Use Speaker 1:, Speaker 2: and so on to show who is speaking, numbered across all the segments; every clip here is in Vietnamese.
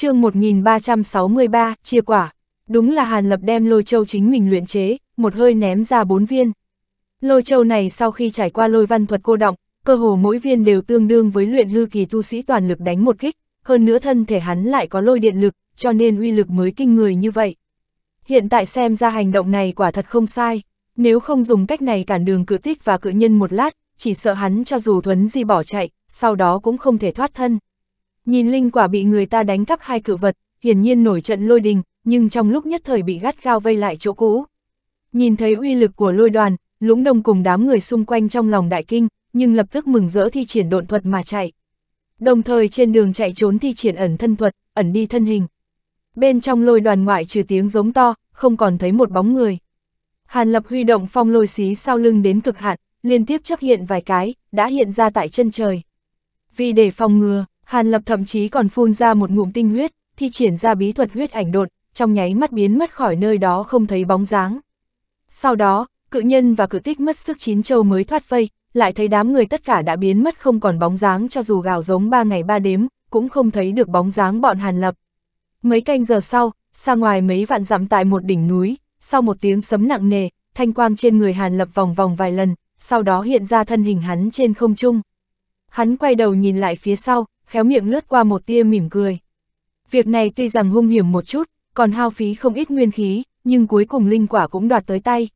Speaker 1: chương 1363, chia quả. Đúng là Hàn Lập đem lôi châu chính mình luyện chế, một hơi ném ra bốn viên. Lôi châu này sau khi trải qua lôi văn thuật cô động, cơ hồ mỗi viên đều tương đương với luyện hư kỳ tu sĩ toàn lực đánh một kích, hơn nữa thân thể hắn lại có lôi điện lực, cho nên uy lực mới kinh người như vậy. Hiện tại xem ra hành động này quả thật không sai, nếu không dùng cách này cản đường cự tích và cự nhân một lát, chỉ sợ hắn cho dù thuấn di bỏ chạy, sau đó cũng không thể thoát thân. Nhìn linh quả bị người ta đánh cắp hai cử vật, hiển nhiên nổi trận lôi đình, nhưng trong lúc nhất thời bị gắt gao vây lại chỗ cũ. Nhìn thấy uy lực của lôi đoàn, lũng đông cùng đám người xung quanh trong lòng đại kinh, nhưng lập tức mừng rỡ thi triển độn thuật mà chạy. Đồng thời trên đường chạy trốn thi triển ẩn thân thuật, ẩn đi thân hình. Bên trong lôi đoàn ngoại trừ tiếng giống to, không còn thấy một bóng người. Hàn lập huy động phong lôi xí sau lưng đến cực hạn, liên tiếp chấp hiện vài cái, đã hiện ra tại chân trời. Vì để phòng ngừa, Hàn Lập thậm chí còn phun ra một ngụm tinh huyết, thi triển ra bí thuật huyết ảnh đột, trong nháy mắt biến mất khỏi nơi đó không thấy bóng dáng. Sau đó, cự nhân và cự tích mất sức chín châu mới thoát vây, lại thấy đám người tất cả đã biến mất không còn bóng dáng cho dù gào giống ba ngày ba đếm, cũng không thấy được bóng dáng bọn Hàn Lập. Mấy canh giờ sau, xa ngoài mấy vạn dặm tại một đỉnh núi, sau một tiếng sấm nặng nề, thanh quang trên người Hàn Lập vòng vòng vài lần, sau đó hiện ra thân hình hắn trên không trung. Hắn quay đầu nhìn lại phía sau, khéo miệng lướt qua một tia mỉm cười. Việc này tuy rằng hung hiểm một chút, còn hao phí không ít nguyên khí, nhưng cuối cùng linh quả cũng đoạt tới tay.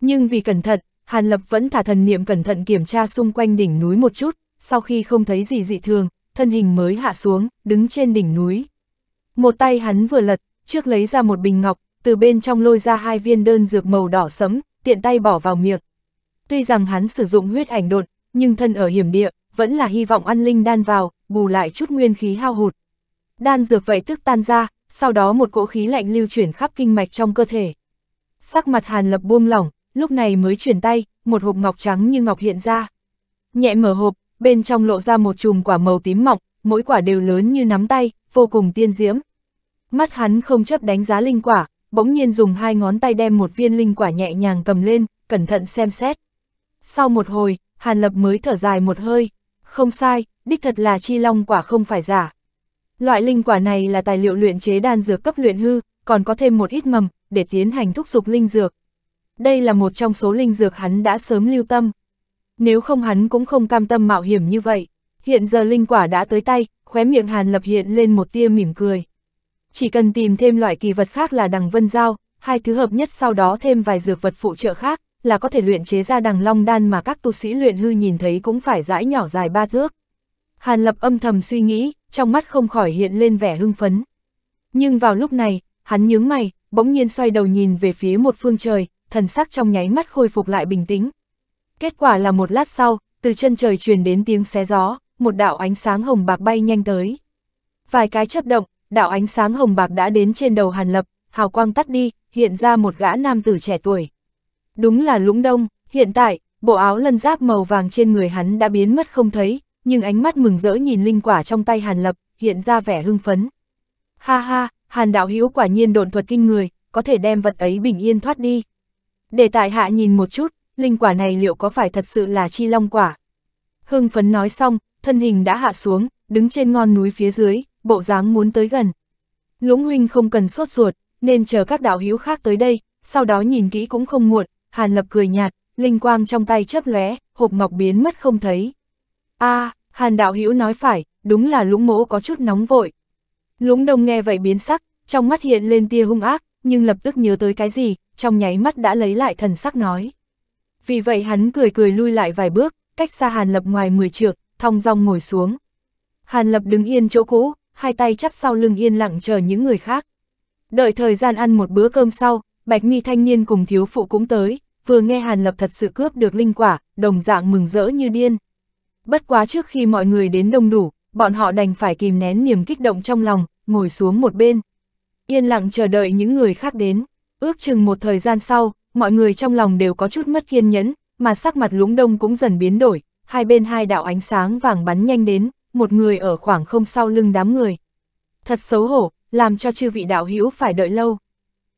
Speaker 1: Nhưng vì cẩn thận, Hàn Lập vẫn thả thần niệm cẩn thận kiểm tra xung quanh đỉnh núi một chút, sau khi không thấy gì dị thường, thân hình mới hạ xuống, đứng trên đỉnh núi. Một tay hắn vừa lật, trước lấy ra một bình ngọc, từ bên trong lôi ra hai viên đơn dược màu đỏ sẫm, tiện tay bỏ vào miệng. Tuy rằng hắn sử dụng huyết ảnh đột, nhưng thân ở hiểm địa, vẫn là hy vọng ăn linh đan vào, bù lại chút nguyên khí hao hụt. Đan dược vậy tức tan ra, sau đó một cỗ khí lạnh lưu chuyển khắp kinh mạch trong cơ thể. Sắc mặt Hàn Lập buông lỏng, lúc này mới chuyển tay, một hộp ngọc trắng như ngọc hiện ra. Nhẹ mở hộp, bên trong lộ ra một chùm quả màu tím mọng, mỗi quả đều lớn như nắm tay, vô cùng tiên diễm. Mắt hắn không chấp đánh giá linh quả, bỗng nhiên dùng hai ngón tay đem một viên linh quả nhẹ nhàng cầm lên, cẩn thận xem xét. Sau một hồi, Hàn Lập mới thở dài một hơi, không sai, đích thật là chi long quả không phải giả. Loại linh quả này là tài liệu luyện chế đan dược cấp luyện hư, còn có thêm một ít mầm, để tiến hành thúc dục linh dược. Đây là một trong số linh dược hắn đã sớm lưu tâm. Nếu không hắn cũng không cam tâm mạo hiểm như vậy. Hiện giờ linh quả đã tới tay, khóe miệng Hàn Lập hiện lên một tia mỉm cười. Chỉ cần tìm thêm loại kỳ vật khác là đằng vân dao, hai thứ hợp nhất sau đó thêm vài dược vật phụ trợ khác, là có thể luyện chế ra đằng long đan mà các tu sĩ luyện hư nhìn thấy cũng phải dãi nhỏ dài ba thước. Hàn Lập âm thầm suy nghĩ, trong mắt không khỏi hiện lên vẻ hưng phấn. Nhưng vào lúc này, hắn nhướng mày, bỗng nhiên xoay đầu nhìn về phía một phương trời, thần sắc trong nháy mắt khôi phục lại bình tĩnh. Kết quả là một lát sau, từ chân trời truyền đến tiếng xé gió, một đạo ánh sáng hồng bạc bay nhanh tới. Vài cái chớp động, đạo ánh sáng hồng bạc đã đến trên đầu Hàn Lập, hào quang tắt đi, hiện ra một gã nam tử trẻ tuổi. Đúng là lũng đông, hiện tại, bộ áo lân giáp màu vàng trên người hắn đã biến mất không thấy, nhưng ánh mắt mừng rỡ nhìn linh quả trong tay Hàn Lập, hiện ra vẻ hưng phấn. Ha ha, Hàn đạo hữu quả nhiên độn thuật kinh người, có thể đem vật ấy bình yên thoát đi. Để tại hạ nhìn một chút, linh quả này liệu có phải thật sự là chi long quả? Hưng phấn nói xong, thân hình đã hạ xuống, đứng trên ngon núi phía dưới, bộ dáng muốn tới gần. Lũng huynh không cần sốt ruột, nên chờ các đạo hữu khác tới đây, sau đó nhìn kỹ cũng không muộn, Hàn Lập cười nhạt, linh quang trong tay chớp lóe, hộp ngọc biến mất không thấy. A, à, Hàn Đạo Hữu nói phải, đúng là Lũng Mỗ có chút nóng vội. Lũng Đông nghe vậy biến sắc, trong mắt hiện lên tia hung ác, nhưng lập tức nhớ tới cái gì, trong nháy mắt đã lấy lại thần sắc nói. Vì vậy hắn cười cười lui lại vài bước, cách xa Hàn Lập ngoài mười trượng, thong dong ngồi xuống. Hàn Lập đứng yên chỗ cũ, hai tay chắp sau lưng yên lặng chờ những người khác. Đợi thời gian ăn một bữa cơm sau, Bạch Mi thanh niên cùng thiếu phụ cũng tới, vừa nghe Hàn Lập thật sự cướp được linh quả, đồng dạng mừng rỡ như điên. Bất quá trước khi mọi người đến đông đủ, bọn họ đành phải kìm nén niềm kích động trong lòng, ngồi xuống một bên. Yên lặng chờ đợi những người khác đến, ước chừng một thời gian sau, mọi người trong lòng đều có chút mất kiên nhẫn, mà sắc mặt lũng đông cũng dần biến đổi, hai bên hai đạo ánh sáng vàng bắn nhanh đến, một người ở khoảng không sau lưng đám người. Thật xấu hổ, làm cho chư vị đạo hữu phải đợi lâu.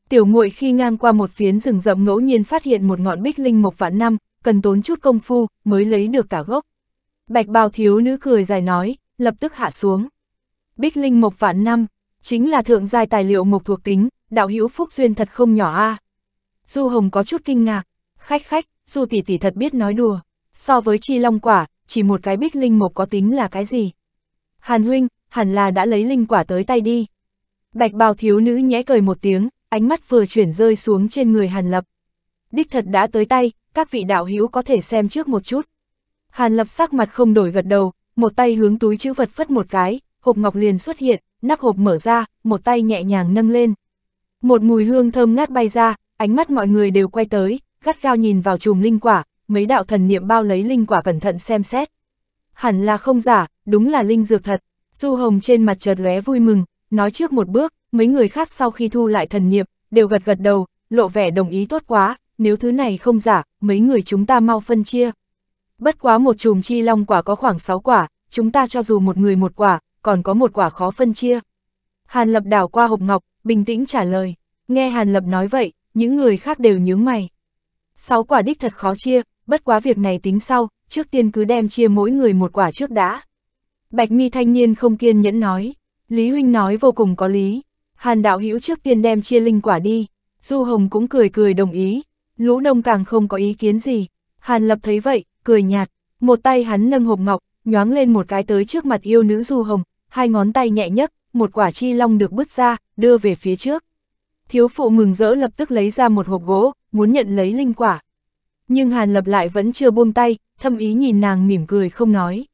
Speaker 1: Tiểu Muội khi ngang qua một phiến rừng rậm ngẫu nhiên phát hiện một ngọn bích linh mộc vạn năm, cần tốn chút công phu mới lấy được cả gốc. Bạch bào thiếu nữ cười dài nói, lập tức hạ xuống. Bích linh mộc vạn năm, chính là thượng giai tài liệu mộc thuộc tính, đạo hữu phúc duyên thật không nhỏ a. À. Du Hồng có chút kinh ngạc, khách khách, Du tỷ tỷ thật biết nói đùa, so với chi long quả, chỉ một cái bích linh mộc có tính là cái gì? Hàn huynh, hẳn là đã lấy linh quả tới tay đi. Bạch bào thiếu nữ nhẽ cười một tiếng, ánh mắt vừa chuyển rơi xuống trên người Hàn Lập. Đích thật đã tới tay, các vị đạo hữu có thể xem trước một chút. Hàn Lập sắc mặt không đổi gật đầu, một tay hướng túi chữ vật phất một cái, hộp ngọc liền xuất hiện, nắp hộp mở ra, một tay nhẹ nhàng nâng lên. Một mùi hương thơm ngát bay ra, ánh mắt mọi người đều quay tới, gắt gao nhìn vào chùm linh quả, mấy đạo thần niệm bao lấy linh quả cẩn thận xem xét. Hẳn là không giả, đúng là linh dược thật. Du Hồng trên mặt chợt lóe vui mừng, nói trước một bước, mấy người khác sau khi thu lại thần niệm, đều gật gật đầu, lộ vẻ đồng ý tốt quá, nếu thứ này không giả, mấy người chúng ta mau phân chia. Bất quá một chùm chi long quả có khoảng 6 quả, chúng ta cho dù một người một quả, còn có một quả khó phân chia. Hàn Lập đảo qua hộp ngọc, bình tĩnh trả lời. Nghe Hàn Lập nói vậy, những người khác đều nhướng mày. Sáu quả đích thật khó chia, bất quá việc này tính sau, trước tiên cứ đem chia mỗi người một quả trước đã. Bạch mi thanh niên không kiên nhẫn nói, Lý Huynh nói vô cùng có lý, Hàn đạo hữu trước tiên đem chia linh quả đi, Du Hồng cũng cười cười đồng ý, Lũ Đông càng không có ý kiến gì. Hàn Lập thấy vậy, cười nhạt, một tay hắn nâng hộp ngọc, nhoáng lên một cái tới trước mặt yêu nữ Du Hồng, hai ngón tay nhẹ nhấc, một quả chi long được bứt ra, đưa về phía trước. Thiếu phụ mừng rỡ lập tức lấy ra một hộp gỗ, muốn nhận lấy linh quả. Nhưng Hàn Lập lại vẫn chưa buông tay, thâm ý nhìn nàng mỉm cười không nói.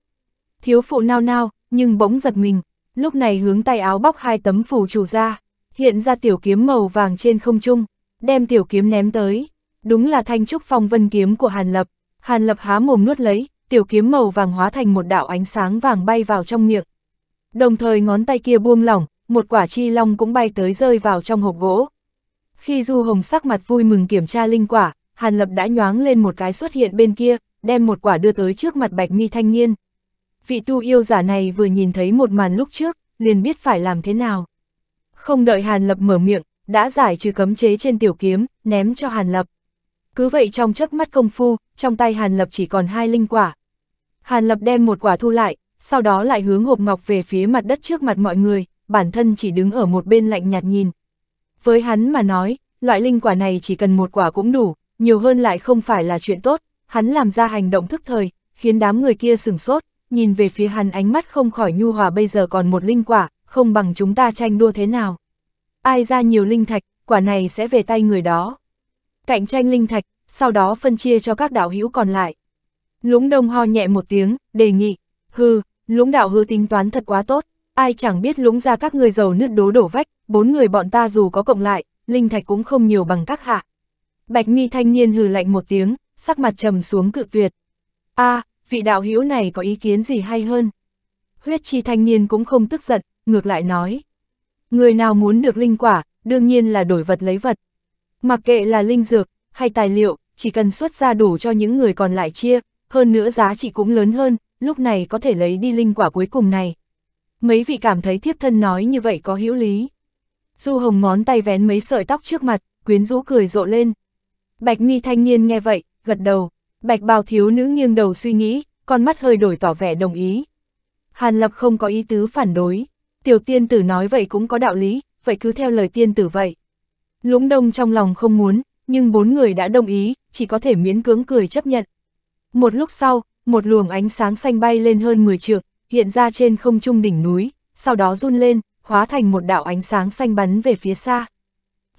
Speaker 1: Thiếu phụ nao nao, nhưng bỗng giật mình, lúc này hướng tay áo bóc hai tấm phù chủ ra, hiện ra tiểu kiếm màu vàng trên không trung, đem tiểu kiếm ném tới, đúng là thanh trúc phong vân kiếm của Hàn Lập, Hàn Lập há mồm nuốt lấy, tiểu kiếm màu vàng hóa thành một đạo ánh sáng vàng bay vào trong miệng. Đồng thời ngón tay kia buông lỏng, một quả chi long cũng bay tới rơi vào trong hộp gỗ. Khi Du Hồng sắc mặt vui mừng kiểm tra linh quả, Hàn Lập đã nhoáng lên một cái xuất hiện bên kia, đem một quả đưa tới trước mặt Bạch Mi thanh niên, vị tu yêu giả này vừa nhìn thấy một màn lúc trước, liền biết phải làm thế nào. Không đợi Hàn Lập mở miệng, đã giải trừ cấm chế trên tiểu kiếm, ném cho Hàn Lập. Cứ vậy trong chớp mắt công phu, trong tay Hàn Lập chỉ còn hai linh quả. Hàn Lập đem một quả thu lại, sau đó lại hướng hộp ngọc về phía mặt đất trước mặt mọi người, bản thân chỉ đứng ở một bên lạnh nhạt nhìn. Với hắn mà nói, loại linh quả này chỉ cần một quả cũng đủ, nhiều hơn lại không phải là chuyện tốt, hắn làm ra hành động thức thời, khiến đám người kia sừng sốt, nhìn về phía hắn ánh mắt không khỏi nhu hòa bây giờ còn một linh quả, không bằng chúng ta tranh đua thế nào. Ai ra nhiều linh thạch, quả này sẽ về tay người đó. Cạnh tranh linh thạch, sau đó phân chia cho các đạo hữu còn lại. Lũng đông ho nhẹ một tiếng, đề nghị, hư, lũng đạo hư tính toán thật quá tốt, ai chẳng biết lũng ra các người giàu nứt đố đổ vách, bốn người bọn ta dù có cộng lại, linh thạch cũng không nhiều bằng các hạ. Bạch mi thanh niên hừ lạnh một tiếng, sắc mặt trầm xuống cự tuyệt. a à, vị đạo hữu này có ý kiến gì hay hơn? Huyết chi thanh niên cũng không tức giận, ngược lại nói. Người nào muốn được linh quả, đương nhiên là đổi vật lấy vật. Mặc kệ là linh dược, hay tài liệu, chỉ cần xuất ra đủ cho những người còn lại chia, hơn nữa giá trị cũng lớn hơn, lúc này có thể lấy đi linh quả cuối cùng này. Mấy vị cảm thấy thiếp thân nói như vậy có hữu lý. Du Hồng ngón tay vén mấy sợi tóc trước mặt, quyến rũ cười rộ lên. Bạch mi thanh niên nghe vậy, gật đầu, Bạch bào thiếu nữ nghiêng đầu suy nghĩ, con mắt hơi đổi tỏ vẻ đồng ý. Hàn Lập không có ý tứ phản đối. Tiểu tiên tử nói vậy cũng có đạo lý, vậy cứ theo lời tiên tử vậy. Lũng đông trong lòng không muốn, nhưng bốn người đã đồng ý, chỉ có thể miễn cưỡng cười chấp nhận. Một lúc sau, một luồng ánh sáng xanh bay lên hơn 10 trượng, hiện ra trên không trung đỉnh núi, sau đó run lên, hóa thành một đạo ánh sáng xanh bắn về phía xa.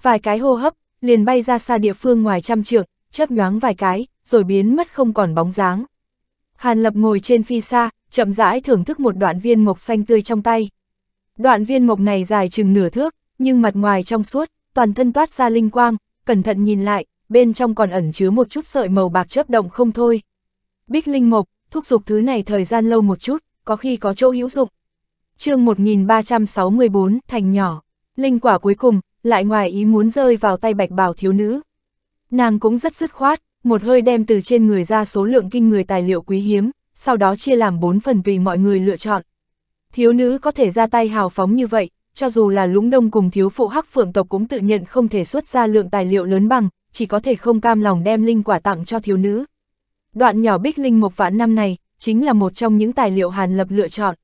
Speaker 1: Vài cái hô hấp, liền bay ra xa địa phương ngoài trăm trượng, chớp nhoáng vài cái, rồi biến mất không còn bóng dáng. Hàn Lập ngồi trên phi xa, chậm rãi thưởng thức một đoạn viên mộc xanh tươi trong tay. Đoạn viên mộc này dài chừng nửa thước, nhưng mặt ngoài trong suốt, toàn thân toát ra linh quang, cẩn thận nhìn lại, bên trong còn ẩn chứa một chút sợi màu bạc chớp động không thôi. Bích linh mộc, thúc giục thứ này thời gian lâu một chút, có khi có chỗ hữu dụng. chương 1364, thành nhỏ, linh quả cuối cùng, lại ngoài ý muốn rơi vào tay bạch bào thiếu nữ. Nàng cũng rất dứt khoát, một hơi đem từ trên người ra số lượng kinh người tài liệu quý hiếm, sau đó chia làm bốn phần tùy mọi người lựa chọn. Thiếu nữ có thể ra tay hào phóng như vậy, cho dù là lũng đông cùng thiếu phụ hắc phượng tộc cũng tự nhận không thể xuất ra lượng tài liệu lớn bằng, chỉ có thể không cam lòng đem linh quả tặng cho thiếu nữ. Đoạn nhỏ bích linh mộc vạn năm này, chính là một trong những tài liệu hàn lập lựa chọn.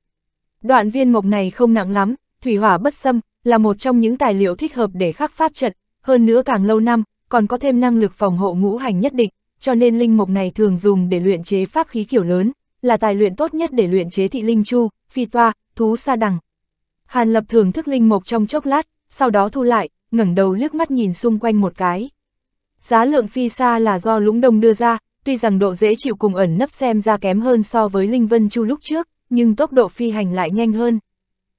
Speaker 1: Đoạn viên mộc này không nặng lắm, thủy hỏa bất xâm, là một trong những tài liệu thích hợp để khắc pháp trận, hơn nữa càng lâu năm, còn có thêm năng lực phòng hộ ngũ hành nhất định, cho nên linh mộc này thường dùng để luyện chế pháp khí kiểu lớn, là tài luyện tốt nhất để luyện chế thị linh chu, phi toa, thú sa đằng. Hàn Lập thưởng thức linh mộc trong chốc lát, sau đó thu lại, ngẩng đầu liếc mắt nhìn xung quanh một cái. Giá lượng phi xa là do Lũng Đông đưa ra, tuy rằng độ dễ chịu cùng ẩn nấp xem ra kém hơn so với linh vân chu lúc trước, nhưng tốc độ phi hành lại nhanh hơn.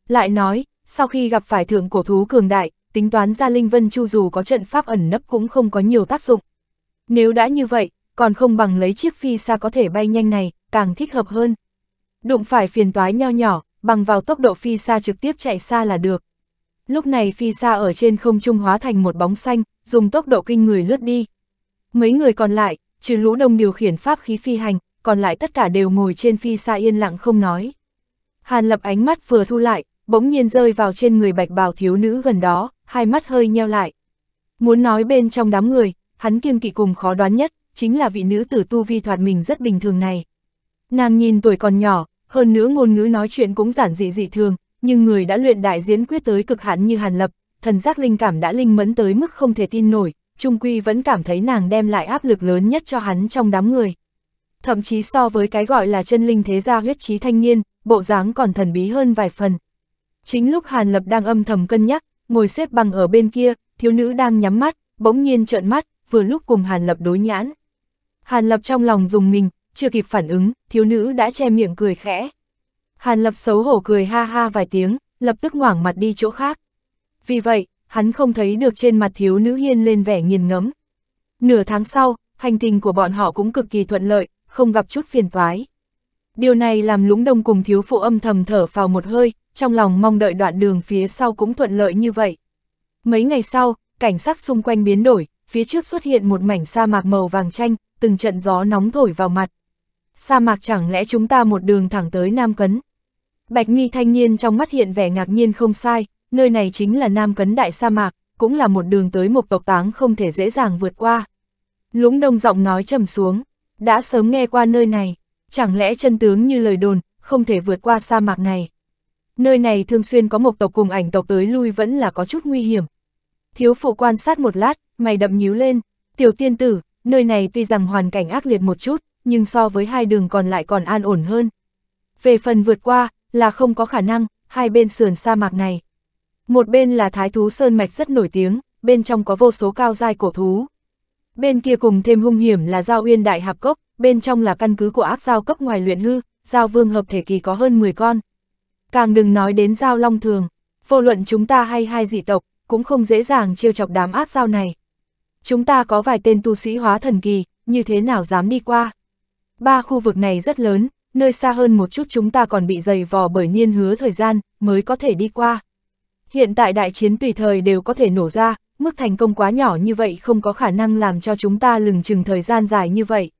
Speaker 1: Lại nói, sau khi gặp phải thượng cổ thú cường đại, tính toán ra Linh Vân Chu dù có trận pháp ẩn nấp cũng không có nhiều tác dụng. Nếu đã như vậy, còn không bằng lấy chiếc phi xa có thể bay nhanh này, càng thích hợp hơn. Đụng phải phiền toái nho nhỏ, bằng vào tốc độ phi xa trực tiếp chạy xa là được. Lúc này phi xa ở trên không trung hóa thành một bóng xanh, dùng tốc độ kinh người lướt đi. Mấy người còn lại, trừ lũ đông điều khiển pháp khí phi hành, còn lại tất cả đều ngồi trên phi xa yên lặng không nói. Hàn lập ánh mắt vừa thu lại, bỗng nhiên rơi vào trên người bạch bào thiếu nữ gần đó, hai mắt hơi nheo lại. Muốn nói bên trong đám người, hắn kiêng kỵ cùng khó đoán nhất, chính là vị nữ tử tu vi thoạt mình rất bình thường này. Nàng nhìn tuổi còn nhỏ, hơn nữa ngôn ngữ nói chuyện cũng giản dị dị thường, nhưng người đã luyện đại diễn quyết tới cực hạn như Hàn Lập, thần giác linh cảm đã linh mẫn tới mức không thể tin nổi, Trung Quy vẫn cảm thấy nàng đem lại áp lực lớn nhất cho hắn trong đám người. Thậm chí so với cái gọi là chân linh thế gia huyết trí thanh niên, bộ dáng còn thần bí hơn vài phần. Chính lúc Hàn Lập đang âm thầm cân nhắc, ngồi xếp bằng ở bên kia, thiếu nữ đang nhắm mắt, bỗng nhiên trợn mắt, vừa lúc cùng Hàn Lập đối nhãn. Hàn Lập trong lòng dùng mình, chưa kịp phản ứng, thiếu nữ đã che miệng cười khẽ. Hàn Lập xấu hổ cười ha ha vài tiếng, lập tức ngoảng mặt đi chỗ khác. Vì vậy, hắn không thấy được trên mặt thiếu nữ hiên lên vẻ nghiền ngẫm. Nửa tháng sau, hành trình của bọn họ cũng cực kỳ thuận lợi, không gặp chút phiền toái. Điều này làm lũng đông cùng thiếu phụ âm thầm thở vào một hơi, trong lòng mong đợi đoạn đường phía sau cũng thuận lợi như vậy. Mấy ngày sau, cảnh sắc xung quanh biến đổi, phía trước xuất hiện một mảnh sa mạc màu vàng chanh, từng trận gió nóng thổi vào mặt. Sa mạc chẳng lẽ chúng ta một đường thẳng tới Nam Cấn? Bạch nghi thanh niên trong mắt hiện vẻ ngạc nhiên không sai, nơi này chính là Nam Cấn Đại Sa Mạc, cũng là một đường tới một tộc táng không thể dễ dàng vượt qua. Lũng đông giọng nói trầm xuống, đã sớm nghe qua nơi này. Chẳng lẽ chân tướng như lời đồn, không thể vượt qua sa mạc này? Nơi này thường xuyên có một tộc cùng ảnh tộc tới lui vẫn là có chút nguy hiểm. Thiếu phụ quan sát một lát, mày đậm nhíu lên. Tiểu tiên tử, nơi này tuy rằng hoàn cảnh ác liệt một chút, nhưng so với hai đường còn lại còn an ổn hơn. Về phần vượt qua, là không có khả năng, hai bên sườn sa mạc này. Một bên là Thái Thú Sơn Mạch rất nổi tiếng, bên trong có vô số cao dai cổ thú. Bên kia cùng thêm hung hiểm là giao uyên đại hạp cốc, bên trong là căn cứ của ác giao cấp ngoài luyện hư, giao vương hợp thể kỳ có hơn 10 con. Càng đừng nói đến giao long thường, vô luận chúng ta hay hai dị tộc, cũng không dễ dàng chiêu chọc đám ác giao này. Chúng ta có vài tên tu sĩ hóa thần kỳ, như thế nào dám đi qua. Ba khu vực này rất lớn, nơi xa hơn một chút chúng ta còn bị dày vò bởi niên hứa thời gian, mới có thể đi qua. Hiện tại đại chiến tùy thời đều có thể nổ ra, mức thành công quá nhỏ như vậy không có khả năng làm cho chúng ta lừng chừng thời gian dài như vậy.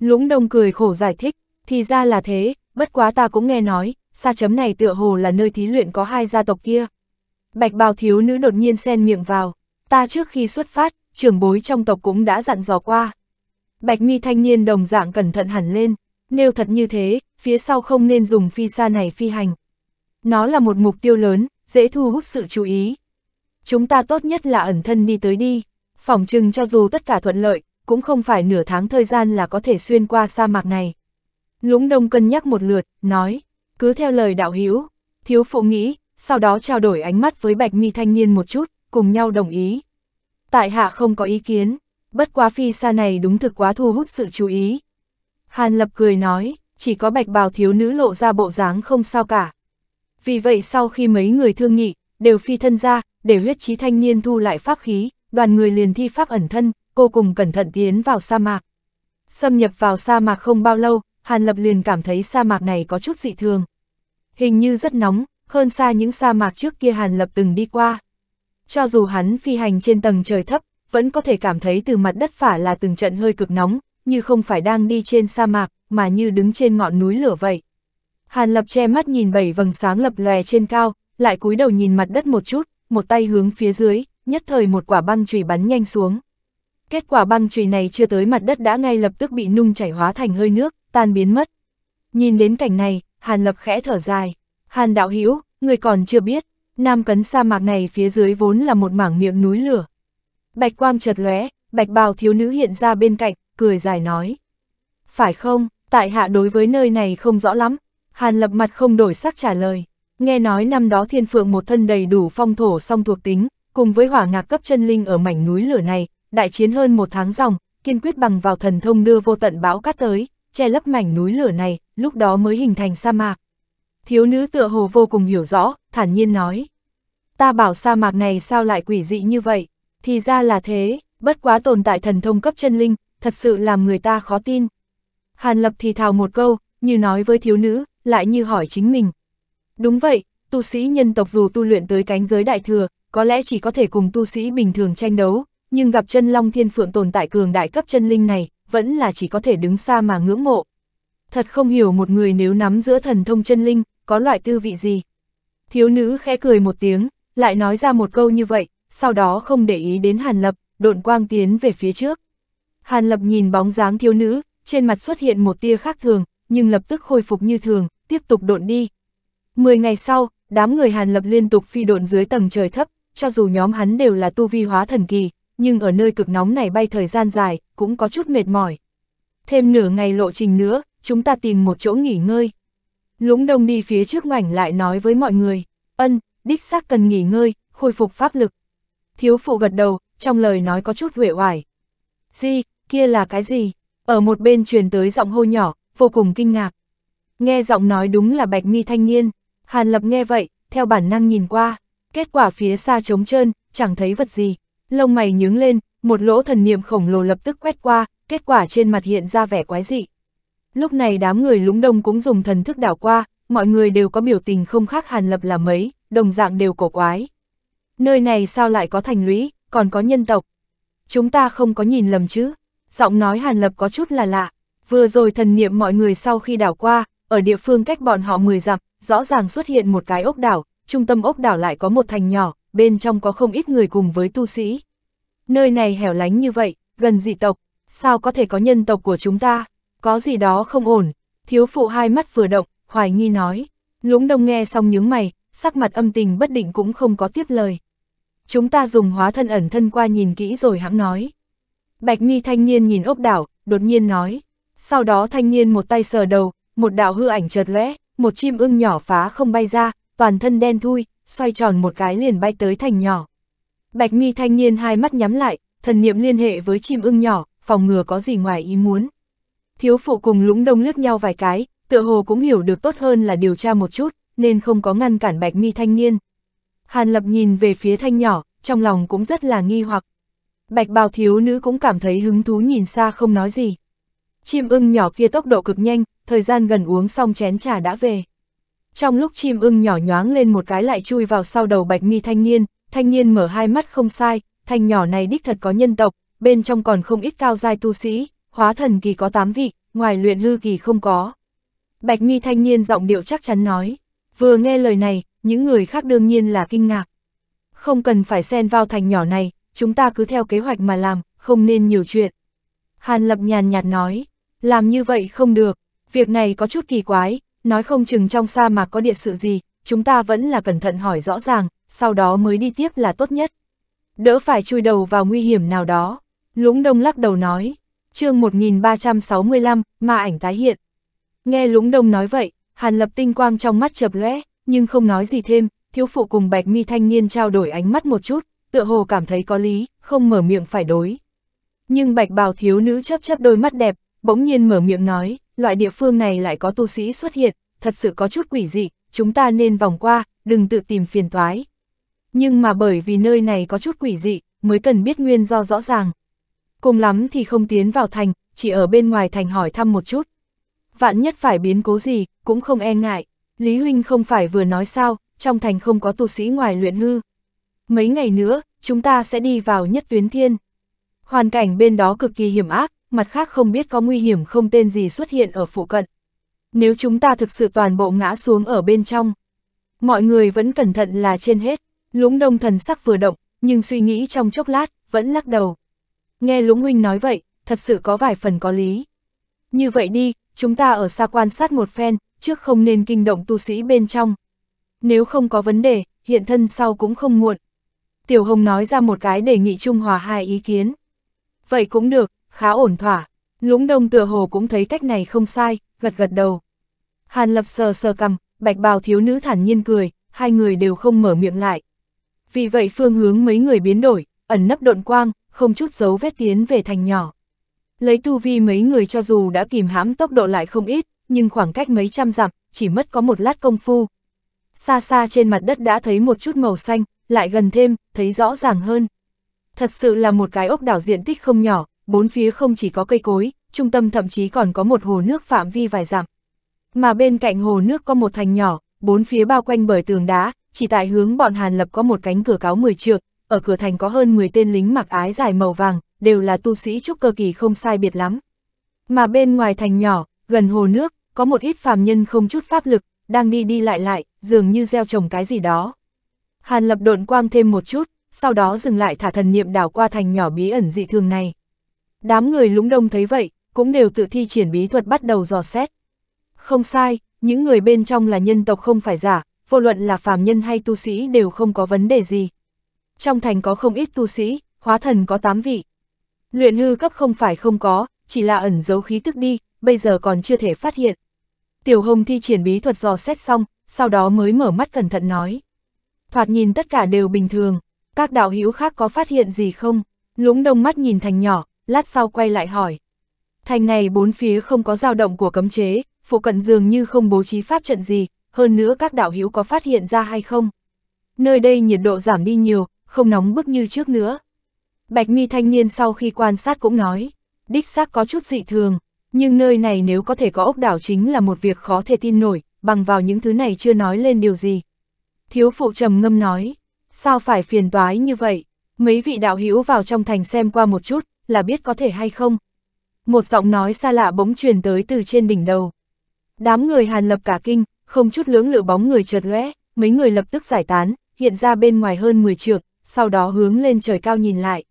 Speaker 1: Lũng đông cười khổ giải thích, thì ra là thế, bất quá ta cũng nghe nói, xa chấm này tựa hồ là nơi thí luyện có hai gia tộc kia. Bạch bào thiếu nữ đột nhiên xen miệng vào, ta trước khi xuất phát, trưởng bối trong tộc cũng đã dặn dò qua. Bạch mi thanh niên đồng dạng cẩn thận hẳn lên, nếu thật như thế, phía sau không nên dùng phi xa này phi hành. Nó là một mục tiêu lớn, dễ thu hút sự chú ý chúng ta tốt nhất là ẩn thân đi tới đi. phòng chừng cho dù tất cả thuận lợi, cũng không phải nửa tháng thời gian là có thể xuyên qua sa mạc này. Lũng Đông cân nhắc một lượt, nói, cứ theo lời đạo hữu thiếu phụ nghĩ, sau đó trao đổi ánh mắt với bạch mi thanh niên một chút, cùng nhau đồng ý. Tại hạ không có ý kiến, bất quá phi sa này đúng thực quá thu hút sự chú ý. Hàn lập cười nói, chỉ có bạch bào thiếu nữ lộ ra bộ dáng không sao cả. Vì vậy sau khi mấy người thương nghị, đều phi thân ra, để huyết chí thanh niên thu lại pháp khí, đoàn người liền thi pháp ẩn thân, cô cùng cẩn thận tiến vào sa mạc. Xâm nhập vào sa mạc không bao lâu, Hàn Lập liền cảm thấy sa mạc này có chút dị thường. Hình như rất nóng, hơn xa những sa mạc trước kia Hàn Lập từng đi qua. Cho dù hắn phi hành trên tầng trời thấp, vẫn có thể cảm thấy từ mặt đất phả là từng trận hơi cực nóng, như không phải đang đi trên sa mạc, mà như đứng trên ngọn núi lửa vậy. Hàn Lập che mắt nhìn bảy vầng sáng lập lòe trên cao, lại cúi đầu nhìn mặt đất một chút, một tay hướng phía dưới, nhất thời một quả băng chùy bắn nhanh xuống. Kết quả băng chùy này chưa tới mặt đất đã ngay lập tức bị nung chảy hóa thành hơi nước, tan biến mất. Nhìn đến cảnh này, Hàn Lập khẽ thở dài. Hàn Đạo Hữu người còn chưa biết, Nam Cấn sa mạc này phía dưới vốn là một mảng miệng núi lửa. Bạch quang chợt lóe, bạch bào thiếu nữ hiện ra bên cạnh, cười dài nói. Phải không, tại hạ đối với nơi này không rõ lắm, Hàn Lập mặt không đổi sắc trả lời nghe nói năm đó thiên phượng một thân đầy đủ phong thổ song thuộc tính, cùng với hỏa ngạc cấp chân linh ở mảnh núi lửa này, đại chiến hơn một tháng dòng, kiên quyết bằng vào thần thông đưa vô tận bão cát tới, che lấp mảnh núi lửa này, lúc đó mới hình thành sa mạc. Thiếu nữ tựa hồ vô cùng hiểu rõ, thản nhiên nói. Ta bảo sa mạc này sao lại quỷ dị như vậy, thì ra là thế, bất quá tồn tại thần thông cấp chân linh, thật sự làm người ta khó tin. Hàn Lập thì thào một câu, như nói với thiếu nữ, lại như hỏi chính mình, Đúng vậy, tu sĩ nhân tộc dù tu luyện tới cánh giới đại thừa, có lẽ chỉ có thể cùng tu sĩ bình thường tranh đấu, nhưng gặp chân long thiên phượng tồn tại cường đại cấp chân linh này, vẫn là chỉ có thể đứng xa mà ngưỡng mộ. Thật không hiểu một người nếu nắm giữa thần thông chân linh, có loại tư vị gì. Thiếu nữ khẽ cười một tiếng, lại nói ra một câu như vậy, sau đó không để ý đến Hàn Lập, độn quang tiến về phía trước. Hàn Lập nhìn bóng dáng thiếu nữ, trên mặt xuất hiện một tia khác thường, nhưng lập tức khôi phục như thường, tiếp tục độn đi. 10 ngày sau, đám người Hàn Lập liên tục phi độn dưới tầng trời thấp, cho dù nhóm hắn đều là tu vi hóa thần kỳ, nhưng ở nơi cực nóng này bay thời gian dài, cũng có chút mệt mỏi. Thêm nửa ngày lộ trình nữa, chúng ta tìm một chỗ nghỉ ngơi. Lũng đông đi phía trước ngoảnh lại nói với mọi người, ân, đích xác cần nghỉ ngơi, khôi phục pháp lực. Thiếu phụ gật đầu, trong lời nói có chút huệ hoài. Gì, kia là cái gì? Ở một bên truyền tới giọng hô nhỏ, vô cùng kinh ngạc. Nghe giọng nói đúng là bạch mi thanh niên, Hàn Lập nghe vậy, theo bản năng nhìn qua, kết quả phía xa trống trơn, chẳng thấy vật gì. Lông mày nhướng lên, một lỗ thần niệm khổng lồ lập tức quét qua, kết quả trên mặt hiện ra vẻ quái dị. Lúc này đám người lũng đông cũng dùng thần thức đảo qua, mọi người đều có biểu tình không khác Hàn Lập là mấy, đồng dạng đều cổ quái. Nơi này sao lại có thành lũy, còn có nhân tộc? Chúng ta không có nhìn lầm chứ? Giọng nói Hàn Lập có chút là lạ. Vừa rồi thần niệm mọi người sau khi đảo qua, ở địa phương cách bọn họ 10 dặm, rõ ràng xuất hiện một cái ốc đảo, trung tâm ốc đảo lại có một thành nhỏ, bên trong có không ít người cùng với tu sĩ. Nơi này hẻo lánh như vậy, gần dị tộc, sao có thể có nhân tộc của chúng ta, có gì đó không ổn, thiếu phụ hai mắt vừa động, hoài nghi nói, lũng đông nghe xong nhướng mày, sắc mặt âm tình bất định cũng không có tiếp lời. Chúng ta dùng hóa thân ẩn thân qua nhìn kỹ rồi hãng nói. Bạch mi thanh niên nhìn ốc đảo, đột nhiên nói, sau đó thanh niên một tay sờ đầu, một đạo hư ảnh chợt lóe, một chim ưng nhỏ phá không bay ra, toàn thân đen thui, xoay tròn một cái liền bay tới thành nhỏ. Bạch mi thanh niên hai mắt nhắm lại, thần niệm liên hệ với chim ưng nhỏ, phòng ngừa có gì ngoài ý muốn. Thiếu phụ cùng lũng đông lướt nhau vài cái, tựa hồ cũng hiểu được tốt hơn là điều tra một chút, nên không có ngăn cản bạch mi thanh niên. Hàn lập nhìn về phía thanh nhỏ, trong lòng cũng rất là nghi hoặc. Bạch bào thiếu nữ cũng cảm thấy hứng thú nhìn xa không nói gì. Chim ưng nhỏ kia tốc độ cực nhanh, thời gian gần uống xong chén trà đã về. Trong lúc chim ưng nhỏ nhoáng lên một cái lại chui vào sau đầu bạch mi thanh niên, thanh niên mở hai mắt không sai, thanh nhỏ này đích thật có nhân tộc, bên trong còn không ít cao giai tu sĩ, hóa thần kỳ có tám vị, ngoài luyện hư kỳ không có. Bạch mi thanh niên giọng điệu chắc chắn nói, vừa nghe lời này, những người khác đương nhiên là kinh ngạc. Không cần phải xen vào thành nhỏ này, chúng ta cứ theo kế hoạch mà làm, không nên nhiều chuyện. Hàn Lập nhàn nhạt nói, làm như vậy không được, Việc này có chút kỳ quái, nói không chừng trong sa mạc có địa sự gì, chúng ta vẫn là cẩn thận hỏi rõ ràng, sau đó mới đi tiếp là tốt nhất. Đỡ phải chui đầu vào nguy hiểm nào đó. Lũng Đông lắc đầu nói, chương 1365, ma ảnh tái hiện. Nghe Lũng Đông nói vậy, Hàn Lập tinh quang trong mắt chập lóe, nhưng không nói gì thêm, thiếu phụ cùng Bạch Mi thanh niên trao đổi ánh mắt một chút, tựa hồ cảm thấy có lý, không mở miệng phải đối. Nhưng Bạch Bào thiếu nữ chớp chớp đôi mắt đẹp, bỗng nhiên mở miệng nói, loại địa phương này lại có tu sĩ xuất hiện, thật sự có chút quỷ dị, chúng ta nên vòng qua, đừng tự tìm phiền toái. Nhưng mà bởi vì nơi này có chút quỷ dị, mới cần biết nguyên do rõ ràng. Cùng lắm thì không tiến vào thành, chỉ ở bên ngoài thành hỏi thăm một chút. Vạn nhất phải biến cố gì, cũng không e ngại. Lý Huynh không phải vừa nói sao, trong thành không có tu sĩ ngoài luyện ngư. Mấy ngày nữa, chúng ta sẽ đi vào nhất tuyến thiên. Hoàn cảnh bên đó cực kỳ hiểm ác, mặt khác không biết có nguy hiểm không tên gì xuất hiện ở phụ cận. Nếu chúng ta thực sự toàn bộ ngã xuống ở bên trong, mọi người vẫn cẩn thận là trên hết, lũng đông thần sắc vừa động, nhưng suy nghĩ trong chốc lát, vẫn lắc đầu. Nghe lũng huynh nói vậy, thật sự có vài phần có lý. Như vậy đi, chúng ta ở xa quan sát một phen, trước không nên kinh động tu sĩ bên trong. Nếu không có vấn đề, hiện thân sau cũng không muộn. Tiểu Hồng nói ra một cái đề nghị trung hòa hai ý kiến. Vậy cũng được, khá ổn thỏa. Lũng đông tựa hồ cũng thấy cách này không sai, gật gật đầu. Hàn lập sờ sờ cầm, bạch bào thiếu nữ thản nhiên cười, hai người đều không mở miệng lại. Vì vậy phương hướng mấy người biến đổi, ẩn nấp độn quang, không chút dấu vết tiến về thành nhỏ. Lấy tu vi mấy người cho dù đã kìm hãm tốc độ lại không ít, nhưng khoảng cách mấy trăm dặm, chỉ mất có một lát công phu. Xa xa trên mặt đất đã thấy một chút màu xanh, lại gần thêm, thấy rõ ràng hơn. Thật sự là một cái ốc đảo diện tích không nhỏ, bốn phía không chỉ có cây cối, trung tâm thậm chí còn có một hồ nước phạm vi vài dặm. Mà bên cạnh hồ nước có một thành nhỏ, bốn phía bao quanh bởi tường đá, chỉ tại hướng bọn Hàn Lập có một cánh cửa cáo 10 trượng, ở cửa thành có hơn 10 tên lính mặc ái dài màu vàng, đều là tu sĩ trúc cơ kỳ không sai biệt lắm. Mà bên ngoài thành nhỏ, gần hồ nước, có một ít phàm nhân không chút pháp lực, đang đi đi lại lại, dường như gieo trồng cái gì đó. Hàn Lập độn quang thêm một chút, sau đó dừng lại thả thần niệm đảo qua thành nhỏ bí ẩn dị thường này. Đám người lũng đông thấy vậy, cũng đều tự thi triển bí thuật bắt đầu dò xét. Không sai, những người bên trong là nhân tộc không phải giả, vô luận là phàm nhân hay tu sĩ đều không có vấn đề gì. Trong thành có không ít tu sĩ, hóa thần có 8 vị. Luyện hư cấp không phải không có, chỉ là ẩn giấu khí tức đi, bây giờ còn chưa thể phát hiện. Tiểu Hồng thi triển bí thuật dò xét xong, sau đó mới mở mắt cẩn thận nói. Thoạt nhìn tất cả đều bình thường, các đạo hữu khác có phát hiện gì không? Lũng đông mắt nhìn thành nhỏ, lát sau quay lại hỏi. Thành này bốn phía không có dao động của cấm chế, phụ cận dường như không bố trí pháp trận gì, hơn nữa các đạo hữu có phát hiện ra hay không. Nơi đây nhiệt độ giảm đi nhiều, không nóng bức như trước nữa. Bạch mi thanh niên sau khi quan sát cũng nói, đích xác có chút dị thường, nhưng nơi này nếu có thể có ốc đảo chính là một việc khó thể tin nổi, bằng vào những thứ này chưa nói lên điều gì. Thiếu phụ trầm ngâm nói, sao phải phiền toái như vậy, mấy vị đạo hữu vào trong thành xem qua một chút, là biết có thể hay không. Một giọng nói xa lạ bỗng truyền tới từ trên đỉnh đầu. Đám người hàn lập cả kinh, không chút lưỡng lự bóng người trượt lóe, mấy người lập tức giải tán, hiện ra bên ngoài hơn 10 trượng, sau đó hướng lên trời cao nhìn lại.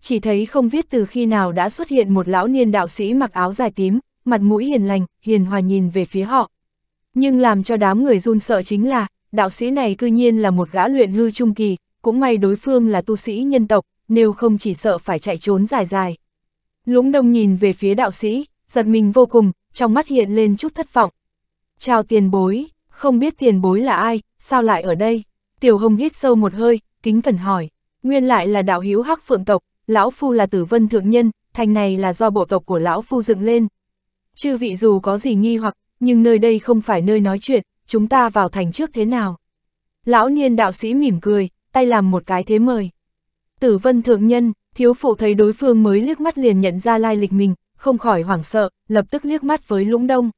Speaker 1: Chỉ thấy không biết từ khi nào đã xuất hiện một lão niên đạo sĩ mặc áo dài tím, mặt mũi hiền lành, hiền hòa nhìn về phía họ. Nhưng làm cho đám người run sợ chính là, đạo sĩ này cư nhiên là một gã luyện hư trung kỳ, cũng may đối phương là tu sĩ nhân tộc, nếu không chỉ sợ phải chạy trốn dài dài. Lũng đông nhìn về phía đạo sĩ, giật mình vô cùng, trong mắt hiện lên chút thất vọng. Chào tiền bối, không biết tiền bối là ai, sao lại ở đây? Tiểu Hồng hít sâu một hơi, kính cẩn hỏi. Nguyên lại là đạo hữu hắc phượng tộc, lão phu là tử vân thượng nhân, thành này là do bộ tộc của lão phu dựng lên. Chư vị dù có gì nghi hoặc, nhưng nơi đây không phải nơi nói chuyện, chúng ta vào thành trước thế nào? Lão niên đạo sĩ mỉm cười, tay làm một cái thế mời. Tử vân thượng nhân, thiếu phụ thấy đối phương mới liếc mắt liền nhận ra lai lịch mình, không khỏi hoảng sợ, lập tức liếc mắt với lũng đông.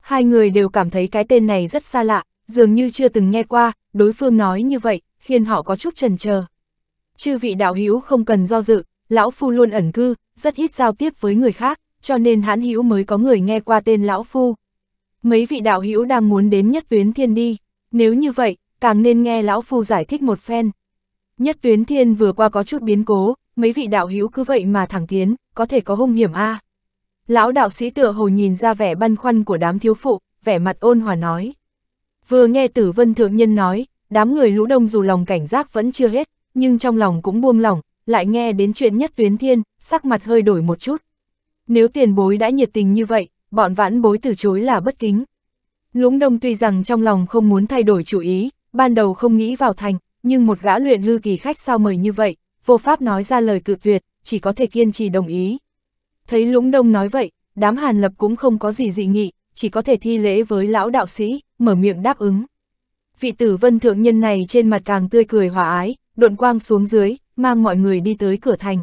Speaker 1: Hai người đều cảm thấy cái tên này rất xa lạ, dường như chưa từng nghe qua, đối phương nói như vậy, khiến họ có chút trần chờ. Chư vị đạo hữu không cần do dự, lão phu luôn ẩn cư, rất ít giao tiếp với người khác, cho nên hãn hữu mới có người nghe qua tên lão phu. Mấy vị đạo hữu đang muốn đến nhất tuyến thiên đi, nếu như vậy, càng nên nghe lão phu giải thích một phen. Nhất tuyến thiên vừa qua có chút biến cố, mấy vị đạo hữu cứ vậy mà thẳng tiến, có thể có hung hiểm a à. Lão đạo sĩ tựa hồ nhìn ra vẻ băn khoăn của đám thiếu phụ, vẻ mặt ôn hòa nói. Vừa nghe tử vân thượng nhân nói, đám người lũ đông dù lòng cảnh giác vẫn chưa hết, nhưng trong lòng cũng buông lỏng, lại nghe đến chuyện nhất tuyến thiên, sắc mặt hơi đổi một chút. Nếu tiền bối đã nhiệt tình như vậy, bọn vãn bối từ chối là bất kính. Lũng đông tuy rằng trong lòng không muốn thay đổi chủ ý, ban đầu không nghĩ vào thành, nhưng một gã luyện hư kỳ khách sao mời như vậy, vô pháp nói ra lời cự tuyệt, chỉ có thể kiên trì đồng ý. Thấy Lũng Đông nói vậy, đám Hàn Lập cũng không có gì dị nghị, chỉ có thể thi lễ với lão đạo sĩ, mở miệng đáp ứng. Vị tử vân thượng nhân này trên mặt càng tươi cười hòa ái, độn quang xuống dưới, mang mọi người đi tới cửa thành.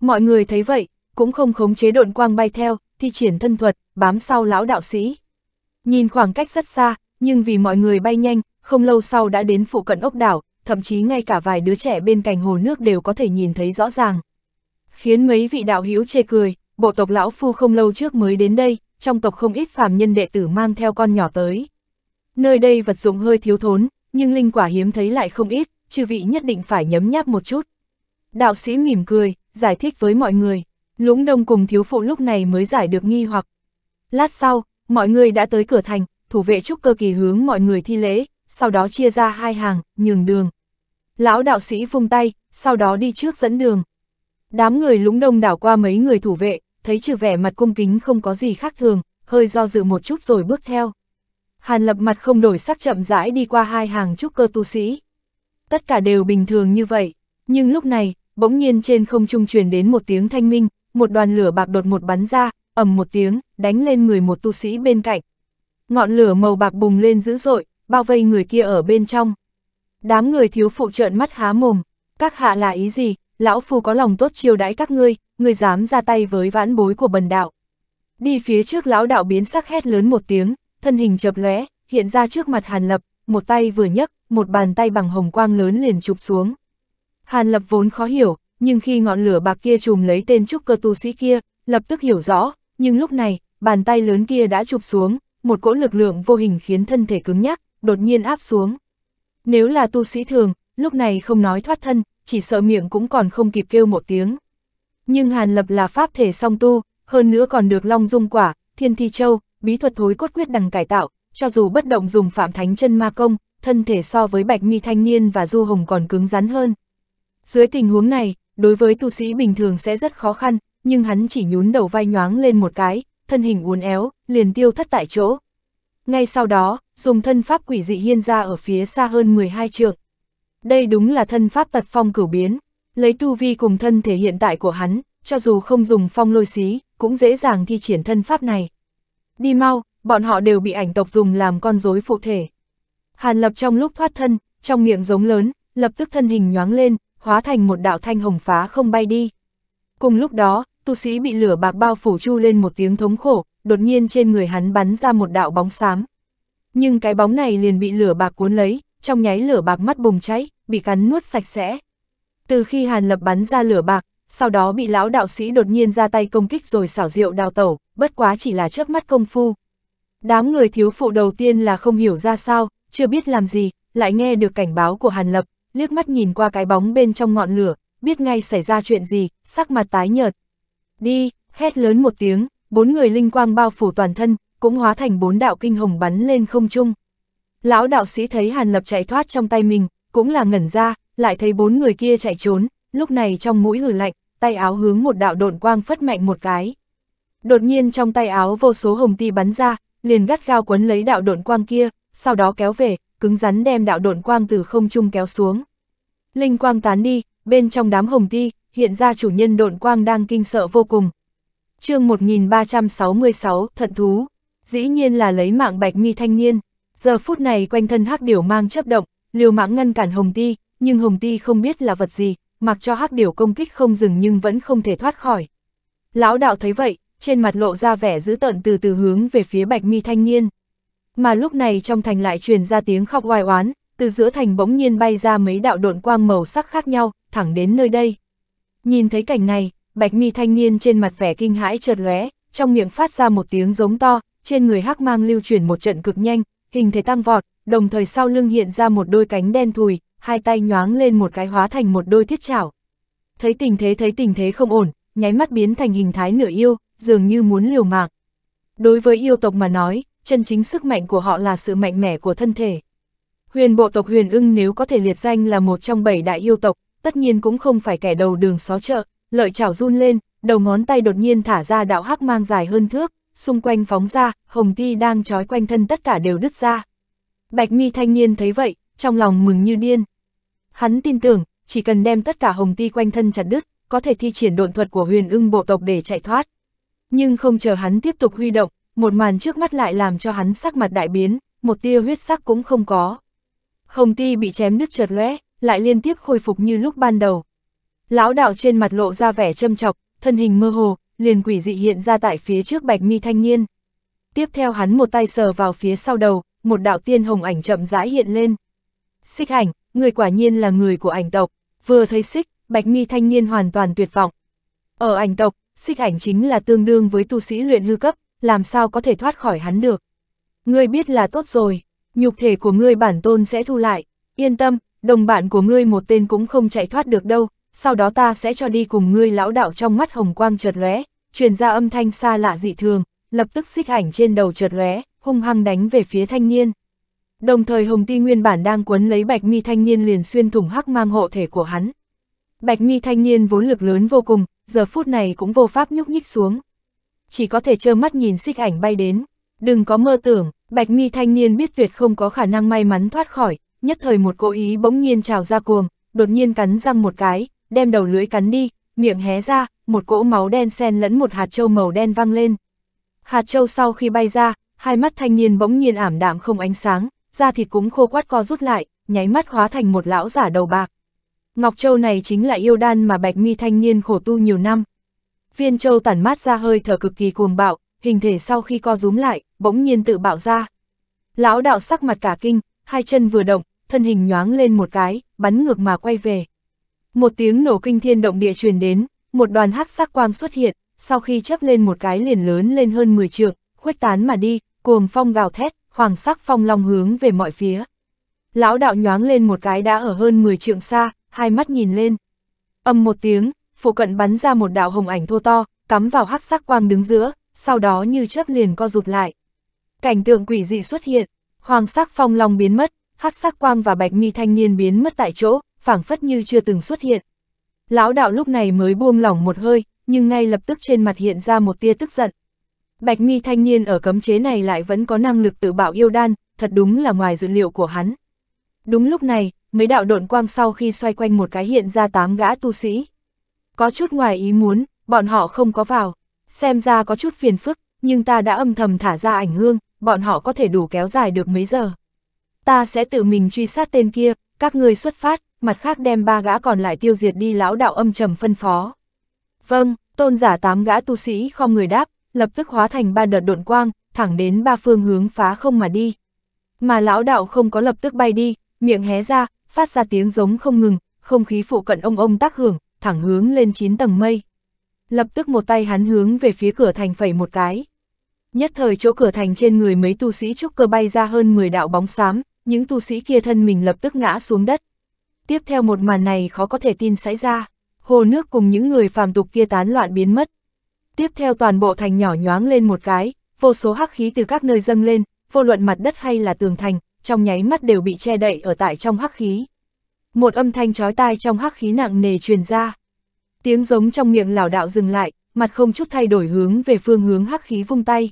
Speaker 1: Mọi người thấy vậy, cũng không khống chế độn quang bay theo, thi triển thân thuật, bám sau lão đạo sĩ. Nhìn khoảng cách rất xa, nhưng vì mọi người bay nhanh, không lâu sau đã đến phụ cận ốc đảo, thậm chí ngay cả vài đứa trẻ bên cạnh hồ nước đều có thể nhìn thấy rõ ràng. Khiến mấy vị đạo hữu chê cười, bộ tộc lão phu không lâu trước mới đến đây, trong tộc không ít phàm nhân đệ tử mang theo con nhỏ tới. Nơi đây vật dụng hơi thiếu thốn, nhưng linh quả hiếm thấy lại không ít, chư vị nhất định phải nhấm nháp một chút. Đạo sĩ mỉm cười, giải thích với mọi người, lũng đông cùng thiếu phụ lúc này mới giải được nghi hoặc. Lát sau, mọi người đã tới cửa thành, thủ vệ trúc cơ kỳ hướng mọi người thi lễ, sau đó chia ra hai hàng, nhường đường. Lão đạo sĩ vung tay, sau đó đi trước dẫn đường. Đám người lúng đông đảo qua mấy người thủ vệ, thấy trừ vẻ mặt cung kính không có gì khác thường, hơi do dự một chút rồi bước theo. Hàn lập mặt không đổi sắc chậm rãi đi qua hai hàng trúc cơ tu sĩ. Tất cả đều bình thường như vậy, nhưng lúc này, bỗng nhiên trên không trung truyền đến một tiếng thanh minh, một đoàn lửa bạc đột một bắn ra, ầm một tiếng, đánh lên người một tu sĩ bên cạnh. Ngọn lửa màu bạc bùng lên dữ dội, bao vây người kia ở bên trong. Đám người thiếu phụ trợn mắt há mồm, các hạ là ý gì, lão phu có lòng tốt chiêu đãi các ngươi, ngươi dám ra tay với vãn bối của bần đạo. Đi phía trước lão đạo biến sắc hét lớn một tiếng, thân hình chập lóe, hiện ra trước mặt Hàn Lập, một tay vừa nhấc, một bàn tay bằng hồng quang lớn liền chụp xuống. Hàn Lập vốn khó hiểu, nhưng khi ngọn lửa bạc kia chùm lấy tên trúc cơ tu sĩ kia, lập tức hiểu rõ, nhưng lúc này, bàn tay lớn kia đã chụp xuống, một cỗ lực lượng vô hình khiến thân thể cứng nhắc, đột nhiên áp xuống. Nếu là tu sĩ thường, lúc này không nói thoát thân, chỉ sợ miệng cũng còn không kịp kêu một tiếng. Nhưng Hàn Lập là pháp thể song tu, hơn nữa còn được long dung quả, thiên thi châu, bí thuật thối cốt quyết đằng cải tạo, cho dù bất động dùng phạm thánh chân ma công, thân thể so với bạch mi thanh niên và du hồng còn cứng rắn hơn. Dưới tình huống này, đối với tu sĩ bình thường sẽ rất khó khăn, nhưng hắn chỉ nhún đầu vai nhoáng lên một cái, thân hình uốn éo, liền tiêu thất tại chỗ. Ngay sau đó, dùng thân pháp quỷ dị hiên ra ở phía xa hơn 12 trượng. Đây đúng là thân pháp tật phong cửu biến, lấy tu vi cùng thân thể hiện tại của hắn, cho dù không dùng phong lôi xí, cũng dễ dàng thi triển thân pháp này. Đi mau, bọn họ đều bị ảnh tộc dùng làm con rối phụ thể. Hàn Lập trong lúc thoát thân, trong miệng giống lớn, lập tức thân hình nhoáng lên, hóa thành một đạo thanh hồng phá không bay đi. Cùng lúc đó, tu sĩ bị lửa bạc bao phủ chu lên một tiếng thống khổ, đột nhiên trên người hắn bắn ra một đạo bóng xám. Nhưng cái bóng này liền bị lửa bạc cuốn lấy, trong nháy lửa bạc mắt bùng cháy, bị cắn nuốt sạch sẽ. Từ khi Hàn Lập bắn ra lửa bạc, sau đó bị lão đạo sĩ đột nhiên ra tay công kích rồi xảo diệu đào tẩu, bất quá chỉ là chớp mắt công phu. Đám người thiếu phụ đầu tiên là không hiểu ra sao, chưa biết làm gì, lại nghe được cảnh báo của Hàn Lập, liếc mắt nhìn qua cái bóng bên trong ngọn lửa, biết ngay xảy ra chuyện gì, sắc mặt tái nhợt. Đi, hét lớn một tiếng, bốn người linh quang bao phủ toàn thân, cũng hóa thành bốn đạo kinh hồng bắn lên không trung. Lão đạo sĩ thấy Hàn Lập chạy thoát trong tay mình, cũng là ngẩn ra, lại thấy bốn người kia chạy trốn, lúc này trong mũi hử lạnh, tay áo hướng một đạo độn quang phất mạnh một cái. Đột nhiên trong tay áo vô số hồng ti bắn ra, liền gắt gao quấn lấy đạo độn quang kia, sau đó kéo về, cứng rắn đem đạo độn quang từ không trung kéo xuống. Linh quang tán đi, bên trong đám hồng ti, hiện ra chủ nhân độn quang đang kinh sợ vô cùng, chương 1366, thận thú, dĩ nhiên là lấy mạng bạch mi thanh niên. Giờ phút này quanh thân hắc điểu mang chấp động, liều mãng ngăn cản hồng ti, nhưng hồng ti không biết là vật gì, mặc cho hắc điểu công kích không dừng nhưng vẫn không thể thoát khỏi. Lão đạo thấy vậy, trên mặt lộ ra vẻ dữ tợn từ từ hướng về phía bạch mi thanh niên. Mà lúc này trong thành lại truyền ra tiếng khóc oai oán, từ giữa thành bỗng nhiên bay ra mấy đạo độn quang màu sắc khác nhau, thẳng đến nơi đây. Nhìn thấy cảnh này, bạch mi thanh niên trên mặt vẻ kinh hãi chợt lóe, trong miệng phát ra một tiếng giống to, trên người hắc mang lưu chuyển một trận cực nhanh, hình thể tăng vọt, đồng thời sau lưng hiện ra một đôi cánh đen thùi, hai tay nhoáng lên một cái hóa thành một đôi thiết chảo. Thấy tình thế thấy tình thế không ổn, nháy mắt biến thành hình thái nửa yêu, dường như muốn liều mạng. Đối với yêu tộc mà nói, chân chính sức mạnh của họ là sự mạnh mẽ của thân thể. Huyền bộ tộc Huyền ưng nếu có thể liệt danh là một trong bảy đại yêu tộc, tất nhiên cũng không phải kẻ đầu đường xó chợ, lợi chảo run lên, đầu ngón tay đột nhiên thả ra đạo hắc mang dài hơn thước, xung quanh phóng ra, hồng ti đang trói quanh thân tất cả đều đứt ra. Bạch mi thanh niên thấy vậy, trong lòng mừng như điên. Hắn tin tưởng, chỉ cần đem tất cả hồng ti quanh thân chặt đứt, có thể thi triển độn thuật của huyền ưng bộ tộc để chạy thoát. Nhưng không chờ hắn tiếp tục huy động, một màn trước mắt lại làm cho hắn sắc mặt đại biến, một tia huyết sắc cũng không có. Hồng ti bị chém đứt chợt lóe, lại liên tiếp khôi phục như lúc ban đầu. Lão đạo trên mặt lộ ra vẻ châm chọc, thân hình mơ hồ, liền quỷ dị hiện ra tại phía trước bạch mi thanh niên. Tiếp theo hắn một tay sờ vào phía sau đầu, một đạo tiên hồng ảnh chậm rãi hiện lên. Xích ảnh, người quả nhiên là người của ảnh tộc, vừa thấy xích, bạch mi thanh niên hoàn toàn tuyệt vọng. Ở ảnh tộc, xích ảnh chính là tương đương với tu sĩ luyện hư cấp, làm sao có thể thoát khỏi hắn được. Ngươi biết là tốt rồi, nhục thể của ngươi bản tôn sẽ thu lại, yên tâm, đồng bạn của ngươi một tên cũng không chạy thoát được đâu, sau đó ta sẽ cho đi cùng ngươi lão đạo trong mắt hồng quang chợt lóe, truyền ra âm thanh xa lạ dị thường, lập tức xích ảnh trên đầu chợt lóe, hung hăng đánh về phía thanh niên. Đồng thời Hồng Ti nguyên bản đang quấn lấy Bạch Mi thanh niên liền xuyên thủng hắc mang hộ thể của hắn. Bạch Mi thanh niên vốn lực lớn vô cùng, giờ phút này cũng vô pháp nhúc nhích xuống. Chỉ có thể trơ mắt nhìn xích ảnh bay đến, đừng có mơ tưởng, Bạch Mi thanh niên biết tuyệt không có khả năng may mắn thoát khỏi, nhất thời một cố ý bỗng nhiên trào ra cuồng, đột nhiên cắn răng một cái, đem đầu lưỡi cắn đi, miệng hé ra, một cỗ máu đen xen lẫn một hạt châu màu đen văng lên. Hạt châu sau khi bay ra, hai mắt thanh niên bỗng nhiên ảm đạm không ánh sáng, da thịt cũng khô quát co rút lại, nháy mắt hóa thành một lão giả đầu bạc. Ngọc Châu này chính là yêu đan mà bạch mi thanh niên khổ tu nhiều năm. Viên Châu tản mát ra hơi thở cực kỳ cuồng bạo, hình thể sau khi co rúm lại, bỗng nhiên tự bạo ra. Lão đạo sắc mặt cả kinh, hai chân vừa động, thân hình nhoáng lên một cái, bắn ngược mà quay về. Một tiếng nổ kinh thiên động địa truyền đến, một đoàn hắc sắc quang xuất hiện, sau khi chấp lên một cái liền lớn lên hơn 10 trượng, khuếch tán mà đi, cuồng phong gào thét, hoàng sắc phong long hướng về mọi phía. Lão đạo nhoáng lên một cái đã ở hơn 10 trượng xa, hai mắt nhìn lên. Âm một tiếng, phụ cận bắn ra một đạo hồng ảnh thô to, cắm vào hắc sắc quang đứng giữa, sau đó như chớp liền co rụt lại. Cảnh tượng quỷ dị xuất hiện, hoàng sắc phong long biến mất, hắc sắc quang và bạch mi thanh niên biến mất tại chỗ, phảng phất như chưa từng xuất hiện. Lão đạo lúc này mới buông lỏng một hơi, nhưng ngay lập tức trên mặt hiện ra một tia tức giận. Bạch mi thanh niên ở cấm chế này lại vẫn có năng lực tự bạo yêu đan, thật đúng là ngoài dự liệu của hắn. Đúng lúc này, mấy đạo độn quang sau khi xoay quanh một cái hiện ra tám gã tu sĩ. Có chút ngoài ý muốn, bọn họ không có vào, xem ra có chút phiền phức, nhưng ta đã âm thầm thả ra ảnh hương, bọn họ có thể đủ kéo dài được mấy giờ. Ta sẽ tự mình truy sát tên kia, các người xuất phát mặt khác đem ba gã còn lại tiêu diệt đi lão đạo âm trầm phân phó. Vâng, tôn giả tám gã tu sĩ không người đáp, lập tức hóa thành ba đợt độn quang, thẳng đến ba phương hướng phá không mà đi. Mà lão đạo không có lập tức bay đi, miệng hé ra, phát ra tiếng giống không ngừng, không khí phụ cận ông ông tác hưởng, thẳng hướng lên chín tầng mây. Lập tức một tay hắn hướng về phía cửa thành phẩy một cái. Nhất thời chỗ cửa thành trên người mấy tu sĩ trúc cơ bay ra hơn 10 đạo bóng xám, những tu sĩ kia thân mình lập tức ngã xuống đất. Tiếp theo một màn này khó có thể tin xảy ra, hồ nước cùng những người phàm tục kia tán loạn biến mất. Tiếp theo toàn bộ thành nhỏ nhoáng lên một cái, vô số hắc khí từ các nơi dâng lên, vô luận mặt đất hay là tường thành, trong nháy mắt đều bị che đậy ở tại trong hắc khí. Một âm thanh chói tai trong hắc khí nặng nề truyền ra. Tiếng giống trong miệng lão đạo dừng lại, mặt không chút thay đổi hướng về phương hướng hắc khí vung tay.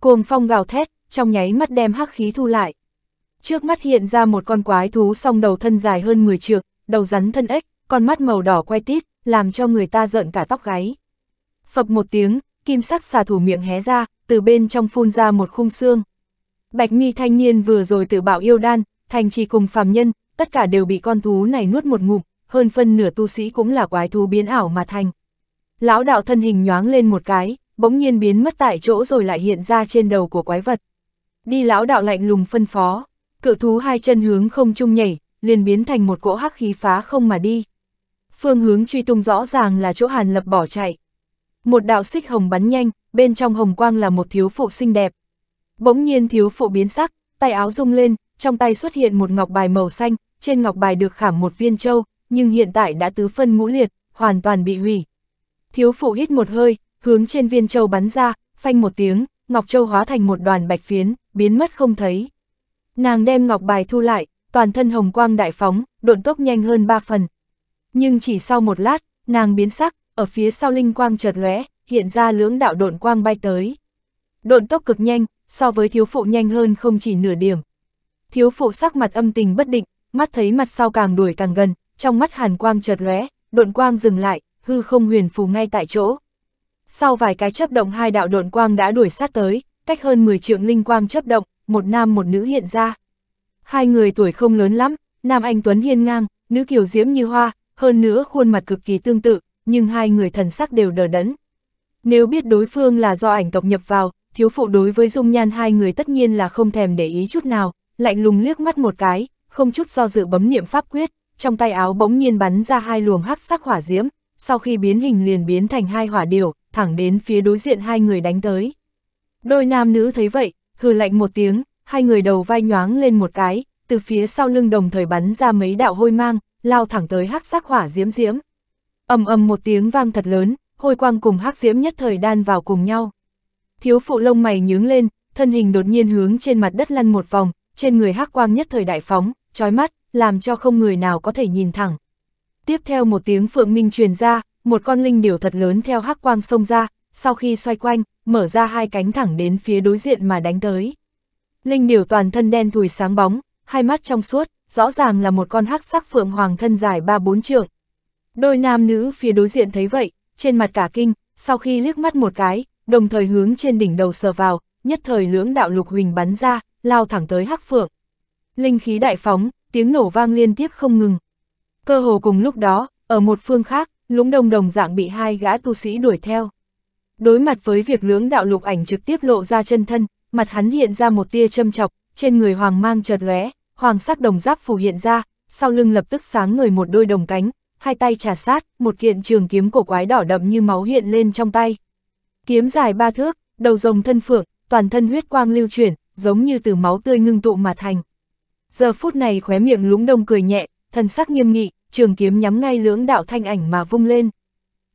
Speaker 1: Cuồng phong gào thét, trong nháy mắt đem hắc khí thu lại. Trước mắt hiện ra một con quái thú song đầu thân dài hơn 10 trượng, đầu rắn thân ếch, con mắt màu đỏ quay tít, làm cho người ta giận cả tóc gáy. Phập một tiếng, kim sắc xà thủ miệng hé ra, từ bên trong phun ra một khung xương. Bạch mi thanh niên vừa rồi tự bảo yêu đan, thành trì cùng phàm nhân, tất cả đều bị con thú này nuốt một ngụm, hơn phân nửa tu sĩ cũng là quái thú biến ảo mà thành. Lão đạo thân hình nhoáng lên một cái, bỗng nhiên biến mất tại chỗ rồi lại hiện ra trên đầu của quái vật. Đi lão đạo lạnh lùng phân phó cự thú hai chân hướng không trung nhảy, liền biến thành một cỗ hắc khí phá không mà đi. Phương hướng truy tung rõ ràng là chỗ Hàn Lập bỏ chạy. Một đạo xích hồng bắn nhanh, bên trong hồng quang là một thiếu phụ xinh đẹp. Bỗng nhiên thiếu phụ biến sắc, tay áo rung lên, trong tay xuất hiện một ngọc bài màu xanh, trên ngọc bài được khảm một viên châu, nhưng hiện tại đã tứ phân ngũ liệt, hoàn toàn bị hủy. Thiếu phụ hít một hơi, hướng trên viên châu bắn ra, phanh một tiếng, ngọc châu hóa thành một đoàn bạch phiến, biến mất không thấy. Nàng đem ngọc bài thu lại, toàn thân hồng quang đại phóng, độn tốc nhanh hơn ba phần. Nhưng chỉ sau một lát, nàng biến sắc, ở phía sau linh quang chợt lóe, hiện ra lưỡng đạo độn quang bay tới. Độn tốc cực nhanh, so với thiếu phụ nhanh hơn không chỉ nửa điểm. Thiếu phụ sắc mặt âm tình bất định, mắt thấy mặt sau càng đuổi càng gần, trong mắt hàn quang chợt lóe, độn quang dừng lại, hư không huyền phù ngay tại chỗ. Sau vài cái chấp động hai đạo độn quang đã đuổi sát tới, cách hơn 10 trượng linh quang chấp động, một nam một nữ hiện ra. Hai người tuổi không lớn lắm, nam anh Tuấn hiên ngang, nữ kiều diễm như hoa, hơn nữa khuôn mặt cực kỳ tương tự, nhưng hai người thần sắc đều đờ đẫn. Nếu biết đối phương là do ảnh tộc nhập vào, thiếu phụ đối với dung nhan hai người tất nhiên là không thèm để ý chút nào, lạnh lùng liếc mắt một cái, không chút do dự bấm niệm pháp quyết, trong tay áo bỗng nhiên bắn ra hai luồng hắc sắc hỏa diễm, sau khi biến hình liền biến thành hai hỏa điểu, thẳng đến phía đối diện hai người đánh tới. Đôi nam nữ thấy vậy, hừ lạnh một tiếng, hai người đầu vai nhoáng lên một cái, từ phía sau lưng đồng thời bắn ra mấy đạo hôi mang, lao thẳng tới hắc sắc hỏa diễm diễm. ầm ầm một tiếng vang thật lớn, hôi quang cùng hắc diễm nhất thời đan vào cùng nhau. Thiếu phụ lông mày nhướng lên, thân hình đột nhiên hướng trên mặt đất lăn một vòng, trên người hắc quang nhất thời đại phóng, chói mắt, làm cho không người nào có thể nhìn thẳng. Tiếp theo một tiếng phượng minh truyền ra, một con linh điểu thật lớn theo hắc quang xông ra, sau khi xoay quanh, mở ra hai cánh thẳng đến phía đối diện mà đánh tới. Linh điểu toàn thân đen thùi sáng bóng, hai mắt trong suốt, rõ ràng là một con hắc sắc phượng hoàng thân dài ba bốn trượng. Đôi nam nữ phía đối diện thấy vậy, trên mặt cả kinh, sau khi liếc mắt một cái, đồng thời hướng trên đỉnh đầu sờ vào, nhất thời lưỡng đạo lục huỳnh bắn ra, lao thẳng tới hắc phượng. Linh khí đại phóng, tiếng nổ vang liên tiếp không ngừng. Cơ hồ cùng lúc đó, ở một phương khác, lũng đồng đồng dạng bị hai gã tu sĩ đuổi theo. Đối mặt với việc lưỡng đạo lục ảnh trực tiếp lộ ra chân thân, mặt hắn hiện ra một tia châm chọc, trên người hoàng mang chợt lóe, hoàng sắc đồng giáp phù hiện ra, sau lưng lập tức sáng người một đôi đồng cánh, hai tay trà sát, một kiện trường kiếm cổ quái đỏ đậm như máu hiện lên trong tay. Kiếm dài ba thước, đầu rồng thân phượng, toàn thân huyết quang lưu chuyển, giống như từ máu tươi ngưng tụ mà thành. Giờ phút này khóe miệng lúng đông cười nhẹ, thần sắc nghiêm nghị, trường kiếm nhắm ngay lưỡng đạo thanh ảnh mà vung lên.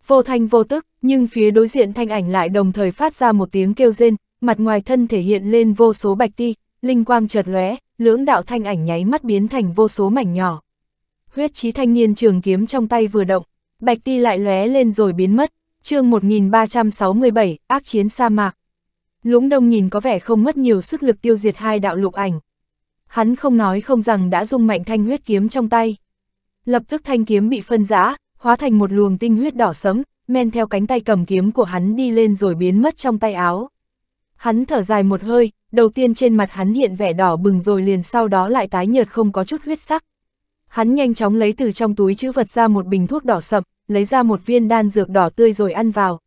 Speaker 1: Vô thanh vô tức, nhưng phía đối diện thanh ảnh lại đồng thời phát ra một tiếng kêu rên, mặt ngoài thân thể hiện lên vô số bạch ti, linh quang chợt lóe, lưỡng đạo thanh ảnh nháy mắt biến thành vô số mảnh nhỏ. Huyết chí thanh niên trường kiếm trong tay vừa động, bạch ti lại lóe lên rồi biến mất. Chương 1367, ác chiến sa mạc. Lũng Đông nhìn có vẻ không mất nhiều sức lực tiêu diệt hai đạo lục ảnh. Hắn không nói không rằng đã dùng mạnh thanh huyết kiếm trong tay. Lập tức thanh kiếm bị phân rã, hóa thành một luồng tinh huyết đỏ sẫm, men theo cánh tay cầm kiếm của hắn đi lên rồi biến mất trong tay áo. Hắn thở dài một hơi, đầu tiên trên mặt hắn hiện vẻ đỏ bừng rồi liền sau đó lại tái nhợt không có chút huyết sắc. Hắn nhanh chóng lấy từ trong túi chữ vật ra một bình thuốc đỏ sậm, lấy ra một viên đan dược đỏ tươi rồi ăn vào.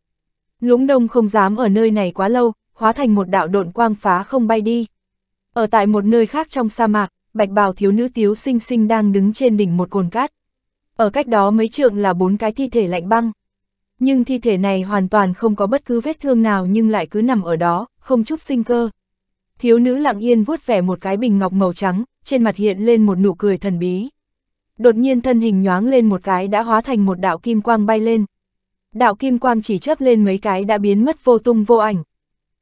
Speaker 1: Lũng đông không dám ở nơi này quá lâu, hóa thành một đạo độn quang phá không bay đi. Ở tại một nơi khác trong sa mạc, bạch bào thiếu nữ tiếu sinh sinh đang đứng trên đỉnh một cồn cát, ở cách đó mấy trượng là bốn cái thi thể lạnh băng. Nhưng thi thể này hoàn toàn không có bất cứ vết thương nào nhưng lại cứ nằm ở đó, không chút sinh cơ. Thiếu nữ lặng yên vuốt vẻ một cái bình ngọc màu trắng, trên mặt hiện lên một nụ cười thần bí. Đột nhiên thân hình nhoáng lên một cái đã hóa thành một đạo kim quang bay lên. Đạo kim quang chỉ chớp lên mấy cái đã biến mất vô tung vô ảnh.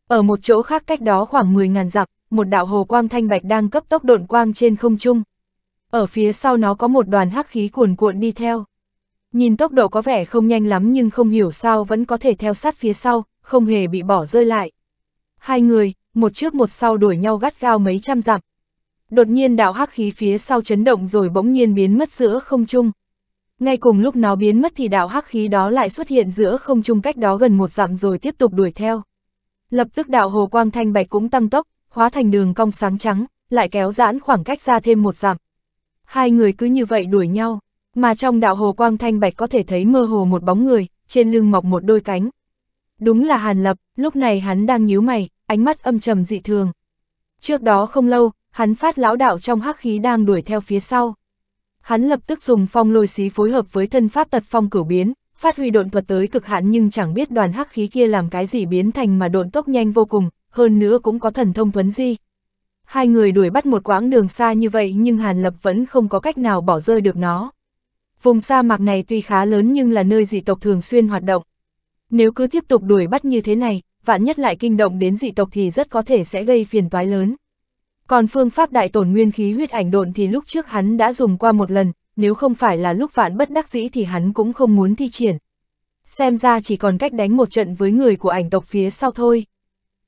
Speaker 1: Ở một chỗ khác cách đó khoảng 10.000 dặm một đạo hồ quang thanh bạch đang cấp tốc độn quang trên không trung ở phía sau nó có một đoàn hắc khí cuồn cuộn đi theo. Nhìn tốc độ có vẻ không nhanh lắm nhưng không hiểu sao vẫn có thể theo sát phía sau, không hề bị bỏ rơi lại. Hai người, một trước một sau đuổi nhau gắt gao mấy trăm dặm. Đột nhiên đạo hắc khí phía sau chấn động rồi bỗng nhiên biến mất giữa không trung. Ngay cùng lúc nó biến mất thì đạo hắc khí đó lại xuất hiện giữa không trung cách đó gần một dặm rồi tiếp tục đuổi theo. Lập tức đạo hồ quang thanh bạch cũng tăng tốc, hóa thành đường cong sáng trắng, lại kéo giãn khoảng cách ra thêm một dặm. Hai người cứ như vậy đuổi nhau, mà trong đạo hồ quang thanh bạch có thể thấy mơ hồ một bóng người, trên lưng mọc một đôi cánh. Đúng là Hàn Lập, lúc này hắn đang nhíu mày, ánh mắt âm trầm dị thường. Trước đó không lâu, hắn phát lão đạo trong hắc khí đang đuổi theo phía sau. Hắn lập tức dùng phong lôi xí phối hợp với thân pháp tật phong cửu biến, phát huy độn thuật tới cực hạn nhưng chẳng biết đoàn hắc khí kia làm cái gì biến thành mà độn tốc nhanh vô cùng, hơn nữa cũng có thần thông thuấn di, Hai người đuổi bắt một quãng đường xa như vậy nhưng Hàn Lập vẫn không có cách nào bỏ rơi được nó. Vùng sa mạc này tuy khá lớn nhưng là nơi dị tộc thường xuyên hoạt động. Nếu cứ tiếp tục đuổi bắt như thế này, vạn nhất lại kinh động đến dị tộc thì rất có thể sẽ gây phiền toái lớn. Còn phương pháp đại tổn nguyên khí huyết ảnh độn thì lúc trước hắn đã dùng qua một lần, nếu không phải là lúc vạn bất đắc dĩ thì hắn cũng không muốn thi triển. Xem ra chỉ còn cách đánh một trận với người của ảnh tộc phía sau thôi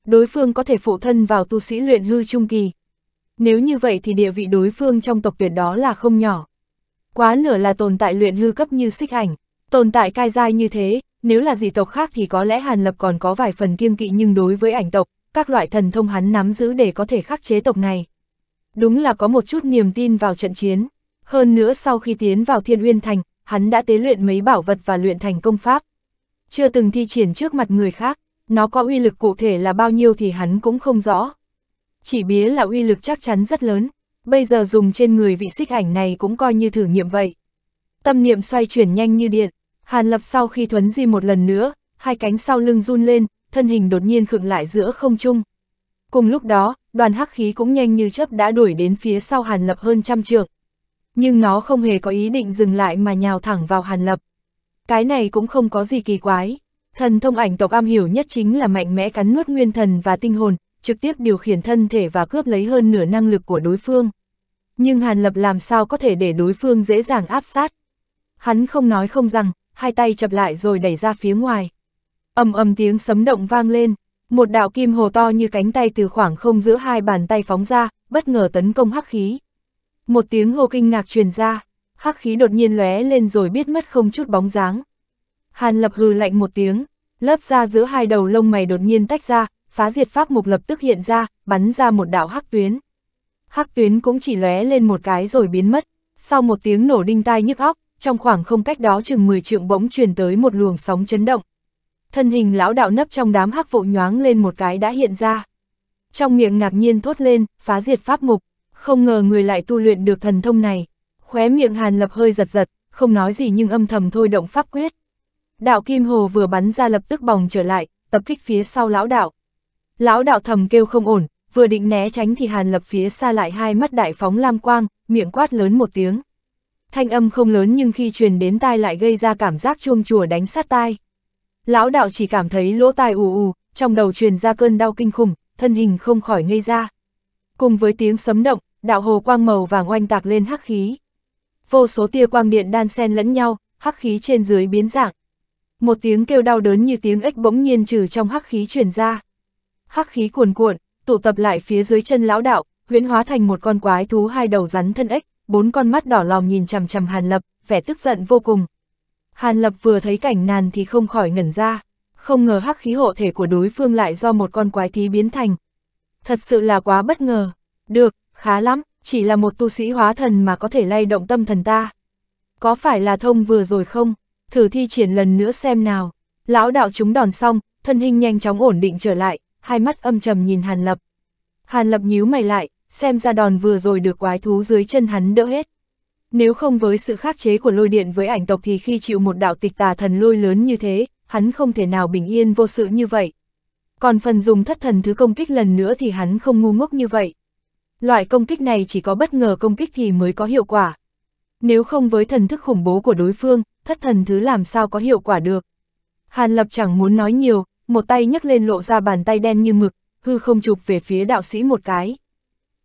Speaker 1: đối phương có thể phụ thân vào tu sĩ luyện hư trung kỳ. Nếu như vậy thì địa vị đối phương trong tộc tuyệt đó là không nhỏ. Quá nửa là tồn tại luyện hư cấp như xích ảnh, tồn tại cai giai như thế, nếu là dị tộc khác thì có lẽ Hàn Lập còn có vài phần kiêng kỵ nhưng đối với ảnh tộc, các loại thần thông hắn nắm giữ để có thể khắc chế tộc này. Đúng là có một chút niềm tin vào trận chiến. Hơn nữa sau khi tiến vào Thiên Uyên Thành, hắn đã tế luyện mấy bảo vật và luyện thành công pháp. Chưa từng thi triển trước mặt người khác, nó có uy lực cụ thể là bao nhiêu thì hắn cũng không rõ. Chỉ bía là uy lực chắc chắn rất lớn, bây giờ dùng trên người vị xích ảnh này cũng coi như thử nghiệm vậy. Tâm niệm xoay chuyển nhanh như điện, Hàn Lập sau khi thuấn di một lần nữa, hai cánh sau lưng run lên, thân hình đột nhiên khựng lại giữa không trung. Cùng lúc đó, đoàn hắc khí cũng nhanh như chớp đã đuổi đến phía sau Hàn Lập hơn trăm trượng. Nhưng nó không hề có ý định dừng lại mà nhào thẳng vào Hàn Lập. Cái này cũng không có gì kỳ quái. Thần thông ảnh tộc am hiểu nhất chính là mạnh mẽ cắn nuốt nguyên thần và tinh hồn, trực tiếp điều khiển thân thể và cướp lấy hơn nửa năng lực của đối phương. Nhưng Hàn Lập làm sao có thể để đối phương dễ dàng áp sát. Hắn không nói không rằng, hai tay chập lại rồi đẩy ra phía ngoài. ầm ầm tiếng sấm động vang lên, một đạo kim hồ to như cánh tay từ khoảng không giữa hai bàn tay phóng ra, bất ngờ tấn công hắc khí. Một tiếng hô kinh ngạc truyền ra, hắc khí đột nhiên lóe lên rồi biết mất không chút bóng dáng. Hàn lập hừ lạnh một tiếng, lớp da giữa hai đầu lông mày đột nhiên tách ra, phá diệt pháp mục lập tức hiện ra, bắn ra một đạo hắc tuyến. Hắc tuyến cũng chỉ lóe lên một cái rồi biến mất, sau một tiếng nổ đinh tai nhức óc, trong khoảng không cách đó chừng 10 trượng bỗng truyền tới một luồng sóng chấn động. Thân hình lão đạo nấp trong đám hắc vụ nhoáng lên một cái đã hiện ra. Trong miệng ngạc nhiên thốt lên, phá diệt pháp mục, không ngờ người lại tu luyện được thần thông này. Khóe miệng Hàn Lập hơi giật giật, không nói gì nhưng âm thầm thôi động pháp quyết. Đạo Kim Hồ vừa bắn ra lập tức bòng trở lại, tập kích phía sau lão đạo. Lão đạo thầm kêu không ổn, vừa định né tránh thì Hàn Lập phía xa lại hai mắt đại phóng lam quang, miệng quát lớn một tiếng. Thanh âm không lớn nhưng khi truyền đến tai lại gây ra cảm giác chuông chùa đánh sát tai. Lão đạo chỉ cảm thấy lỗ tai ù ù, trong đầu truyền ra cơn đau kinh khủng, thân hình không khỏi ngây ra. Cùng với tiếng sấm động, đạo hồ quang màu vàng oanh tạc lên hắc khí. Vô số tia quang điện đan xen lẫn nhau, hắc khí trên dưới biến dạng, một tiếng kêu đau đớn như tiếng ếch bỗng nhiên trừ trong hắc khí truyền ra. Hắc khí cuồn cuộn, tụ tập lại phía dưới chân lão đạo, huyễn hóa thành một con quái thú hai đầu rắn thân ếch, bốn con mắt đỏ lòm nhìn chằm chằm Hàn Lập, vẻ tức giận vô cùng. Hàn Lập vừa thấy cảnh nàn thì không khỏi ngẩn ra, không ngờ hắc khí hộ thể của đối phương lại do một con quái thí biến thành. Thật sự là quá bất ngờ. Được, khá lắm, chỉ là một tu sĩ hóa thần mà có thể lay động tâm thần ta. Có phải là thông vừa rồi không? thử thi triển lần nữa xem nào. Lão đạo chúng đòn xong, thân hình nhanh chóng ổn định trở lại, hai mắt âm trầm nhìn Hàn Lập. Hàn Lập nhíu mày lại, xem ra đòn vừa rồi được quái thú dưới chân hắn đỡ hết. Nếu không với sự khắc chế của lôi điện với ảnh tộc thì khi chịu một đạo tịch tà thần lôi lớn như thế, hắn không thể nào bình yên vô sự như vậy. Còn phần dùng thất thần thứ công kích lần nữa thì hắn không ngu ngốc như vậy. Loại công kích này chỉ có bất ngờ công kích thì mới có hiệu quả, nếu không với thần thức khủng bố của đối phương, thất thần thứ làm sao có hiệu quả được. Hàn Lập chẳng muốn nói nhiều, một tay nhấc lên lộ ra bàn tay đen như mực, hư không chụp về phía đạo sĩ một cái.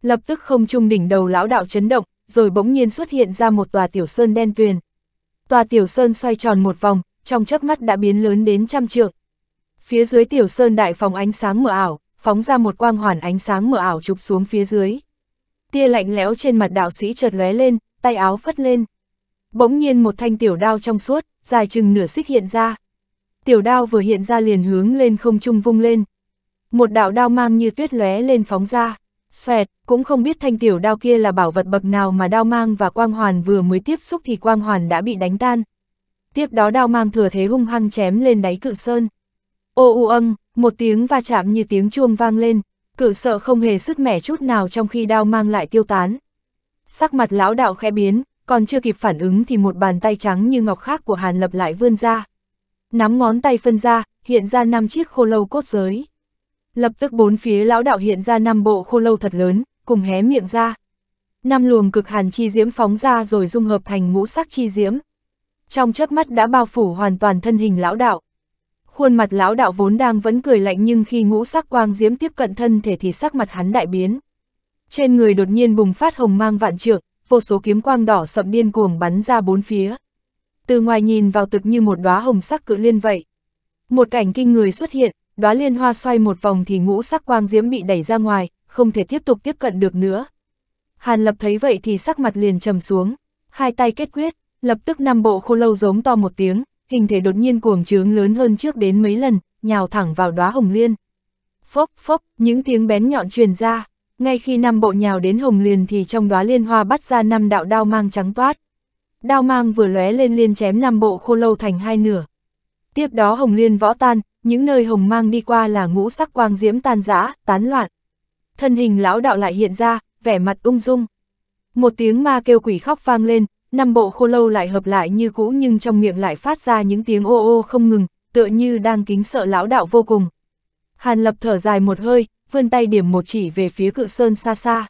Speaker 1: Lập tức không trung đỉnh đầu lão đạo chấn động, rồi bỗng nhiên xuất hiện ra một tòa tiểu sơn đen tuyền. Tòa tiểu sơn xoay tròn một vòng, trong chớp mắt đã biến lớn đến trăm trượng. Phía dưới tiểu sơn đại phòng ánh sáng mờ ảo, phóng ra một quang hoàn ánh sáng mờ ảo chụp xuống phía dưới. Tia lạnh lẽo trên mặt đạo sĩ chợt lóe lên, tay áo phất lên. Bỗng nhiên một thanh tiểu đao trong suốt, dài chừng nửa xích hiện ra. Tiểu đao vừa hiện ra liền hướng lên không trung vung lên. Một đạo đao mang như tuyết lóe lên phóng ra. Xoẹt, cũng không biết thanh tiểu đao kia là bảo vật bậc nào mà đao mang và quang hoàn vừa mới tiếp xúc thì quang hoàn đã bị đánh tan. Tiếp đó đao mang thừa thế hung hăng chém lên đáy cự sơn. Ô u âng, một tiếng va chạm như tiếng chuông vang lên, cự sợ không hề sức mẻ chút nào trong khi đao mang lại tiêu tán. Sắc mặt lão đạo khẽ biến, còn chưa kịp phản ứng thì một bàn tay trắng như ngọc khác của Hàn Lập lại vươn ra. Nắm ngón tay phân ra, hiện ra năm chiếc khô lâu cốt giới. Lập tức bốn phía lão đạo hiện ra năm bộ khô lâu thật lớn, cùng hé miệng ra. Năm luồng cực hàn chi diễm phóng ra rồi dung hợp thành ngũ sắc chi diễm. Trong chớp mắt đã bao phủ hoàn toàn thân hình lão đạo. Khuôn mặt lão đạo vốn đang vẫn cười lạnh nhưng khi ngũ sắc quang diễm tiếp cận thân thể thì sắc mặt hắn đại biến trên người đột nhiên bùng phát hồng mang vạn trượng, vô số kiếm quang đỏ sậm điên cuồng bắn ra bốn phía. Từ ngoài nhìn vào tực như một đóa hồng sắc cự liên vậy. Một cảnh kinh người xuất hiện, đóa liên hoa xoay một vòng thì ngũ sắc quang diễm bị đẩy ra ngoài, không thể tiếp tục tiếp cận được nữa. Hàn Lập thấy vậy thì sắc mặt liền trầm xuống, hai tay kết quyết, lập tức năm bộ khô lâu giống to một tiếng, hình thể đột nhiên cuồng trướng lớn hơn trước đến mấy lần, nhào thẳng vào đóa hồng liên. Phốc phốc, những tiếng bén nhọn truyền ra. Ngay khi năm bộ nhào đến hồng liền thì trong đóa liên hoa bắt ra năm đạo đao mang trắng toát. Đao mang vừa lóe lên liên chém năm bộ khô lâu thành hai nửa. Tiếp đó hồng liên võ tan, những nơi hồng mang đi qua là ngũ sắc quang diễm tan rã, tán loạn. Thân hình lão đạo lại hiện ra, vẻ mặt ung dung. Một tiếng ma kêu quỷ khóc vang lên, năm bộ khô lâu lại hợp lại như cũ nhưng trong miệng lại phát ra những tiếng ô ô không ngừng, tựa như đang kính sợ lão đạo vô cùng. Hàn lập thở dài một hơi, vươn tay điểm một chỉ về phía cự sơn xa xa.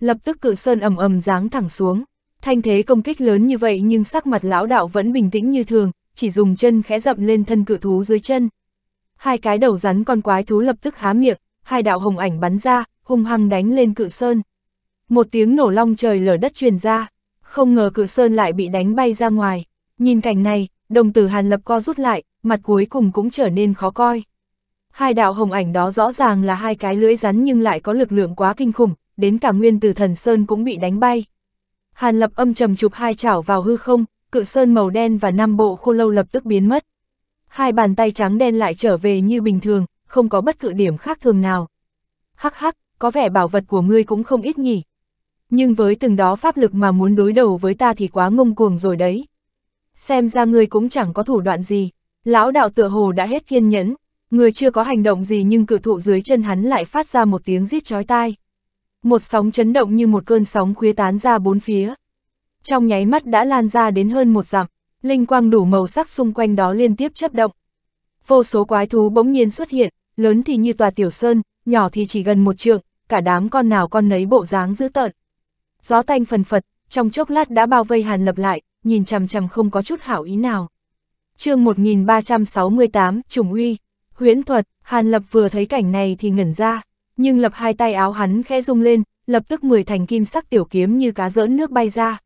Speaker 1: Lập tức cự sơn ầm ầm giáng thẳng xuống, thanh thế công kích lớn như vậy nhưng sắc mặt lão đạo vẫn bình tĩnh như thường, chỉ dùng chân khẽ dậm lên thân cự thú dưới chân. Hai cái đầu rắn con quái thú lập tức há miệng, hai đạo hồng ảnh bắn ra, hung hăng đánh lên cự sơn. Một tiếng nổ long trời lở đất truyền ra, không ngờ cự sơn lại bị đánh bay ra ngoài. Nhìn cảnh này, đồng tử Hàn Lập co rút lại, mặt cuối cùng cũng trở nên khó coi. Hai đạo hồng ảnh đó rõ ràng là hai cái lưỡi rắn nhưng lại có lực lượng quá kinh khủng, đến cả nguyên tử thần sơn cũng bị đánh bay. Hàn lập âm trầm chụp hai chảo vào hư không, cự sơn màu đen và năm bộ khô lâu lập tức biến mất. Hai bàn tay trắng đen lại trở về như bình thường, không có bất cứ điểm khác thường nào. Hắc hắc, có vẻ bảo vật của ngươi cũng không ít nhỉ. Nhưng với từng đó pháp lực mà muốn đối đầu với ta thì quá ngông cuồng rồi đấy. Xem ra ngươi cũng chẳng có thủ đoạn gì. Lão đạo tựa hồ đã hết kiên nhẫn, Người chưa có hành động gì nhưng cử thụ dưới chân hắn lại phát ra một tiếng rít chói tai. Một sóng chấn động như một cơn sóng khuếch tán ra bốn phía. Trong nháy mắt đã lan ra đến hơn một dặm, linh quang đủ màu sắc xung quanh đó liên tiếp chấp động. Vô số quái thú bỗng nhiên xuất hiện, lớn thì như tòa tiểu sơn, nhỏ thì chỉ gần một trượng, cả đám con nào con nấy bộ dáng dữ tợn. Gió tanh phần phật, trong chốc lát đã bao vây Hàn Lập lại, nhìn chằm chằm không có chút hảo ý nào. chương 1368, Trùng Uy huyễn thuật, Hàn Lập vừa thấy cảnh này thì ngẩn ra, nhưng Lập hai tay áo hắn khẽ rung lên, lập tức mười thành kim sắc tiểu kiếm như cá dỡn nước bay ra.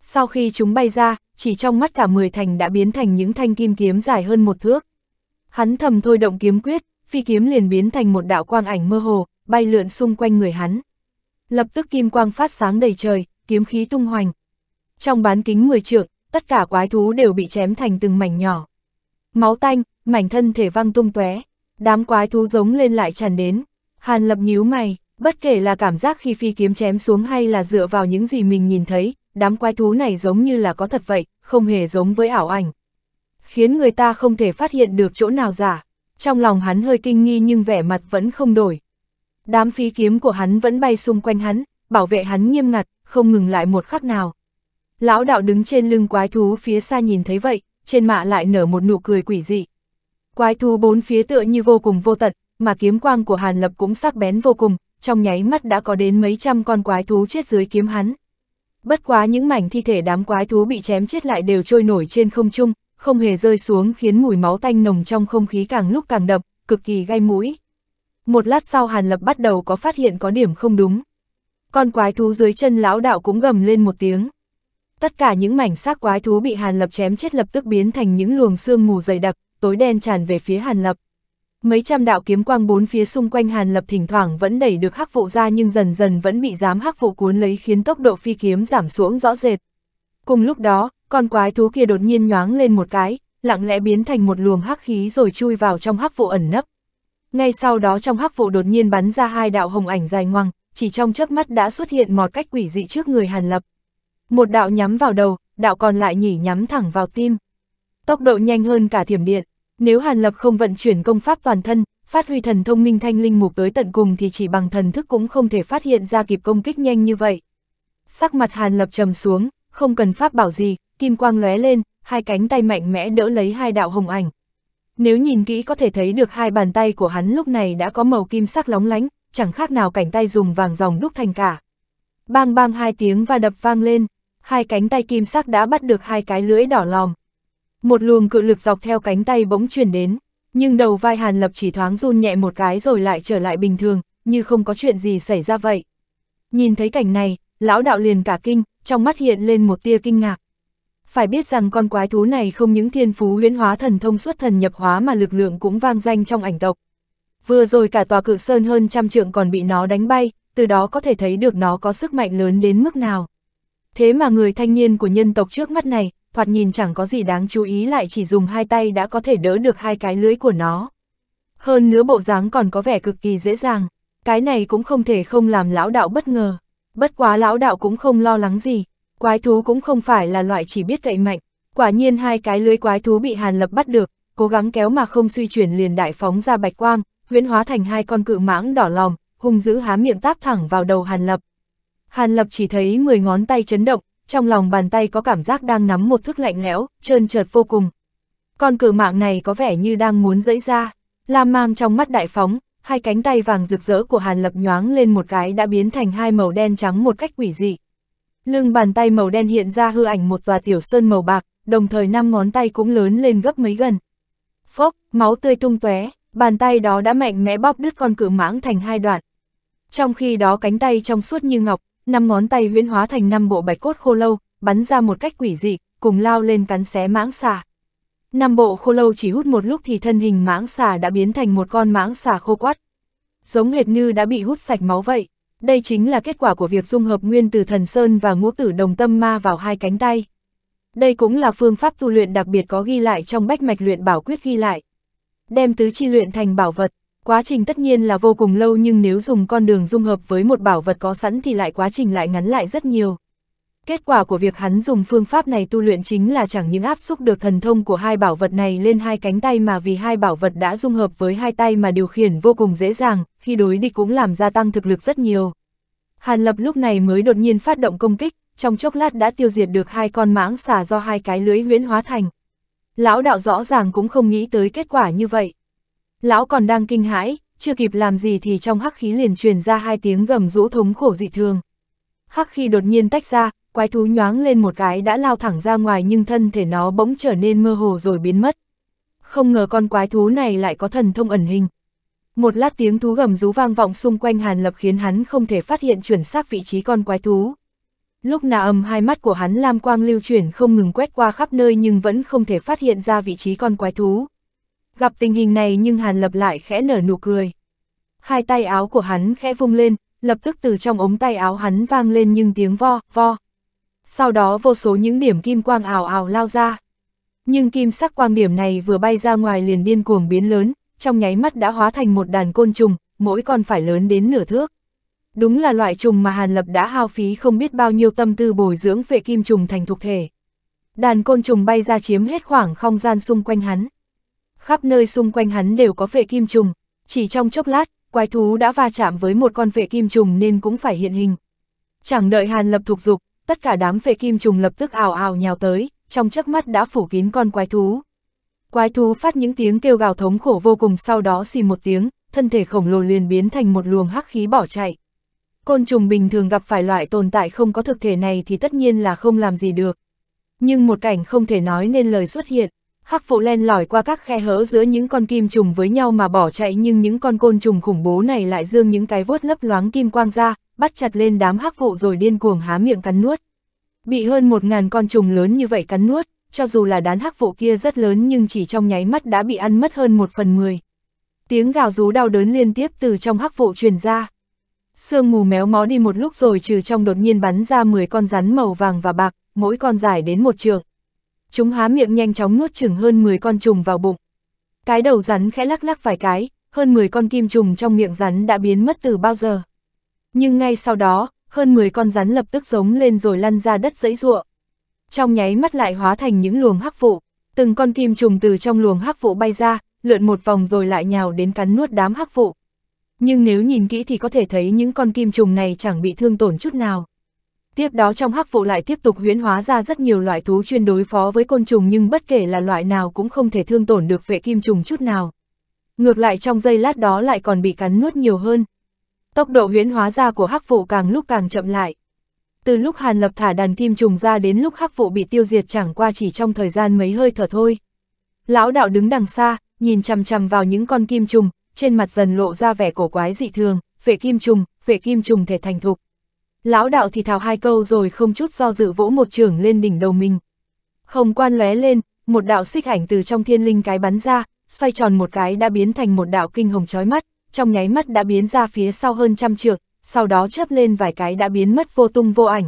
Speaker 1: Sau khi chúng bay ra, chỉ trong mắt cả mười thành đã biến thành những thanh kim kiếm dài hơn một thước. Hắn thầm thôi động kiếm quyết, phi kiếm liền biến thành một đạo quang ảnh mơ hồ, bay lượn xung quanh người hắn. Lập tức kim quang phát sáng đầy trời, kiếm khí tung hoành. Trong bán kính mười trượng, tất cả quái thú đều bị chém thành từng mảnh nhỏ. Máu tanh, mảnh thân thể văng tung tóe, đám quái thú giống lên lại tràn đến. Hàn Lập nhíu mày, bất kể là cảm giác khi phi kiếm chém xuống hay là dựa vào những gì mình nhìn thấy, đám quái thú này giống như là có thật vậy, không hề giống với ảo ảnh. Khiến người ta không thể phát hiện được chỗ nào giả. Trong lòng hắn hơi kinh nghi nhưng vẻ mặt vẫn không đổi. Đám phi kiếm của hắn vẫn bay xung quanh hắn, bảo vệ hắn nghiêm ngặt, không ngừng lại một khắc nào. Lão đạo đứng trên lưng quái thú phía xa nhìn thấy vậy, trên mạ lại nở một nụ cười quỷ dị. Quái thú bốn phía tựa như vô cùng vô tận, mà kiếm quang của Hàn Lập cũng sắc bén vô cùng, trong nháy mắt đã có đến mấy trăm con quái thú chết dưới kiếm hắn. Bất quá những mảnh thi thể đám quái thú bị chém chết lại đều trôi nổi trên không trung, không hề rơi xuống khiến mùi máu tanh nồng trong không khí càng lúc càng đậm, cực kỳ gai mũi. Một lát sau Hàn Lập bắt đầu có phát hiện có điểm không đúng. Con quái thú dưới chân lão đạo cũng gầm lên một tiếng. Tất cả những mảnh xác quái thú bị Hàn Lập chém chết lập tức biến thành những luồng xương mù dày đặc, tối đen tràn về phía Hàn Lập. Mấy trăm đạo kiếm quang bốn phía xung quanh Hàn Lập thỉnh thoảng vẫn đẩy được hắc vụ ra nhưng dần dần vẫn bị dám hắc vụ cuốn lấy khiến tốc độ phi kiếm giảm xuống rõ rệt. Cùng lúc đó, con quái thú kia đột nhiên nhoáng lên một cái, lặng lẽ biến thành một luồng hắc khí rồi chui vào trong hắc vụ ẩn nấp. Ngay sau đó trong hắc vụ đột nhiên bắn ra hai đạo hồng ảnh dài ngoằng, chỉ trong chớp mắt đã xuất hiện một cách quỷ dị trước người Hàn Lập. Một đạo nhắm vào đầu, đạo còn lại nhỉ nhắm thẳng vào tim. Tốc độ nhanh hơn cả thiểm điện. Nếu Hàn Lập không vận chuyển công pháp toàn thân, phát huy thần thông minh thanh linh mục tới tận cùng thì chỉ bằng thần thức cũng không thể phát hiện ra kịp công kích nhanh như vậy. Sắc mặt Hàn Lập trầm xuống, không cần pháp bảo gì, kim quang lóe lên, hai cánh tay mạnh mẽ đỡ lấy hai đạo hồng ảnh. Nếu nhìn kỹ có thể thấy được hai bàn tay của hắn lúc này đã có màu kim sắc lóng lánh, chẳng khác nào cảnh tay dùng vàng dòng đúc thành cả. Bang bang hai tiếng và đập vang lên, hai cánh tay kim sắc đã bắt được hai cái lưỡi đỏ lòm, một luồng cự lực dọc theo cánh tay bỗng chuyển đến, nhưng đầu vai Hàn Lập chỉ thoáng run nhẹ một cái rồi lại trở lại bình thường, như không có chuyện gì xảy ra vậy. Nhìn thấy cảnh này, lão đạo liền cả kinh, trong mắt hiện lên một tia kinh ngạc. Phải biết rằng con quái thú này không những thiên phú huyễn hóa thần thông suốt thần nhập hóa mà lực lượng cũng vang danh trong ảnh tộc. Vừa rồi cả tòa cự sơn hơn trăm trượng còn bị nó đánh bay, từ đó có thể thấy được nó có sức mạnh lớn đến mức nào. Thế mà người thanh niên của nhân tộc trước mắt này, thoạt nhìn chẳng có gì đáng chú ý lại chỉ dùng hai tay đã có thể đỡ được hai cái lưới của nó. Hơn nữa bộ dáng còn có vẻ cực kỳ dễ dàng, cái này cũng không thể không làm lão đạo bất ngờ. Bất quá lão đạo cũng không lo lắng gì, quái thú cũng không phải là loại chỉ biết cậy mạnh. Quả nhiên hai cái lưới quái thú bị Hàn Lập bắt được, cố gắng kéo mà không suy chuyển liền đại phóng ra bạch quang, huyễn hóa thành hai con cự mãng đỏ lòng, hung dữ há miệng táp thẳng vào đầu Hàn Lập. Hàn Lập chỉ thấy 10 ngón tay chấn động, trong lòng bàn tay có cảm giác đang nắm một thức lạnh lẽo, trơn trượt vô cùng. Con cử mạng này có vẻ như đang muốn dẫy ra, lam mang trong mắt đại phóng, hai cánh tay vàng rực rỡ của Hàn Lập nhoáng lên một cái đã biến thành hai màu đen trắng một cách quỷ dị. Lưng bàn tay màu đen hiện ra hư ảnh một tòa tiểu sơn màu bạc, đồng thời năm ngón tay cũng lớn lên gấp mấy gần. Phốc, máu tươi tung tóe, bàn tay đó đã mạnh mẽ bóp đứt con cự mãng thành hai đoạn. Trong khi đó cánh tay trong suốt như ngọc, năm ngón tay huyễn hóa thành năm bộ bạch cốt khô lâu, bắn ra một cách quỷ dị, cùng lao lên cắn xé mãng xà. Năm bộ khô lâu chỉ hút một lúc thì thân hình mãng xà đã biến thành một con mãng xà khô quắt. Giống hệt như đã bị hút sạch máu vậy. Đây chính là kết quả của việc dung hợp nguyên từ thần sơn và ngũ tử đồng tâm ma vào hai cánh tay. Đây cũng là phương pháp tu luyện đặc biệt có ghi lại trong bách mạch luyện bảo quyết ghi lại. Đem tứ chi luyện thành bảo vật, Quá trình tất nhiên là vô cùng lâu nhưng nếu dùng con đường dung hợp với một bảo vật có sẵn thì lại quá trình lại ngắn lại rất nhiều. Kết quả của việc hắn dùng phương pháp này tu luyện chính là chẳng những áp xúc được thần thông của hai bảo vật này lên hai cánh tay mà vì hai bảo vật đã dung hợp với hai tay mà điều khiển vô cùng dễ dàng, khi đối địch cũng làm gia tăng thực lực rất nhiều. Hàn Lập lúc này mới đột nhiên phát động công kích, trong chốc lát đã tiêu diệt được hai con mãng xà do hai cái lưới huyễn hóa thành. Lão đạo rõ ràng cũng không nghĩ tới kết quả như vậy. Lão còn đang kinh hãi, chưa kịp làm gì thì trong hắc khí liền truyền ra hai tiếng gầm rũ thống khổ dị thường. Hắc khí đột nhiên tách ra, quái thú nhoáng lên một cái đã lao thẳng ra ngoài nhưng thân thể nó bỗng trở nên mơ hồ rồi biến mất. Không ngờ con quái thú này lại có thần thông ẩn hình. Một lát tiếng thú gầm rú vang vọng xung quanh Hàn Lập khiến hắn không thể phát hiện chuẩn xác vị trí con quái thú. Lúc nà âm hai mắt của hắn lam quang lưu chuyển không ngừng quét qua khắp nơi nhưng vẫn không thể phát hiện ra vị trí con quái thú. Gặp tình hình này nhưng Hàn Lập lại khẽ nở nụ cười. Hai tay áo của hắn khẽ vung lên, lập tức từ trong ống tay áo hắn vang lên nhưng tiếng vo, vo. Sau đó vô số những điểm kim quang ảo ảo lao ra. Nhưng kim sắc quang điểm này vừa bay ra ngoài liền điên cuồng biến lớn, trong nháy mắt đã hóa thành một đàn côn trùng, mỗi con phải lớn đến nửa thước. Đúng là loại trùng mà Hàn Lập đã hao phí không biết bao nhiêu tâm tư bồi dưỡng về kim trùng thành thuộc thể. Đàn côn trùng bay ra chiếm hết khoảng không gian xung quanh hắn khắp nơi xung quanh hắn đều có vệ kim trùng, chỉ trong chốc lát, quái thú đã va chạm với một con vệ kim trùng nên cũng phải hiện hình. Chẳng đợi Hàn Lập thuộc dục, tất cả đám vệ kim trùng lập tức ào ào nhào tới, trong chớp mắt đã phủ kín con quái thú. Quái thú phát những tiếng kêu gào thống khổ vô cùng sau đó xì một tiếng, thân thể khổng lồ liền biến thành một luồng hắc khí bỏ chạy. Côn trùng bình thường gặp phải loại tồn tại không có thực thể này thì tất nhiên là không làm gì được. Nhưng một cảnh không thể nói nên lời xuất hiện, Hắc phụ len lỏi qua các khe hở giữa những con kim trùng với nhau mà bỏ chạy nhưng những con côn trùng khủng bố này lại dương những cái vuốt lấp loáng kim quang ra, bắt chặt lên đám hắc phụ rồi điên cuồng há miệng cắn nuốt. Bị hơn một ngàn con trùng lớn như vậy cắn nuốt, cho dù là đán hắc phụ kia rất lớn nhưng chỉ trong nháy mắt đã bị ăn mất hơn một phần mười. Tiếng gào rú đau đớn liên tiếp từ trong hắc phụ truyền ra. Sương mù méo mó đi một lúc rồi trừ trong đột nhiên bắn ra 10 con rắn màu vàng và bạc, mỗi con dài đến một trường chúng há miệng nhanh chóng nuốt chừng hơn 10 con trùng vào bụng. Cái đầu rắn khẽ lắc lắc vài cái, hơn 10 con kim trùng trong miệng rắn đã biến mất từ bao giờ. Nhưng ngay sau đó, hơn 10 con rắn lập tức giống lên rồi lăn ra đất dẫy ruộng. Trong nháy mắt lại hóa thành những luồng hắc vụ, từng con kim trùng từ trong luồng hắc vụ bay ra, lượn một vòng rồi lại nhào đến cắn nuốt đám hắc vụ. Nhưng nếu nhìn kỹ thì có thể thấy những con kim trùng này chẳng bị thương tổn chút nào. Tiếp đó trong hắc vụ lại tiếp tục huyễn hóa ra rất nhiều loại thú chuyên đối phó với côn trùng nhưng bất kể là loại nào cũng không thể thương tổn được vệ kim trùng chút nào. Ngược lại trong giây lát đó lại còn bị cắn nuốt nhiều hơn. Tốc độ huyễn hóa ra của hắc vụ càng lúc càng chậm lại. Từ lúc Hàn Lập thả đàn kim trùng ra đến lúc hắc vụ bị tiêu diệt chẳng qua chỉ trong thời gian mấy hơi thở thôi. Lão đạo đứng đằng xa, nhìn chằm chằm vào những con kim trùng, trên mặt dần lộ ra vẻ cổ quái dị thường, vệ kim trùng, vệ kim trùng thể thành thục. Lão đạo thì thào hai câu rồi không chút do dự vỗ một trường lên đỉnh đầu mình. Hồng quan lóe lên, một đạo xích ảnh từ trong thiên linh cái bắn ra, xoay tròn một cái đã biến thành một đạo kinh hồng chói mắt, trong nháy mắt đã biến ra phía sau hơn trăm trượng, sau đó chớp lên vài cái đã biến mất vô tung vô ảnh.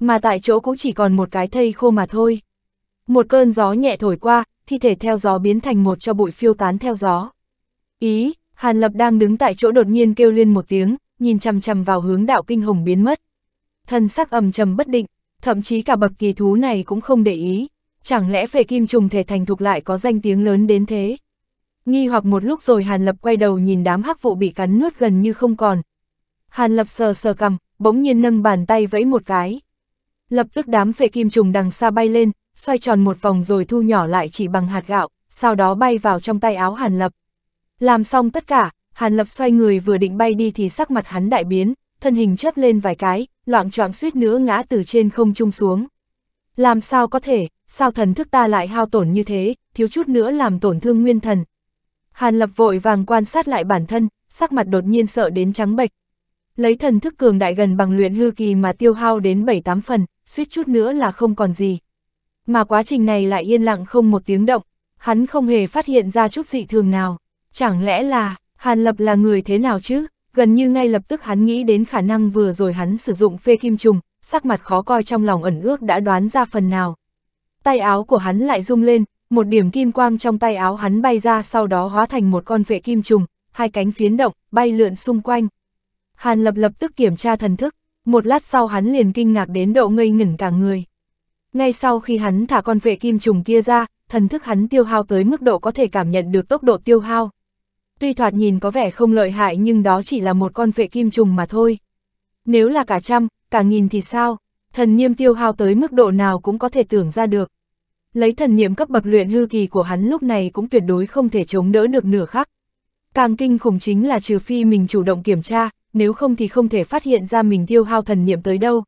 Speaker 1: Mà tại chỗ cũng chỉ còn một cái thây khô mà thôi. Một cơn gió nhẹ thổi qua, thi thể theo gió biến thành một cho bụi phiêu tán theo gió. Ý, Hàn Lập đang đứng tại chỗ đột nhiên kêu lên một tiếng, nhìn chằm chằm vào hướng đạo kinh hồng biến mất. Thân sắc ầm trầm bất định, thậm chí cả bậc kỳ thú này cũng không để ý, chẳng lẽ về kim trùng thể thành thục lại có danh tiếng lớn đến thế. Nghi hoặc một lúc rồi Hàn Lập quay đầu nhìn đám hắc vụ bị cắn nuốt gần như không còn. Hàn Lập sờ sờ cầm, bỗng nhiên nâng bàn tay vẫy một cái. Lập tức đám phệ kim trùng đằng xa bay lên, xoay tròn một vòng rồi thu nhỏ lại chỉ bằng hạt gạo, sau đó bay vào trong tay áo Hàn Lập. Làm xong tất cả, Hàn Lập xoay người vừa định bay đi thì sắc mặt hắn đại biến, thân hình chớp lên vài cái, loạn choạng suýt nữa ngã từ trên không trung xuống. Làm sao có thể, sao thần thức ta lại hao tổn như thế, thiếu chút nữa làm tổn thương nguyên thần. Hàn Lập vội vàng quan sát lại bản thân, sắc mặt đột nhiên sợ đến trắng bệch. Lấy thần thức cường đại gần bằng luyện hư kỳ mà tiêu hao đến 7-8 phần, suýt chút nữa là không còn gì. Mà quá trình này lại yên lặng không một tiếng động, hắn không hề phát hiện ra chút dị thường nào. Chẳng lẽ là, Hàn Lập là người thế nào chứ? Gần như ngay lập tức hắn nghĩ đến khả năng vừa rồi hắn sử dụng phê kim trùng, sắc mặt khó coi trong lòng ẩn ước đã đoán ra phần nào. Tay áo của hắn lại rung lên, một điểm kim quang trong tay áo hắn bay ra sau đó hóa thành một con phệ kim trùng, hai cánh phiến động, bay lượn xung quanh. Hàn Lập lập tức kiểm tra thần thức, một lát sau hắn liền kinh ngạc đến độ ngây ngẩn cả người. Ngay sau khi hắn thả con vệ kim trùng kia ra, thần thức hắn tiêu hao tới mức độ có thể cảm nhận được tốc độ tiêu hao tuy thoạt nhìn có vẻ không lợi hại nhưng đó chỉ là một con vệ kim trùng mà thôi. Nếu là cả trăm, cả nghìn thì sao, thần niêm tiêu hao tới mức độ nào cũng có thể tưởng ra được. Lấy thần niệm cấp bậc luyện hư kỳ của hắn lúc này cũng tuyệt đối không thể chống đỡ được nửa khắc. Càng kinh khủng chính là trừ phi mình chủ động kiểm tra, nếu không thì không thể phát hiện ra mình tiêu hao thần niệm tới đâu.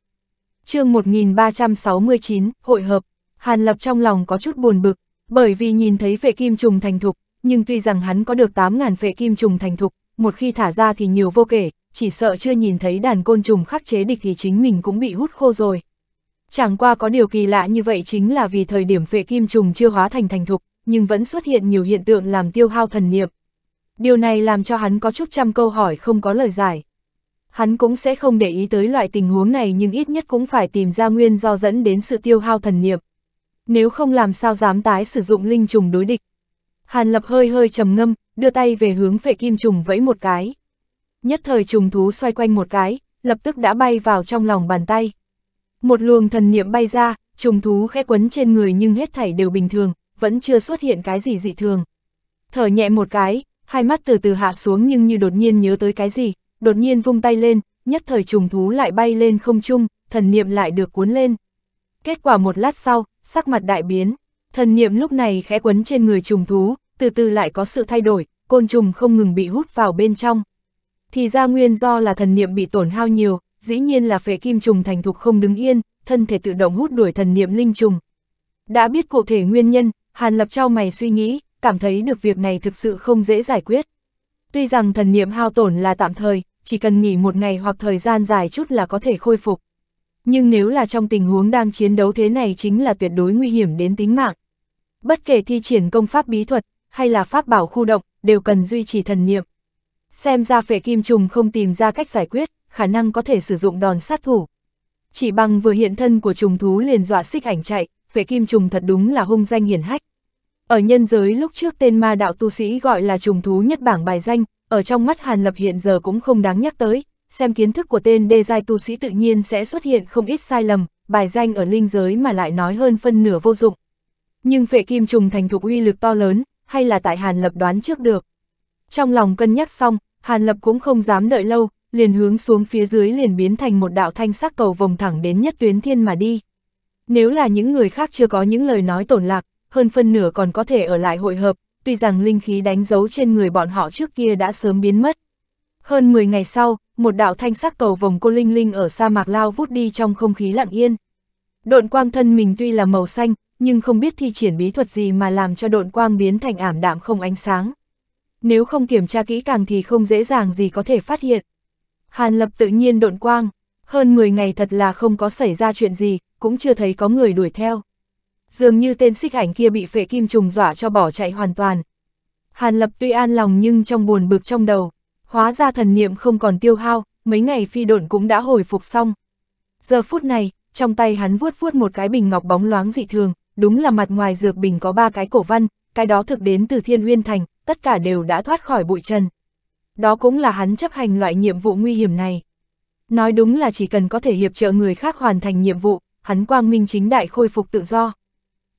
Speaker 1: chương 1369, hội hợp, Hàn Lập trong lòng có chút buồn bực, bởi vì nhìn thấy vệ kim trùng thành thục, nhưng tuy rằng hắn có được 8.000 phệ kim trùng thành thục, một khi thả ra thì nhiều vô kể, chỉ sợ chưa nhìn thấy đàn côn trùng khắc chế địch thì chính mình cũng bị hút khô rồi. Chẳng qua có điều kỳ lạ như vậy chính là vì thời điểm phệ kim trùng chưa hóa thành thành thục, nhưng vẫn xuất hiện nhiều hiện tượng làm tiêu hao thần niệm. Điều này làm cho hắn có chút trăm câu hỏi không có lời giải. Hắn cũng sẽ không để ý tới loại tình huống này nhưng ít nhất cũng phải tìm ra nguyên do dẫn đến sự tiêu hao thần niệm. Nếu không làm sao dám tái sử dụng linh trùng đối địch. Hàn Lập hơi hơi trầm ngâm, đưa tay về hướng phệ kim trùng vẫy một cái. Nhất thời trùng thú xoay quanh một cái, lập tức đã bay vào trong lòng bàn tay. Một luồng thần niệm bay ra, trùng thú khẽ quấn trên người nhưng hết thảy đều bình thường, vẫn chưa xuất hiện cái gì dị thường. Thở nhẹ một cái, hai mắt từ từ hạ xuống nhưng như đột nhiên nhớ tới cái gì, đột nhiên vung tay lên, nhất thời trùng thú lại bay lên không trung, thần niệm lại được cuốn lên. Kết quả một lát sau, sắc mặt đại biến, thần niệm lúc này khẽ quấn trên người trùng thú, từ từ lại có sự thay đổi, côn trùng không ngừng bị hút vào bên trong. Thì ra nguyên do là thần niệm bị tổn hao nhiều, dĩ nhiên là phế kim trùng thành thục không đứng yên, thân thể tự động hút đuổi thần niệm linh trùng. Đã biết cụ thể nguyên nhân, Hàn Lập trao mày suy nghĩ, cảm thấy được việc này thực sự không dễ giải quyết. Tuy rằng thần niệm hao tổn là tạm thời, chỉ cần nghỉ một ngày hoặc thời gian dài chút là có thể khôi phục. Nhưng nếu là trong tình huống đang chiến đấu thế này chính là tuyệt đối nguy hiểm đến tính mạng. Bất kể thi triển công pháp bí thuật, hay là pháp bảo khu động, đều cần duy trì thần niệm. Xem ra phệ kim trùng không tìm ra cách giải quyết, khả năng có thể sử dụng đòn sát thủ. Chỉ bằng vừa hiện thân của trùng thú liền dọa xích ảnh chạy, phệ kim trùng thật đúng là hung danh hiển hách. Ở nhân giới lúc trước tên ma đạo tu sĩ gọi là trùng thú nhất bảng bài danh, ở trong mắt Hàn Lập hiện giờ cũng không đáng nhắc tới, xem kiến thức của tên đê giai tu sĩ tự nhiên sẽ xuất hiện không ít sai lầm, bài danh ở linh giới mà lại nói hơn phân nửa vô dụng. Nhưng phệ kim trùng thành thục uy lực to lớn, hay là tại Hàn Lập đoán trước được. Trong lòng cân nhắc xong, Hàn Lập cũng không dám đợi lâu, liền hướng xuống phía dưới liền biến thành một đạo thanh sắc cầu vòng thẳng đến nhất tuyến thiên mà đi. Nếu là những người khác chưa có những lời nói tổn lạc, hơn phân nửa còn có thể ở lại hội hợp, tuy rằng linh khí đánh dấu trên người bọn họ trước kia đã sớm biến mất. Hơn 10 ngày sau, một đạo thanh sắc cầu vòng cô Linh Linh ở sa mạc lao vút đi trong không khí lặng yên. Độn quang thân mình tuy là màu xanh, nhưng không biết thi triển bí thuật gì mà làm cho độn quang biến thành ảm đạm không ánh sáng. Nếu không kiểm tra kỹ càng thì không dễ dàng gì có thể phát hiện. Hàn Lập tự nhiên độn quang, hơn 10 ngày thật là không có xảy ra chuyện gì, cũng chưa thấy có người đuổi theo. Dường như tên xích ảnh kia bị phệ kim trùng dọa cho bỏ chạy hoàn toàn. Hàn Lập tuy an lòng nhưng trong buồn bực trong đầu, hóa ra thần niệm không còn tiêu hao, mấy ngày phi độn cũng đã hồi phục xong. Giờ phút này, trong tay hắn vuốt vuốt một cái bình ngọc bóng loáng dị thường, đúng là mặt ngoài dược bình có ba cái cổ văn, cái đó thực đến từ Thiên Uyên Thành, tất cả đều đã thoát khỏi bụi trần. Đó cũng là hắn chấp hành loại nhiệm vụ nguy hiểm này. Nói đúng là chỉ cần có thể hiệp trợ người khác hoàn thành nhiệm vụ, hắn quang minh chính đại khôi phục tự do.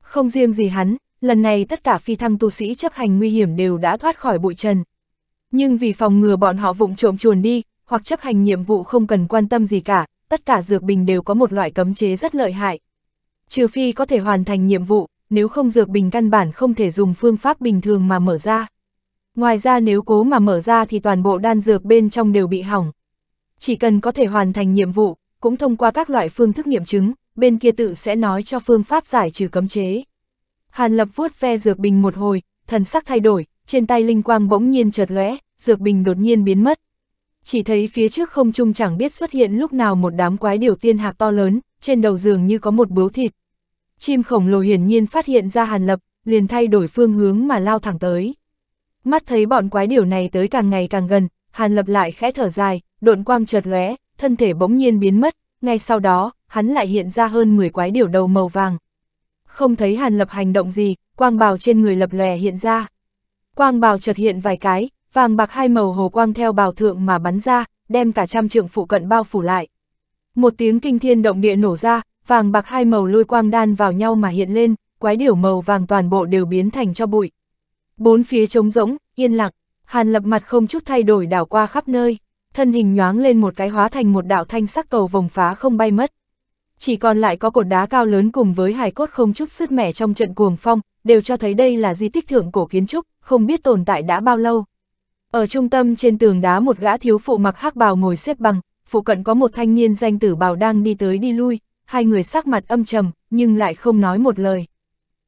Speaker 1: Không riêng gì hắn, lần này tất cả phi thăng tu sĩ chấp hành nguy hiểm đều đã thoát khỏi bụi trần. Nhưng vì phòng ngừa bọn họ vụng trộm chuồn đi, hoặc chấp hành nhiệm vụ không cần quan tâm gì cả, tất cả dược bình đều có một loại cấm chế rất lợi hại trừ phi có thể hoàn thành nhiệm vụ, nếu không dược bình căn bản không thể dùng phương pháp bình thường mà mở ra. Ngoài ra nếu cố mà mở ra thì toàn bộ đan dược bên trong đều bị hỏng. Chỉ cần có thể hoàn thành nhiệm vụ, cũng thông qua các loại phương thức nghiệm chứng, bên kia tự sẽ nói cho phương pháp giải trừ cấm chế. Hàn Lập vuốt ve dược bình một hồi, thần sắc thay đổi, trên tay linh quang bỗng nhiên chợt lóe, dược bình đột nhiên biến mất. Chỉ thấy phía trước không trung chẳng biết xuất hiện lúc nào một đám quái điều tiên hạc to lớn, trên đầu giường như có một bướu thịt, chim khổng lồ hiển nhiên phát hiện ra Hàn Lập, liền thay đổi phương hướng mà lao thẳng tới. Mắt thấy bọn quái điều này tới càng ngày càng gần, Hàn Lập lại khẽ thở dài, độn quang chợt lóe, thân thể bỗng nhiên biến mất, ngay sau đó, hắn lại hiện ra hơn 10 quái điều đầu màu vàng. Không thấy Hàn Lập hành động gì, quang bào trên người lập lòe hiện ra. Quang bào chợt hiện vài cái, vàng bạc hai màu hồ quang theo bào thượng mà bắn ra, đem cả trăm trượng phụ cận bao phủ lại. Một tiếng kinh thiên động địa nổ ra, vàng bạc hai màu lôi quang đan vào nhau mà hiện lên, quái điểu màu vàng toàn bộ đều biến thành cho bụi. Bốn phía trống rỗng, yên lặng, Hàn Lập mặt không chút thay đổi đảo qua khắp nơi, thân hình nhoáng lên một cái hóa thành một đạo thanh sắc cầu vòng phá không bay mất. Chỉ còn lại có cột đá cao lớn cùng với hài cốt không chút sứt mẻ trong trận cuồng phong, đều cho thấy đây là di tích thượng cổ kiến trúc, không biết tồn tại đã bao lâu. Ở trung tâm trên tường đá một gã thiếu phụ mặc hắc bào ngồi xếp bằng, phụ cận có một thanh niên danh tử bào đang đi tới đi lui, hai người sắc mặt âm trầm, nhưng lại không nói một lời.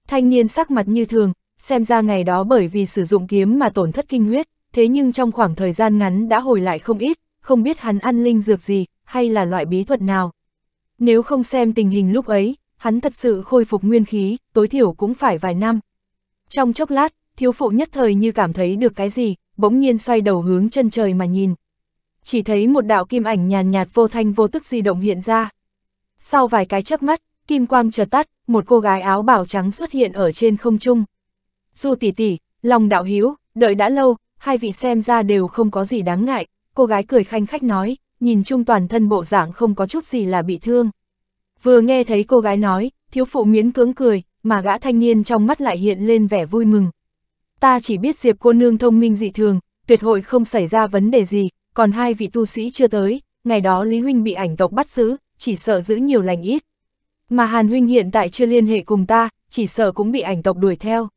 Speaker 1: Thanh niên sắc mặt như thường, xem ra ngày đó bởi vì sử dụng kiếm mà tổn thất kinh huyết, thế nhưng trong khoảng thời gian ngắn đã hồi lại không ít, không biết hắn ăn linh dược gì, hay là loại bí thuật nào. Nếu không xem tình hình lúc ấy, hắn thật sự khôi phục nguyên khí, tối thiểu cũng phải vài năm. Trong chốc lát, thiếu phụ nhất thời như cảm thấy được cái gì, bỗng nhiên xoay đầu hướng chân trời mà nhìn. Chỉ thấy một đạo kim ảnh nhàn nhạt vô thanh vô tức di động hiện ra, sau vài cái chớp mắt, kim quang chợt tắt, một cô gái áo bảo trắng xuất hiện ở trên không trung. Du tỷ tỷ, lòng đạo hiếu, đợi đã lâu, hai vị xem ra đều không có gì đáng ngại, cô gái cười khanh khách nói, nhìn chung toàn thân bộ dạng không có chút gì là bị thương. Vừa nghe thấy cô gái nói, thiếu phụ miễn cưỡng cười, mà gã thanh niên trong mắt lại hiện lên vẻ vui mừng. Ta chỉ biết Diệp cô nương thông minh dị thường, tuyệt hội không xảy ra vấn đề gì, còn hai vị tu sĩ chưa tới, ngày đó Lý Huynh bị ảnh tộc bắt giữ, chỉ sợ giữ nhiều lành ít. Mà Hàn Huynh hiện tại chưa liên hệ cùng ta, chỉ sợ cũng bị ảnh tộc đuổi theo.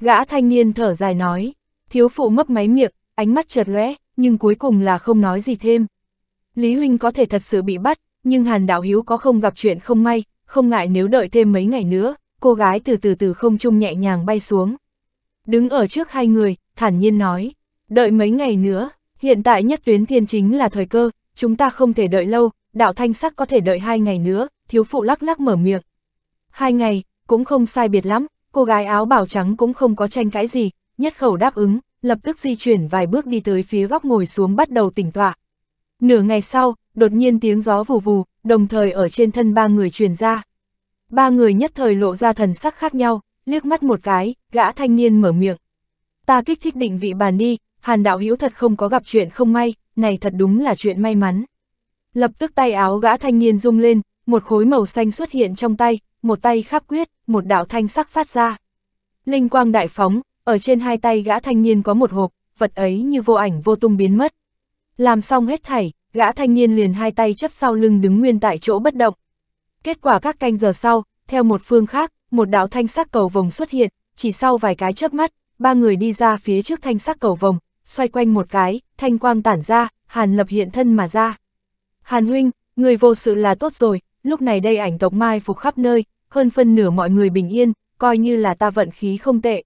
Speaker 1: Gã thanh niên thở dài nói, thiếu phụ mấp máy miệng, ánh mắt chợt lóe, nhưng cuối cùng là không nói gì thêm. Lý Huynh có thể thật sự bị bắt, nhưng Hàn Đạo Hiếu có không gặp chuyện không may, không ngại nếu đợi thêm mấy ngày nữa, cô gái từ từ từ không trung nhẹ nhàng bay xuống. Đứng ở trước hai người, thản nhiên nói, đợi mấy ngày nữa, hiện tại nhất tuyến thiên chính là thời cơ, chúng ta không thể đợi lâu, đạo thanh sắc có thể đợi hai ngày nữa, thiếu phụ lắc lắc mở miệng. Hai ngày, cũng không sai biệt lắm, cô gái áo bảo trắng cũng không có tranh cãi gì, nhất khẩu đáp ứng, lập tức di chuyển vài bước đi tới phía góc ngồi xuống bắt đầu tỉnh tọa. Nửa ngày sau, đột nhiên tiếng gió vù vù, đồng thời ở trên thân ba người truyền ra. Ba người nhất thời lộ ra thần sắc khác nhau, liếc mắt một cái, gã thanh niên mở miệng. Ta kích thích định vị bàn đi, hàn đạo hữu thật không có gặp chuyện không may, này thật đúng là chuyện may mắn. Lập tức tay áo gã thanh niên rung lên, một khối màu xanh xuất hiện trong tay, một tay khắp quyết, một đạo thanh sắc phát ra. Linh quang đại phóng, ở trên hai tay gã thanh niên có một hộp, vật ấy như vô ảnh vô tung biến mất. Làm xong hết thảy, gã thanh niên liền hai tay chấp sau lưng đứng nguyên tại chỗ bất động. Kết quả các canh giờ sau, theo một phương khác, một đạo thanh sắc cầu vồng xuất hiện, chỉ sau vài cái chớp mắt, ba người đi ra phía trước thanh sắc cầu vồng, xoay quanh một cái, thanh quang tản ra, Hàn Lập hiện thân mà ra. Hàn huynh, người vô sự là tốt rồi, lúc này đây ảnh tộc mai phục khắp nơi, hơn phân nửa mọi người bình yên, coi như là ta vận khí không tệ.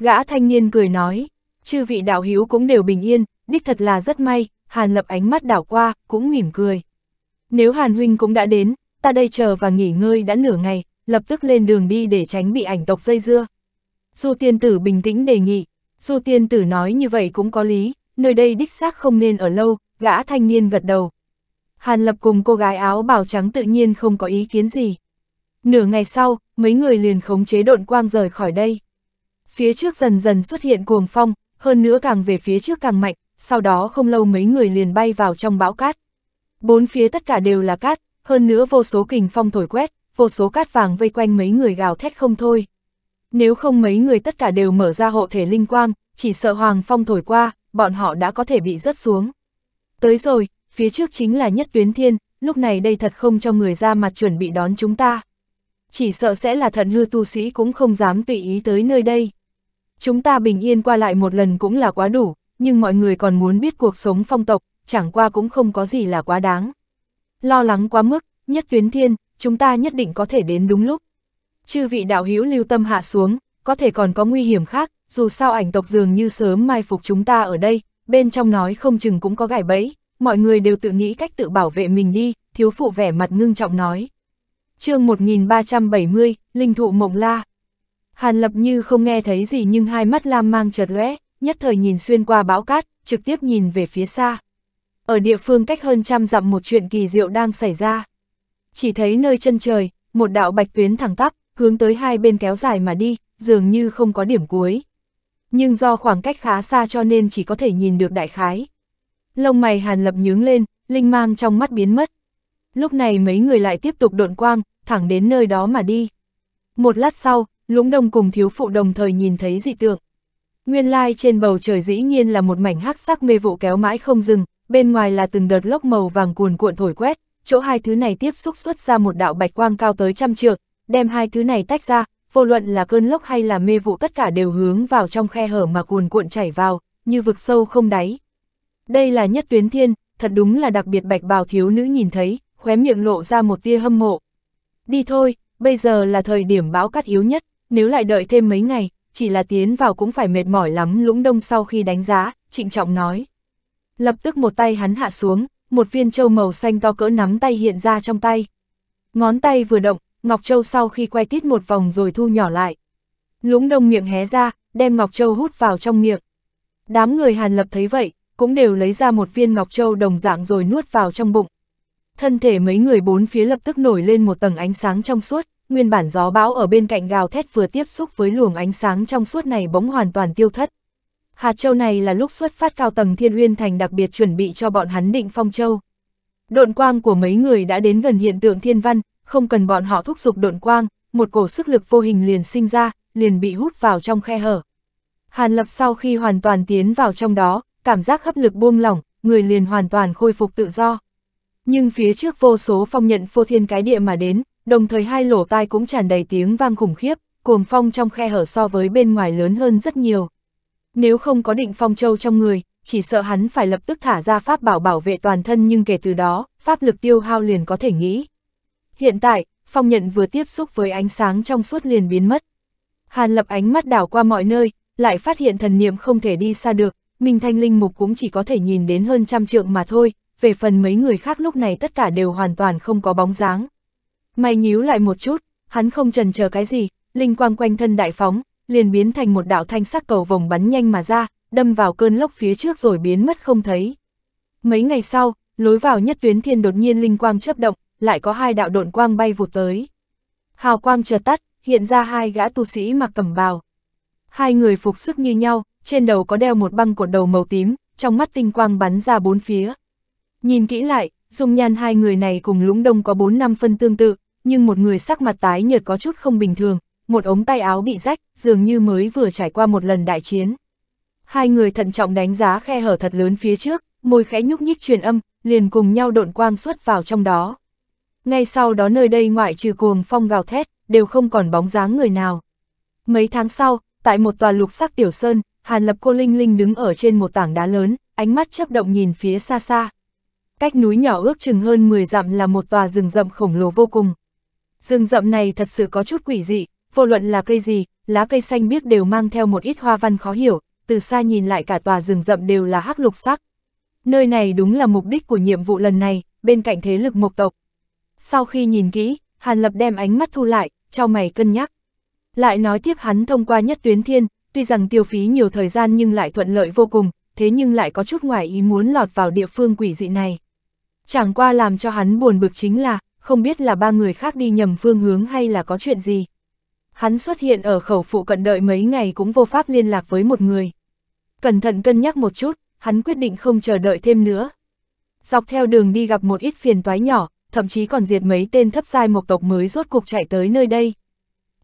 Speaker 1: Gã thanh niên cười nói, chư vị đạo hiếu cũng đều bình yên, đích thật là rất may, Hàn lập ánh mắt đảo qua, cũng mỉm cười. Nếu Hàn huynh cũng đã đến, ta đây chờ và nghỉ ngơi đã nửa ngày, lập tức lên đường đi để tránh bị ảnh tộc dây dưa. Du tiên tử bình tĩnh đề nghị, du tiên tử nói như vậy cũng có lý, nơi đây đích xác không nên ở lâu, gã thanh niên gật đầu, Hàn Lập cùng cô gái áo bảo trắng tự nhiên không có ý kiến gì. Nửa ngày sau, mấy người liền khống chế độn quang rời khỏi đây. Phía trước dần dần xuất hiện cuồng phong, hơn nữa càng về phía trước càng mạnh, sau đó không lâu mấy người liền bay vào trong bão cát. Bốn phía tất cả đều là cát, hơn nữa vô số kình phong thổi quét, vô số cát vàng vây quanh mấy người gào thét không thôi. Nếu không mấy người tất cả đều mở ra hộ thể linh quang, chỉ sợ hoàng phong thổi qua, bọn họ đã có thể bị rớt xuống. Tới rồi, phía trước chính là nhất tuyến thiên, lúc này đây thật không cho người ra mặt chuẩn bị đón chúng ta. Chỉ sợ sẽ là thần hư tu sĩ cũng không dám tùy ý tới nơi đây. Chúng ta bình yên qua lại một lần cũng là quá đủ, nhưng mọi người còn muốn biết cuộc sống phong tộc, chẳng qua cũng không có gì là quá đáng. Lo lắng quá mức, nhất tuyến thiên, chúng ta nhất định có thể đến đúng lúc. Chư vị đạo hữu lưu tâm hạ xuống, có thể còn có nguy hiểm khác, dù sao ảnh tộc dường như sớm mai phục chúng ta ở đây, bên trong nói không chừng cũng có gải bẫy, mọi người đều tự nghĩ cách tự bảo vệ mình đi, thiếu phụ vẻ mặt ngưng trọng nói. chương 1370, Linh thụ mộng la. Hàn lập như không nghe thấy gì nhưng hai mắt lam mang chợt lóe, nhất thời nhìn xuyên qua bão cát, trực tiếp nhìn về phía xa. Ở địa phương cách hơn trăm dặm một chuyện kỳ diệu đang xảy ra. Chỉ thấy nơi chân trời, một đạo bạch tuyến thẳng tắp, hướng tới hai bên kéo dài mà đi, dường như không có điểm cuối. Nhưng do khoảng cách khá xa cho nên chỉ có thể nhìn được đại khái. Lông mày Hàn Lập nhướng lên, linh mang trong mắt biến mất. Lúc này mấy người lại tiếp tục độn quang, thẳng đến nơi đó mà đi. Một lát sau, Lũng Đông cùng thiếu phụ đồng thời nhìn thấy dị tượng. Nguyên lai trên bầu trời dĩ nhiên là một mảnh hắc sắc mê vụ kéo mãi không dừng, bên ngoài là từng đợt lốc màu vàng cuồn cuộn thổi quét, chỗ hai thứ này tiếp xúc xuất ra một đạo bạch quang cao tới trăm trượng, đem hai thứ này tách ra, vô luận là cơn lốc hay là mê vụ tất cả đều hướng vào trong khe hở mà cuồn cuộn chảy vào, như vực sâu không đáy. Đây là nhất tuyến thiên, thật đúng là đặc biệt bạch bào thiếu nữ nhìn thấy, khóe miệng lộ ra một tia hâm mộ. Đi thôi, bây giờ là thời điểm bão cắt yếu nhất, nếu lại đợi thêm mấy ngày, chỉ là tiến vào cũng phải mệt mỏi lắm lũng đông sau khi đánh giá, trịnh trọng nói. Lập tức một tay hắn hạ xuống, một viên châu màu xanh to cỡ nắm tay hiện ra trong tay. Ngón tay vừa động, Ngọc Châu sau khi quay tít một vòng rồi thu nhỏ lại. Lũng đông miệng hé ra, đem Ngọc Châu hút vào trong miệng. Đám người Hàn Lập thấy vậy, cũng đều lấy ra một viên ngọc châu đồng dạng rồi nuốt vào trong bụng. Thân thể mấy người bốn phía lập tức nổi lên một tầng ánh sáng trong suốt, nguyên bản gió bão ở bên cạnh gào thét vừa tiếp xúc với luồng ánh sáng trong suốt này bỗng hoàn toàn tiêu thất. Hạt châu này là lúc xuất phát cao tầng Thiên Uyên Thành đặc biệt chuẩn bị cho bọn hắn định phong châu. Độn quang của mấy người đã đến gần hiện tượng thiên văn, không cần bọn họ thúc giục độn quang, một cổ sức lực vô hình liền sinh ra, liền bị hút vào trong khe hở. Hàn Lập sau khi hoàn toàn tiến vào trong đó, cảm giác hấp lực buông lỏng, người liền hoàn toàn khôi phục tự do. Nhưng phía trước vô số phong nhận phô thiên cái địa mà đến, đồng thời hai lỗ tai cũng tràn đầy tiếng vang khủng khiếp, cuồng phong trong khe hở so với bên ngoài lớn hơn rất nhiều. Nếu không có định phong châu trong người, chỉ sợ hắn phải lập tức thả ra pháp bảo bảo vệ toàn thân nhưng kể từ đó, pháp lực tiêu hao liền có thể nghĩ. Hiện tại, phong nhận vừa tiếp xúc với ánh sáng trong suốt liền biến mất. Hàn lập ánh mắt đảo qua mọi nơi, lại phát hiện thần niệm không thể đi xa được, Minh Thanh Linh Mục cũng chỉ có thể nhìn đến hơn trăm trượng mà thôi, về phần mấy người khác lúc này tất cả đều hoàn toàn không có bóng dáng. may nhíu lại một chút, hắn không trần chờ cái gì, linh quang quanh thân đại phóng, liền biến thành một đạo thanh sắc cầu vòng bắn nhanh mà ra, đâm vào cơn lốc phía trước rồi biến mất không thấy. Mấy ngày sau, lối vào nhất tuyến thiên đột nhiên linh quang chớp động, lại có hai đạo độn quang bay vụt tới. Hào quang chợt tắt, hiện ra hai gã tu sĩ mặc cẩm bào. Hai người phục sức như nhau, trên đầu có đeo một băng cột đầu màu tím, trong mắt tinh quang bắn ra bốn phía. Nhìn kỹ lại, dung nhan hai người này cùng lũng đông có bốn năm phân tương tự, nhưng một người sắc mặt tái nhợt có chút không bình thường, một ống tay áo bị rách, dường như mới vừa trải qua một lần đại chiến. Hai người thận trọng đánh giá khe hở thật lớn phía trước, môi khẽ nhúc nhích truyền âm, liền cùng nhau độn quang xuất vào trong đó. Ngay sau đó nơi đây ngoại trừ cuồng phong gào thét, đều không còn bóng dáng người nào. Mấy tháng sau, tại một tòa lục sắc tiểu sơn, Hàn Lập cô Linh Linh đứng ở trên một tảng đá lớn, ánh mắt chấp động nhìn phía xa xa. Cách núi nhỏ ước chừng hơn 10 dặm là một tòa rừng rậm khổng lồ vô cùng. Rừng rậm này thật sự có chút quỷ dị, vô luận là cây gì, lá cây xanh biếc đều mang theo một ít hoa văn khó hiểu, từ xa nhìn lại cả tòa rừng rậm đều là hắc lục sắc. Nơi này đúng là mục đích của nhiệm vụ lần này, bên cạnh thế lực mộc tộc. Sau khi nhìn kỹ, Hàn Lập đem ánh mắt thu lại, trao mày cân nhắc. Lại nói tiếp hắn thông qua nhất tuyến thiên, tuy rằng tiêu phí nhiều thời gian nhưng lại thuận lợi vô cùng, thế nhưng lại có chút ngoài ý muốn lọt vào địa phương quỷ dị này. Chẳng qua làm cho hắn buồn bực chính là, không biết là ba người khác đi nhầm phương hướng hay là có chuyện gì. Hắn xuất hiện ở khẩu phụ cận đợi mấy ngày cũng vô pháp liên lạc với một người. Cẩn thận cân nhắc một chút, hắn quyết định không chờ đợi thêm nữa. Dọc theo đường đi gặp một ít phiền toái nhỏ, thậm chí còn diệt mấy tên thấp sai một tộc mới rốt cuộc chạy tới nơi đây.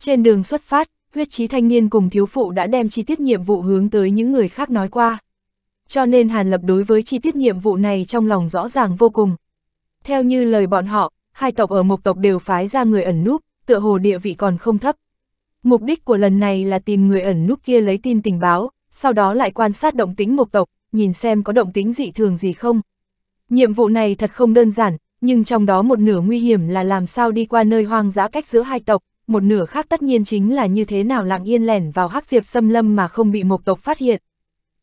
Speaker 1: Trên đường xuất phát, huyết trí thanh niên cùng thiếu phụ đã đem chi tiết nhiệm vụ hướng tới những người khác nói qua. Cho nên Hàn Lập đối với chi tiết nhiệm vụ này trong lòng rõ ràng vô cùng. Theo như lời bọn họ, hai tộc ở mộc tộc đều phái ra người ẩn núp, tựa hồ địa vị còn không thấp. Mục đích của lần này là tìm người ẩn núp kia lấy tin tình báo, sau đó lại quan sát động tính mộc tộc, nhìn xem có động tính dị thường gì không. Nhiệm vụ này thật không đơn giản, nhưng trong đó một nửa nguy hiểm là làm sao đi qua nơi hoang dã cách giữa hai tộc, một nửa khác tất nhiên chính là như thế nào lặng yên lẻn vào hắc diệp xâm lâm mà không bị mộc tộc phát hiện.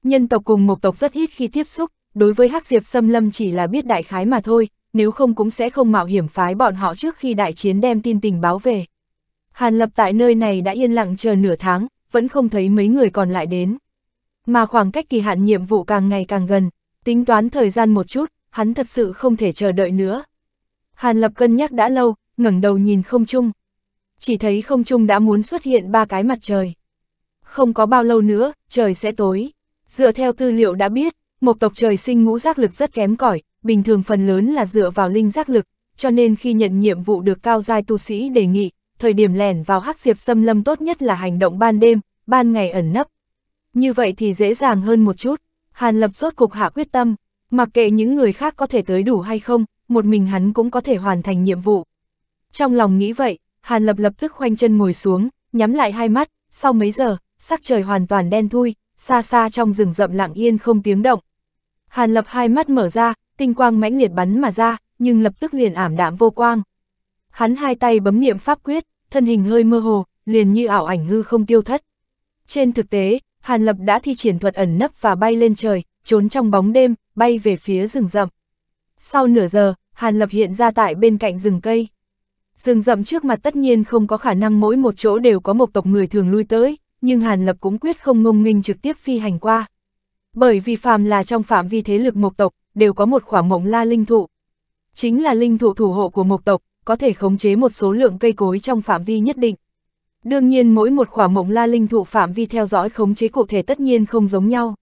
Speaker 1: Nhân tộc cùng mộc tộc rất ít khi tiếp xúc, đối với hắc diệp xâm lâm chỉ là biết đại khái mà thôi, nếu không cũng sẽ không mạo hiểm phái bọn họ trước khi đại chiến đem tin tình báo về. Hàn lập tại nơi này đã yên lặng chờ nửa tháng, vẫn không thấy mấy người còn lại đến. Mà khoảng cách kỳ hạn nhiệm vụ càng ngày càng gần, tính toán thời gian một chút, hắn thật sự không thể chờ đợi nữa. Hàn lập cân nhắc đã lâu, ngẩng đầu nhìn không chung, chỉ thấy không trung đã muốn xuất hiện ba cái mặt trời. Không có bao lâu nữa, trời sẽ tối. Dựa theo tư liệu đã biết, một tộc trời sinh ngũ giác lực rất kém cỏi, bình thường phần lớn là dựa vào linh giác lực, cho nên khi nhận nhiệm vụ được cao giai tu sĩ đề nghị, thời điểm lẻn vào hắc diệp xâm lâm tốt nhất là hành động ban đêm, ban ngày ẩn nấp. Như vậy thì dễ dàng hơn một chút, Hàn Lập rốt cục hạ quyết tâm, mặc kệ những người khác có thể tới đủ hay không, một mình hắn cũng có thể hoàn thành nhiệm vụ. Trong lòng nghĩ vậy, Hàn Lập lập tức khoanh chân ngồi xuống, nhắm lại hai mắt, sau mấy giờ, sắc trời hoàn toàn đen thui, xa xa trong rừng rậm lặng yên không tiếng động. Hàn Lập hai mắt mở ra, tinh quang mãnh liệt bắn mà ra, nhưng lập tức liền ảm đạm vô quang. Hắn hai tay bấm niệm pháp quyết, thân hình hơi mơ hồ, liền như ảo ảnh hư không tiêu thất. Trên thực tế, Hàn Lập đã thi triển thuật ẩn nấp và bay lên trời, trốn trong bóng đêm, bay về phía rừng rậm. Sau nửa giờ, Hàn Lập hiện ra tại bên cạnh rừng cây. Rừng rậm trước mặt tất nhiên không có khả năng mỗi một chỗ đều có một tộc người thường lui tới, nhưng Hàn Lập cũng quyết không ngông nghênh trực tiếp phi hành qua. Bởi vì phàm là trong phạm vi thế lực mộc tộc, đều có một khoảng mộng la linh thụ. Chính là linh thụ thủ hộ của mộc tộc, có thể khống chế một số lượng cây cối trong phạm vi nhất định. Đương nhiên mỗi một khỏa mộng la linh thụ phạm vi theo dõi khống chế cụ thể tất nhiên không giống nhau.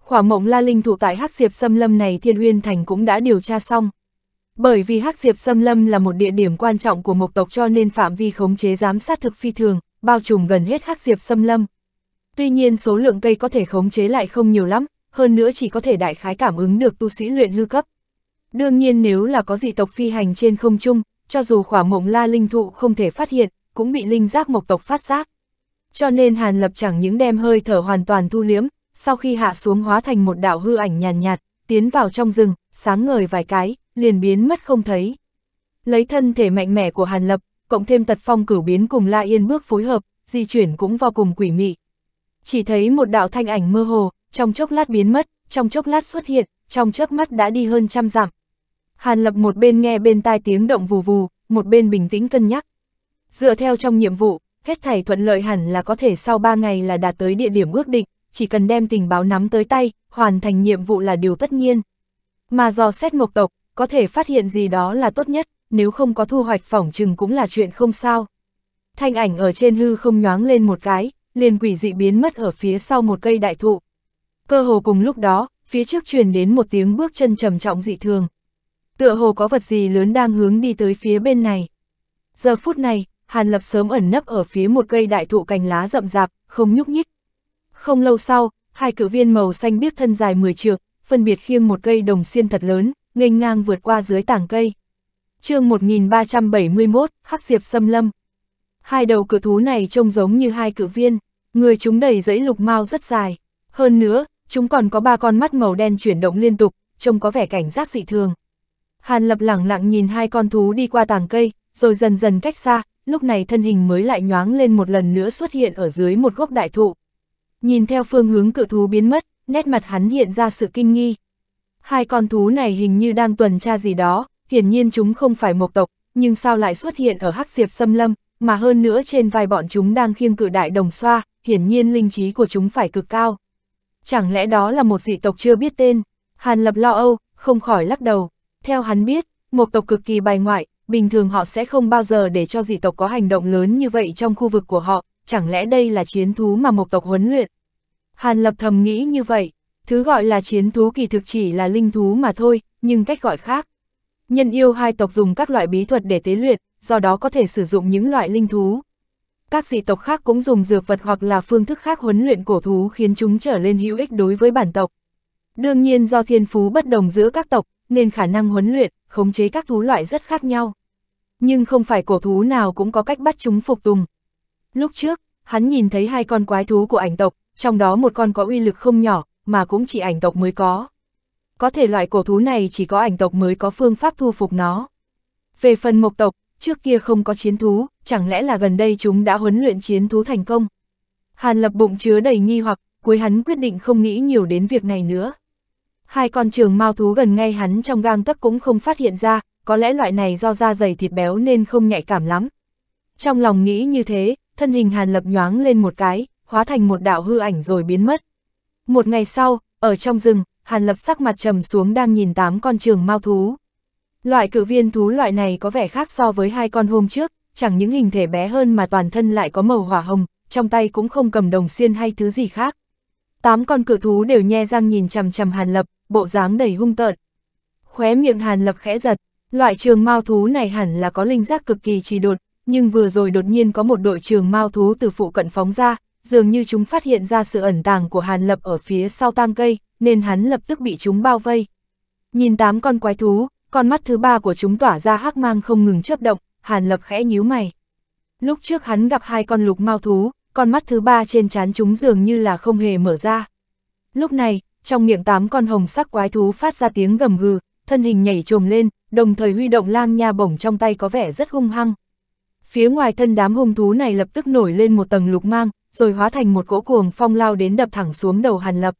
Speaker 1: Khỏa mộng la linh thụ tại hắc diệp xâm lâm này thiên uyên thành cũng đã điều tra xong, bởi vì Hắc Diệp xâm Lâm là một địa điểm quan trọng của Mộc tộc cho nên phạm vi khống chế giám sát thực phi thường, bao trùm gần hết Hắc Diệp xâm Lâm. Tuy nhiên số lượng cây có thể khống chế lại không nhiều lắm, hơn nữa chỉ có thể đại khái cảm ứng được tu sĩ luyện hư cấp. Đương nhiên nếu là có dị tộc phi hành trên không trung, cho dù khỏa mộng la linh thụ không thể phát hiện, cũng bị linh giác mộc tộc phát giác. Cho nên Hàn Lập chẳng những đem hơi thở hoàn toàn thu liếm, sau khi hạ xuống hóa thành một đạo hư ảnh nhàn nhạt, nhạt, tiến vào trong rừng, sáng ngời vài cái, liền biến mất không thấy. Lấy thân thể mạnh mẽ của Hàn Lập, cộng thêm tật phong cửu biến cùng La Yên bước phối hợp, di chuyển cũng vô cùng quỷ mị. Chỉ thấy một đạo thanh ảnh mơ hồ, trong chốc lát biến mất, trong chốc lát xuất hiện, trong chớp mắt đã đi hơn trăm dặm. Hàn Lập một bên nghe bên tai tiếng động vù vù, một bên bình tĩnh cân nhắc. Dựa theo trong nhiệm vụ, hết thảy thuận lợi hẳn là có thể sau 3 ngày là đạt tới địa điểm ước định, chỉ cần đem tình báo nắm tới tay, hoàn thành nhiệm vụ là điều tất nhiên. Mà do xét mộc tộc, có thể phát hiện gì đó là tốt nhất, nếu không có thu hoạch phỏng chừng cũng là chuyện không sao. Thanh ảnh ở trên hư không nhoáng lên một cái, liền quỷ dị biến mất ở phía sau một cây đại thụ. Cơ hồ cùng lúc đó, phía trước truyền đến một tiếng bước chân trầm trọng dị thường. Tựa hồ có vật gì lớn đang hướng đi tới phía bên này. Giờ phút này, Hàn Lập sớm ẩn nấp ở phía một cây đại thụ cành lá rậm rạp, không nhúc nhích. Không lâu sau, hai cự viên màu xanh biết thân dài 10 trượng, phân biệt khiêng một cây đồng xiên thật lớn, nghênh ngang vượt qua dưới tảng cây. chương 1371, Hắc Diệp xâm lâm. Hai đầu cự thú này trông giống như hai cự viên, người chúng đầy dãy lục mau rất dài. Hơn nữa, chúng còn có ba con mắt màu đen chuyển động liên tục, trông có vẻ cảnh giác dị thường. Hàn lập lẳng lặng nhìn hai con thú đi qua tảng cây, rồi dần dần cách xa, lúc này thân hình mới lại nhoáng lên một lần nữa xuất hiện ở dưới một gốc đại thụ. Nhìn theo phương hướng cự thú biến mất, nét mặt hắn hiện ra sự kinh nghi. Hai con thú này hình như đang tuần tra gì đó, hiển nhiên chúng không phải một tộc, nhưng sao lại xuất hiện ở hắc diệp xâm lâm, mà hơn nữa trên vai bọn chúng đang khiêng cự đại đồng xoa, hiển nhiên linh trí của chúng phải cực cao. Chẳng lẽ đó là một dị tộc chưa biết tên? Hàn Lập lo âu, không khỏi lắc đầu. Theo hắn biết, một tộc cực kỳ bài ngoại, bình thường họ sẽ không bao giờ để cho dị tộc có hành động lớn như vậy trong khu vực của họ, chẳng lẽ đây là chiến thú mà một tộc huấn luyện? Hàn Lập thầm nghĩ như vậy, Thứ gọi là chiến thú kỳ thực chỉ là linh thú mà thôi, nhưng cách gọi khác. Nhân yêu hai tộc dùng các loại bí thuật để tế luyện, do đó có thể sử dụng những loại linh thú. Các dị tộc khác cũng dùng dược vật hoặc là phương thức khác huấn luyện cổ thú khiến chúng trở lên hữu ích đối với bản tộc. Đương nhiên do thiên phú bất đồng giữa các tộc, nên khả năng huấn luyện, khống chế các thú loại rất khác nhau. Nhưng không phải cổ thú nào cũng có cách bắt chúng phục tùng. Lúc trước, hắn nhìn thấy hai con quái thú của ảnh tộc, trong đó một con có uy lực không nhỏ, mà cũng chỉ ảnh tộc mới có. Có thể loại cổ thú này chỉ có ảnh tộc mới có phương pháp thu phục nó. Về phần mộc tộc, trước kia không có chiến thú, chẳng lẽ là gần đây chúng đã huấn luyện chiến thú thành công? Hàn lập bụng chứa đầy nghi hoặc, cuối hắn quyết định không nghĩ nhiều đến việc này nữa. Hai con trường mau thú gần ngay hắn trong gang tấc cũng không phát hiện ra, có lẽ loại này do da dày thịt béo nên không nhạy cảm lắm. Trong lòng nghĩ như thế, thân hình hàn lập nhoáng lên một cái, hóa thành một đạo hư ảnh rồi biến mất. Một ngày sau, ở trong rừng, Hàn Lập sắc mặt trầm xuống đang nhìn tám con trường mao thú. Loại cự viên thú loại này có vẻ khác so với hai con hôm trước, chẳng những hình thể bé hơn mà toàn thân lại có màu hỏa hồng, trong tay cũng không cầm đồng xiên hay thứ gì khác. Tám con cự thú đều nhe răng nhìn chằm chằm Hàn Lập, bộ dáng đầy hung tợn. Khóe miệng Hàn Lập khẽ giật, loại trường mao thú này hẳn là có linh giác cực kỳ trì đột, nhưng vừa rồi đột nhiên có một đội trường mao thú từ phụ cận phóng ra, dường như chúng phát hiện ra sự ẩn tàng của Hàn Lập ở phía sau tang cây, nên hắn lập tức bị chúng bao vây. Nhìn tám con quái thú, con mắt thứ ba của chúng tỏa ra hắc mang không ngừng chớp động, Hàn Lập khẽ nhíu mày. Lúc trước hắn gặp hai con lục mao thú, con mắt thứ ba trên trán chúng dường như là không hề mở ra. Lúc này, trong miệng tám con hồng sắc quái thú phát ra tiếng gầm gừ, thân hình nhảy trồm lên, đồng thời huy động lang nha bổng trong tay có vẻ rất hung hăng. Phía ngoài thân đám hung thú này lập tức nổi lên một tầng lục mang, rồi hóa thành một cỗ cuồng phong lao đến đập thẳng xuống đầu Hàn Lập.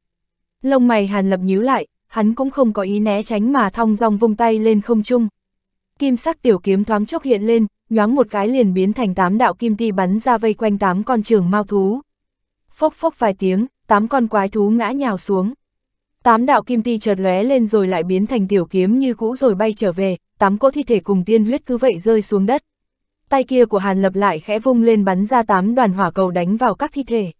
Speaker 1: Lông mày Hàn Lập nhíu lại, hắn cũng không có ý né tránh mà thong dong vung tay lên không trung. Kim sắc tiểu kiếm thoáng chốc hiện lên, nhoáng một cái liền biến thành tám đạo kim ti bắn ra vây quanh tám con trường mao thú. Phốc phốc vài tiếng, tám con quái thú ngã nhào xuống. Tám đạo kim ti chợt lóe lên rồi lại biến thành tiểu kiếm như cũ rồi bay trở về, tám cỗ thi thể cùng tiên huyết cứ vậy rơi xuống đất tay kia của Hàn Lập lại khẽ vung lên bắn ra tám đoàn hỏa cầu đánh vào các thi thể.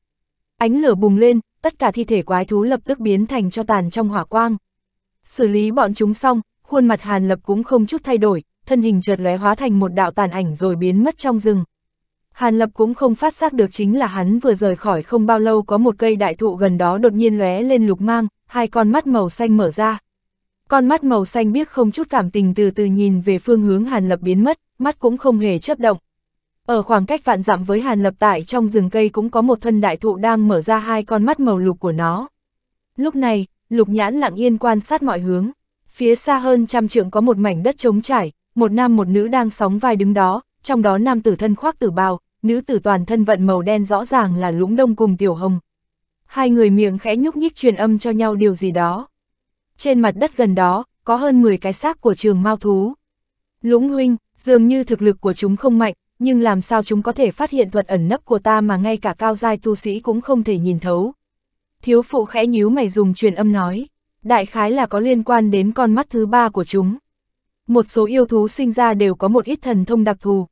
Speaker 1: Ánh lửa bùng lên, tất cả thi thể quái thú lập tức biến thành cho tàn trong hỏa quang. Xử lý bọn chúng xong, khuôn mặt Hàn Lập cũng không chút thay đổi, thân hình chợt lóe hóa thành một đạo tàn ảnh rồi biến mất trong rừng. Hàn Lập cũng không phát giác được chính là hắn vừa rời khỏi không bao lâu có một cây đại thụ gần đó đột nhiên lóe lên lục mang, hai con mắt màu xanh mở ra. Con mắt màu xanh biếc không chút cảm tình từ từ nhìn về phương hướng Hàn Lập biến mất, mắt cũng không hề chớp động. Ở khoảng cách vạn dặm với Hàn Lập tại trong rừng cây cũng có một thân đại thụ đang mở ra hai con mắt màu lục của nó. Lúc này, lục nhãn lặng yên quan sát mọi hướng. Phía xa hơn trăm trượng có một mảnh đất trống trải, một nam một nữ đang sóng vai đứng đó, trong đó nam tử thân khoác tử bào, nữ tử toàn thân vận màu đen rõ ràng là lũng đông cùng tiểu hồng. Hai người miệng khẽ nhúc nhích truyền âm cho nhau điều gì đó. Trên mặt đất gần đó, có hơn 10 cái xác của trường mao thú. Lũng huynh, Dường như thực lực của chúng không mạnh, nhưng làm sao chúng có thể phát hiện thuật ẩn nấp của ta mà ngay cả cao giai tu sĩ cũng không thể nhìn thấu. Thiếu phụ khẽ nhíu mày dùng truyền âm nói, đại khái là có liên quan đến con mắt thứ ba của chúng. Một số yêu thú sinh ra đều có một ít thần thông đặc thù.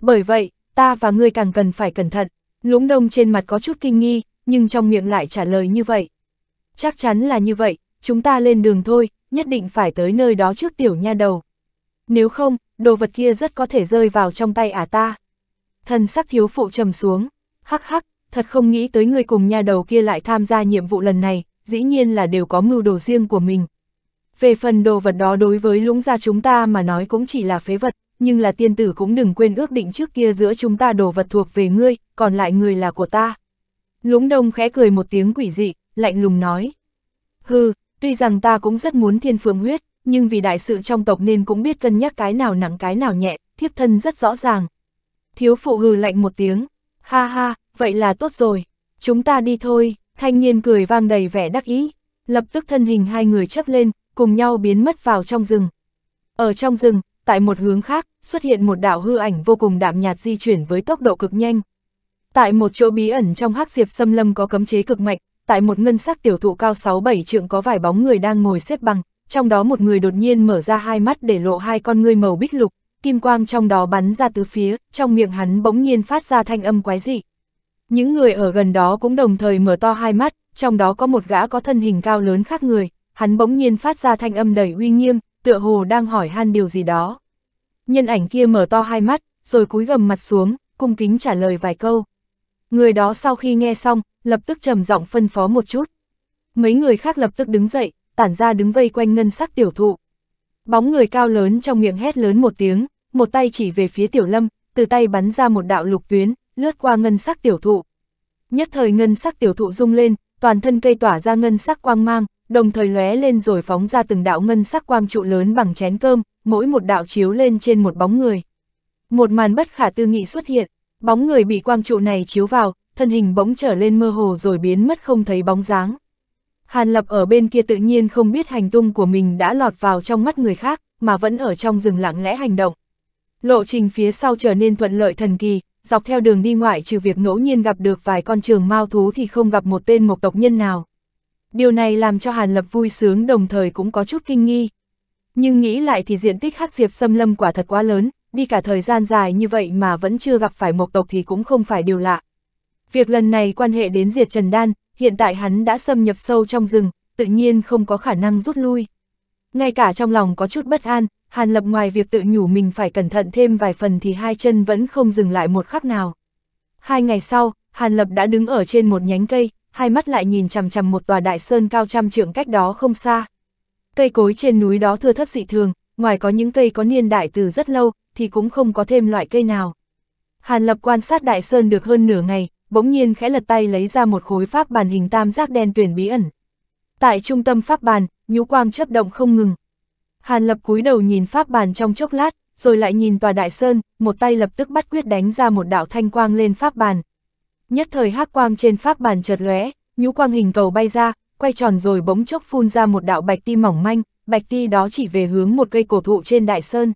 Speaker 1: Bởi vậy, ta và ngươi càng cần phải cẩn thận, lũng đông trên mặt có chút kinh nghi, nhưng trong miệng lại trả lời như vậy. Chắc chắn là như vậy, chúng ta lên đường thôi, nhất định phải tới nơi đó trước tiểu nha đầu. Nếu không, đồ vật kia rất có thể rơi vào trong tay ả à ta. Thần sắc thiếu phụ trầm xuống, hắc hắc, thật không nghĩ tới người cùng nhà đầu kia lại tham gia nhiệm vụ lần này, dĩ nhiên là đều có mưu đồ riêng của mình. Về phần đồ vật đó đối với lũng gia chúng ta mà nói cũng chỉ là phế vật, nhưng là tiên tử cũng đừng quên ước định trước kia giữa chúng ta đồ vật thuộc về ngươi, còn lại người là của ta. Lũng đông khẽ cười một tiếng quỷ dị, lạnh lùng nói. Hừ, tuy rằng ta cũng rất muốn thiên phượng huyết, nhưng vì đại sự trong tộc nên cũng biết cân nhắc cái nào nặng cái nào nhẹ, thiếp thân rất rõ ràng. Thiếu phụ hừ lạnh một tiếng, ha ha, vậy là tốt rồi, chúng ta đi thôi, thanh niên cười vang đầy vẻ đắc ý, lập tức thân hình hai người chấp lên, cùng nhau biến mất vào trong rừng. Ở trong rừng, tại một hướng khác, xuất hiện một đạo hư ảnh vô cùng đạm nhạt di chuyển với tốc độ cực nhanh. Tại một chỗ bí ẩn trong hắc diệp xâm lâm có cấm chế cực mạnh, tại một ngân sắc tiểu thụ cao 6-7 trượng có vài bóng người đang ngồi xếp bằng, trong đó một người đột nhiên mở ra hai mắt để lộ hai con ngươi màu bích lục, kim quang trong đó bắn ra tứ phía, trong miệng hắn bỗng nhiên phát ra thanh âm quái dị. Những người ở gần đó cũng đồng thời mở to hai mắt, trong đó có một gã có thân hình cao lớn khác người, hắn bỗng nhiên phát ra thanh âm đầy uy nghiêm, tựa hồ đang hỏi han điều gì đó. Nhân ảnh kia mở to hai mắt, rồi cúi gầm mặt xuống, cung kính trả lời vài câu. Người đó sau khi nghe xong, lập tức trầm giọng phân phó một chút. Mấy người khác lập tức đứng dậy, tản ra đứng vây quanh ngân sắc tiểu thụ. Bóng người cao lớn trong miệng hét lớn một tiếng, một tay chỉ về phía tiểu lâm, từ tay bắn ra một đạo lục tuyến, lướt qua ngân sắc tiểu thụ. Nhất thời ngân sắc tiểu thụ rung lên, toàn thân cây tỏa ra ngân sắc quang mang, đồng thời lóe lên rồi phóng ra từng đạo ngân sắc quang trụ lớn bằng chén cơm, mỗi một đạo chiếu lên trên một bóng người. Một màn bất khả tư nghị xuất hiện, bóng người bị quang trụ này chiếu vào, thân hình bỗng trở lên mơ hồ rồi biến mất không thấy bóng dáng. Hàn Lập ở bên kia tự nhiên không biết hành tung của mình đã lọt vào trong mắt người khác, mà vẫn ở trong rừng lặng lẽ hành động. Lộ trình phía sau trở nên thuận lợi thần kỳ, dọc theo đường đi ngoại trừ việc ngẫu nhiên gặp được vài con trường mao thú thì không gặp một tên mộc tộc nhân nào. Điều này làm cho Hàn Lập vui sướng đồng thời cũng có chút kinh nghi. Nhưng nghĩ lại thì diện tích hắc diệp xâm lâm quả thật quá lớn, đi cả thời gian dài như vậy mà vẫn chưa gặp phải mộc tộc thì cũng không phải điều lạ. Việc lần này quan hệ đến diệt Trần Đan, hiện tại hắn đã xâm nhập sâu trong rừng, tự nhiên không có khả năng rút lui. Ngay cả trong lòng có chút bất an, Hàn Lập ngoài việc tự nhủ mình phải cẩn thận thêm vài phần thì hai chân vẫn không dừng lại một khắc nào. Hai ngày sau, Hàn Lập đã đứng ở trên một nhánh cây, hai mắt lại nhìn chằm chằm một tòa đại sơn cao trăm trượng cách đó không xa. Cây cối trên núi đó thưa thấp dị thường, ngoài có những cây có niên đại từ rất lâu, thì cũng không có thêm loại cây nào. Hàn Lập quan sát đại sơn được hơn nửa ngày, bỗng nhiên khẽ lật tay lấy ra một khối pháp bàn hình tam giác đen tuyển bí ẩn. Tại trung tâm pháp bàn, nhũ quang chớp động không ngừng. Hàn lập cúi đầu nhìn pháp bàn trong chốc lát, rồi lại nhìn tòa đại sơn, một tay lập tức bắt quyết đánh ra một đạo thanh quang lên pháp bàn. Nhất thời hắc quang trên pháp bàn chợt lóe, nhũ quang hình cầu bay ra, quay tròn rồi bỗng chốc phun ra một đạo bạch ti mỏng manh, bạch ti đó chỉ về hướng một cây cổ thụ trên đại sơn.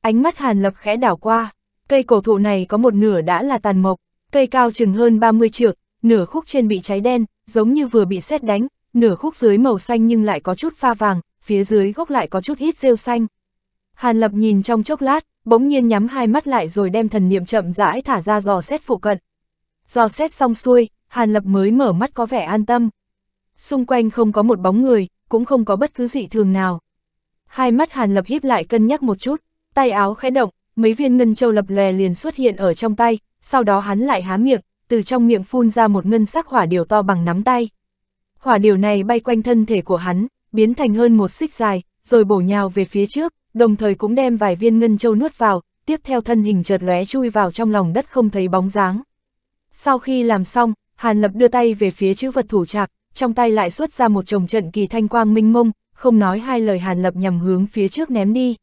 Speaker 1: Ánh mắt Hàn Lập khẽ đảo qua, cây cổ thụ này có một nửa đã là tàn mộc, cây cao chừng hơn 30 trượng, nửa khúc trên bị cháy đen, giống như vừa bị xét đánh, nửa khúc dưới màu xanh nhưng lại có chút pha vàng, phía dưới gốc lại có chút ít rêu xanh. Hàn Lập nhìn trong chốc lát, bỗng nhiên nhắm hai mắt lại rồi đem thần niệm chậm rãi thả ra dò xét phụ cận. Dò xét xong xuôi, Hàn Lập mới mở mắt có vẻ an tâm. Xung quanh không có một bóng người, cũng không có bất cứ dị thường nào. Hai mắt Hàn Lập híp lại cân nhắc một chút, tay áo khẽ động, mấy viên ngân châu lập lè liền xuất hiện ở trong tay, sau đó hắn lại há miệng, từ trong miệng phun ra một ngân sắc hỏa điều to bằng nắm tay. Hỏa điều này bay quanh thân thể của hắn, biến thành hơn một xích dài, rồi bổ nhào về phía trước, đồng thời cũng đem vài viên ngân châu nuốt vào, tiếp theo thân hình chợt lóe chui vào trong lòng đất không thấy bóng dáng. Sau khi làm xong, Hàn Lập đưa tay về phía chữ vật thủ trạc, trong tay lại xuất ra một chồng trận kỳ thanh quang minh mông, không nói hai lời Hàn Lập nhằm hướng phía trước ném đi.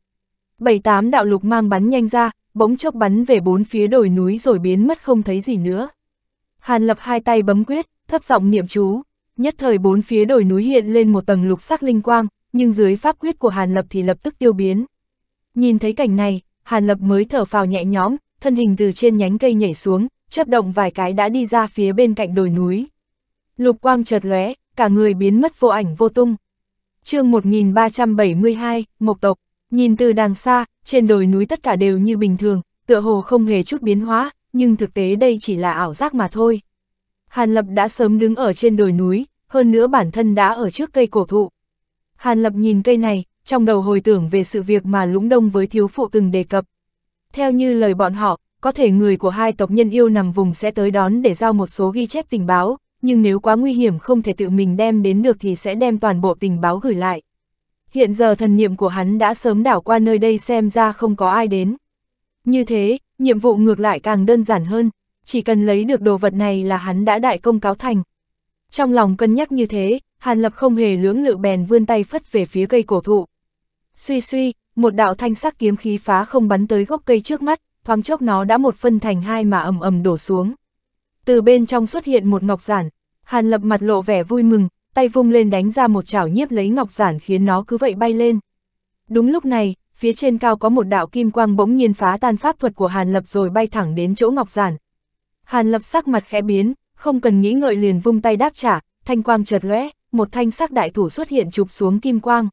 Speaker 1: Bảy tám đạo lục mang bắn nhanh ra, bỗng chốc bắn về bốn phía đồi núi rồi biến mất không thấy gì nữa. Hàn lập hai tay bấm quyết, thấp giọng niệm chú, nhất thời bốn phía đồi núi hiện lên một tầng lục sắc linh quang, nhưng dưới pháp quyết của Hàn lập thì lập tức tiêu biến. Nhìn thấy cảnh này, Hàn lập mới thở phào nhẹ nhõm, thân hình từ trên nhánh cây nhảy xuống, chớp động vài cái đã đi ra phía bên cạnh đồi núi. Lục quang chợt lóe, cả người biến mất vô ảnh vô tung. chương 1372, Mộc Tộc Nhìn từ đàng xa, trên đồi núi tất cả đều như bình thường, tựa hồ không hề chút biến hóa, nhưng thực tế đây chỉ là ảo giác mà thôi. Hàn Lập đã sớm đứng ở trên đồi núi, hơn nữa bản thân đã ở trước cây cổ thụ. Hàn Lập nhìn cây này, trong đầu hồi tưởng về sự việc mà Lũng Đông với thiếu phụ từng đề cập. Theo như lời bọn họ, có thể người của hai tộc nhân yêu nằm vùng sẽ tới đón để giao một số ghi chép tình báo, nhưng nếu quá nguy hiểm không thể tự mình đem đến được thì sẽ đem toàn bộ tình báo gửi lại. Hiện giờ thần niệm của hắn đã sớm đảo qua nơi đây xem ra không có ai đến. Như thế, nhiệm vụ ngược lại càng đơn giản hơn, chỉ cần lấy được đồ vật này là hắn đã đại công cáo thành. Trong lòng cân nhắc như thế, Hàn Lập không hề lưỡng lự bèn vươn tay phất về phía cây cổ thụ. Suy suy, một đạo thanh sắc kiếm khí phá không bắn tới gốc cây trước mắt, thoáng chốc nó đã một phân thành hai mà ầm ầm đổ xuống. Từ bên trong xuất hiện một ngọc giản, Hàn Lập mặt lộ vẻ vui mừng, tay vung lên đánh ra một chảo nhiếp lấy ngọc giản khiến nó cứ vậy bay lên. Đúng lúc này, phía trên cao có một đạo kim quang bỗng nhiên phá tan pháp thuật của Hàn Lập rồi bay thẳng đến chỗ ngọc giản. Hàn Lập sắc mặt khẽ biến, không cần nghĩ ngợi liền vung tay đáp trả, thanh quang chợt lóe, một thanh sắc đại thủ xuất hiện chụp xuống kim quang.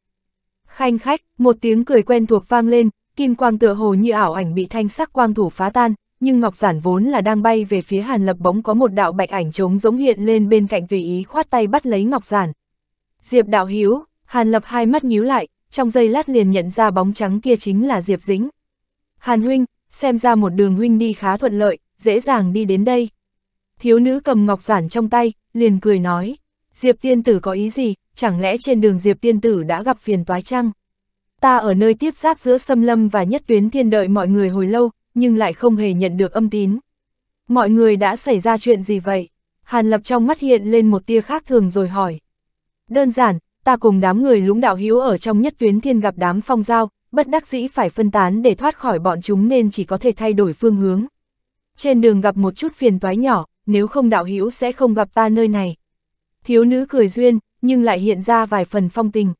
Speaker 1: Khanh khách, một tiếng cười quen thuộc vang lên, kim quang tựa hồ như ảo ảnh bị thanh sắc quang thủ phá tan, nhưng Ngọc Giản vốn là đang bay về phía Hàn Lập bỗng có một đạo bạch ảnh trống giống hiện lên bên cạnh tùy ý khoát tay bắt lấy Ngọc Giản. Diệp đạo hiếu, Hàn Lập hai mắt nhíu lại, trong giây lát liền nhận ra bóng trắng kia chính là Diệp Dĩnh. Hàn huynh, xem ra một đường huynh đi khá thuận lợi, dễ dàng đi đến đây. Thiếu nữ cầm Ngọc Giản trong tay, liền cười nói, Diệp tiên tử có ý gì, chẳng lẽ trên đường Diệp tiên tử đã gặp phiền toái chăng? Ta ở nơi tiếp giáp giữa xâm lâm và nhất tuyến thiên đợi mọi người hồi lâu, nhưng lại không hề nhận được âm tín. Mọi người đã xảy ra chuyện gì vậy? Hàn Lập trong mắt hiện lên một tia khác thường rồi hỏi. Đơn giản, ta cùng đám người lũng đạo hữu ở trong nhất tuyến thiên gặp đám phong giao, bất đắc dĩ phải phân tán để thoát khỏi bọn chúng nên chỉ có thể thay đổi phương hướng. Trên đường gặp một chút phiền toái nhỏ, nếu không đạo hữu sẽ không gặp ta nơi này. Thiếu nữ cười duyên, nhưng lại hiện ra vài phần phong tình.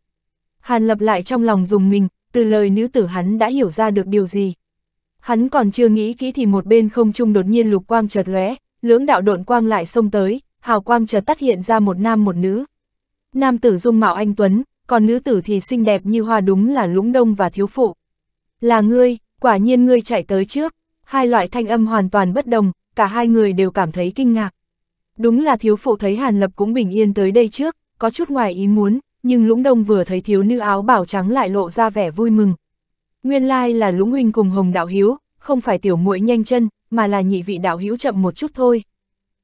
Speaker 1: Hàn Lập lại trong lòng dùng mình, từ lời nữ tử hắn đã hiểu ra được điều gì. Hắn còn chưa nghĩ kỹ thì một bên không trung đột nhiên lục quang chợt lóe, lưỡng đạo độn quang lại xông tới, hào quang chợt tắt hiện ra một nam một nữ. Nam tử dung mạo anh tuấn, còn nữ tử thì xinh đẹp như hoa đúng là lũng đông và thiếu phụ. Là ngươi, quả nhiên ngươi chạy tới trước, hai loại thanh âm hoàn toàn bất đồng, cả hai người đều cảm thấy kinh ngạc. Đúng là thiếu phụ thấy Hàn Lập cũng bình yên tới đây trước, có chút ngoài ý muốn, nhưng lũng đông vừa thấy thiếu nữ áo bảo trắng lại lộ ra vẻ vui mừng, Nguyên lai là Lũng Huynh cùng Hồng Đạo Hiếu, không phải tiểu muội nhanh chân, mà là nhị vị đạo Hiếu chậm một chút thôi.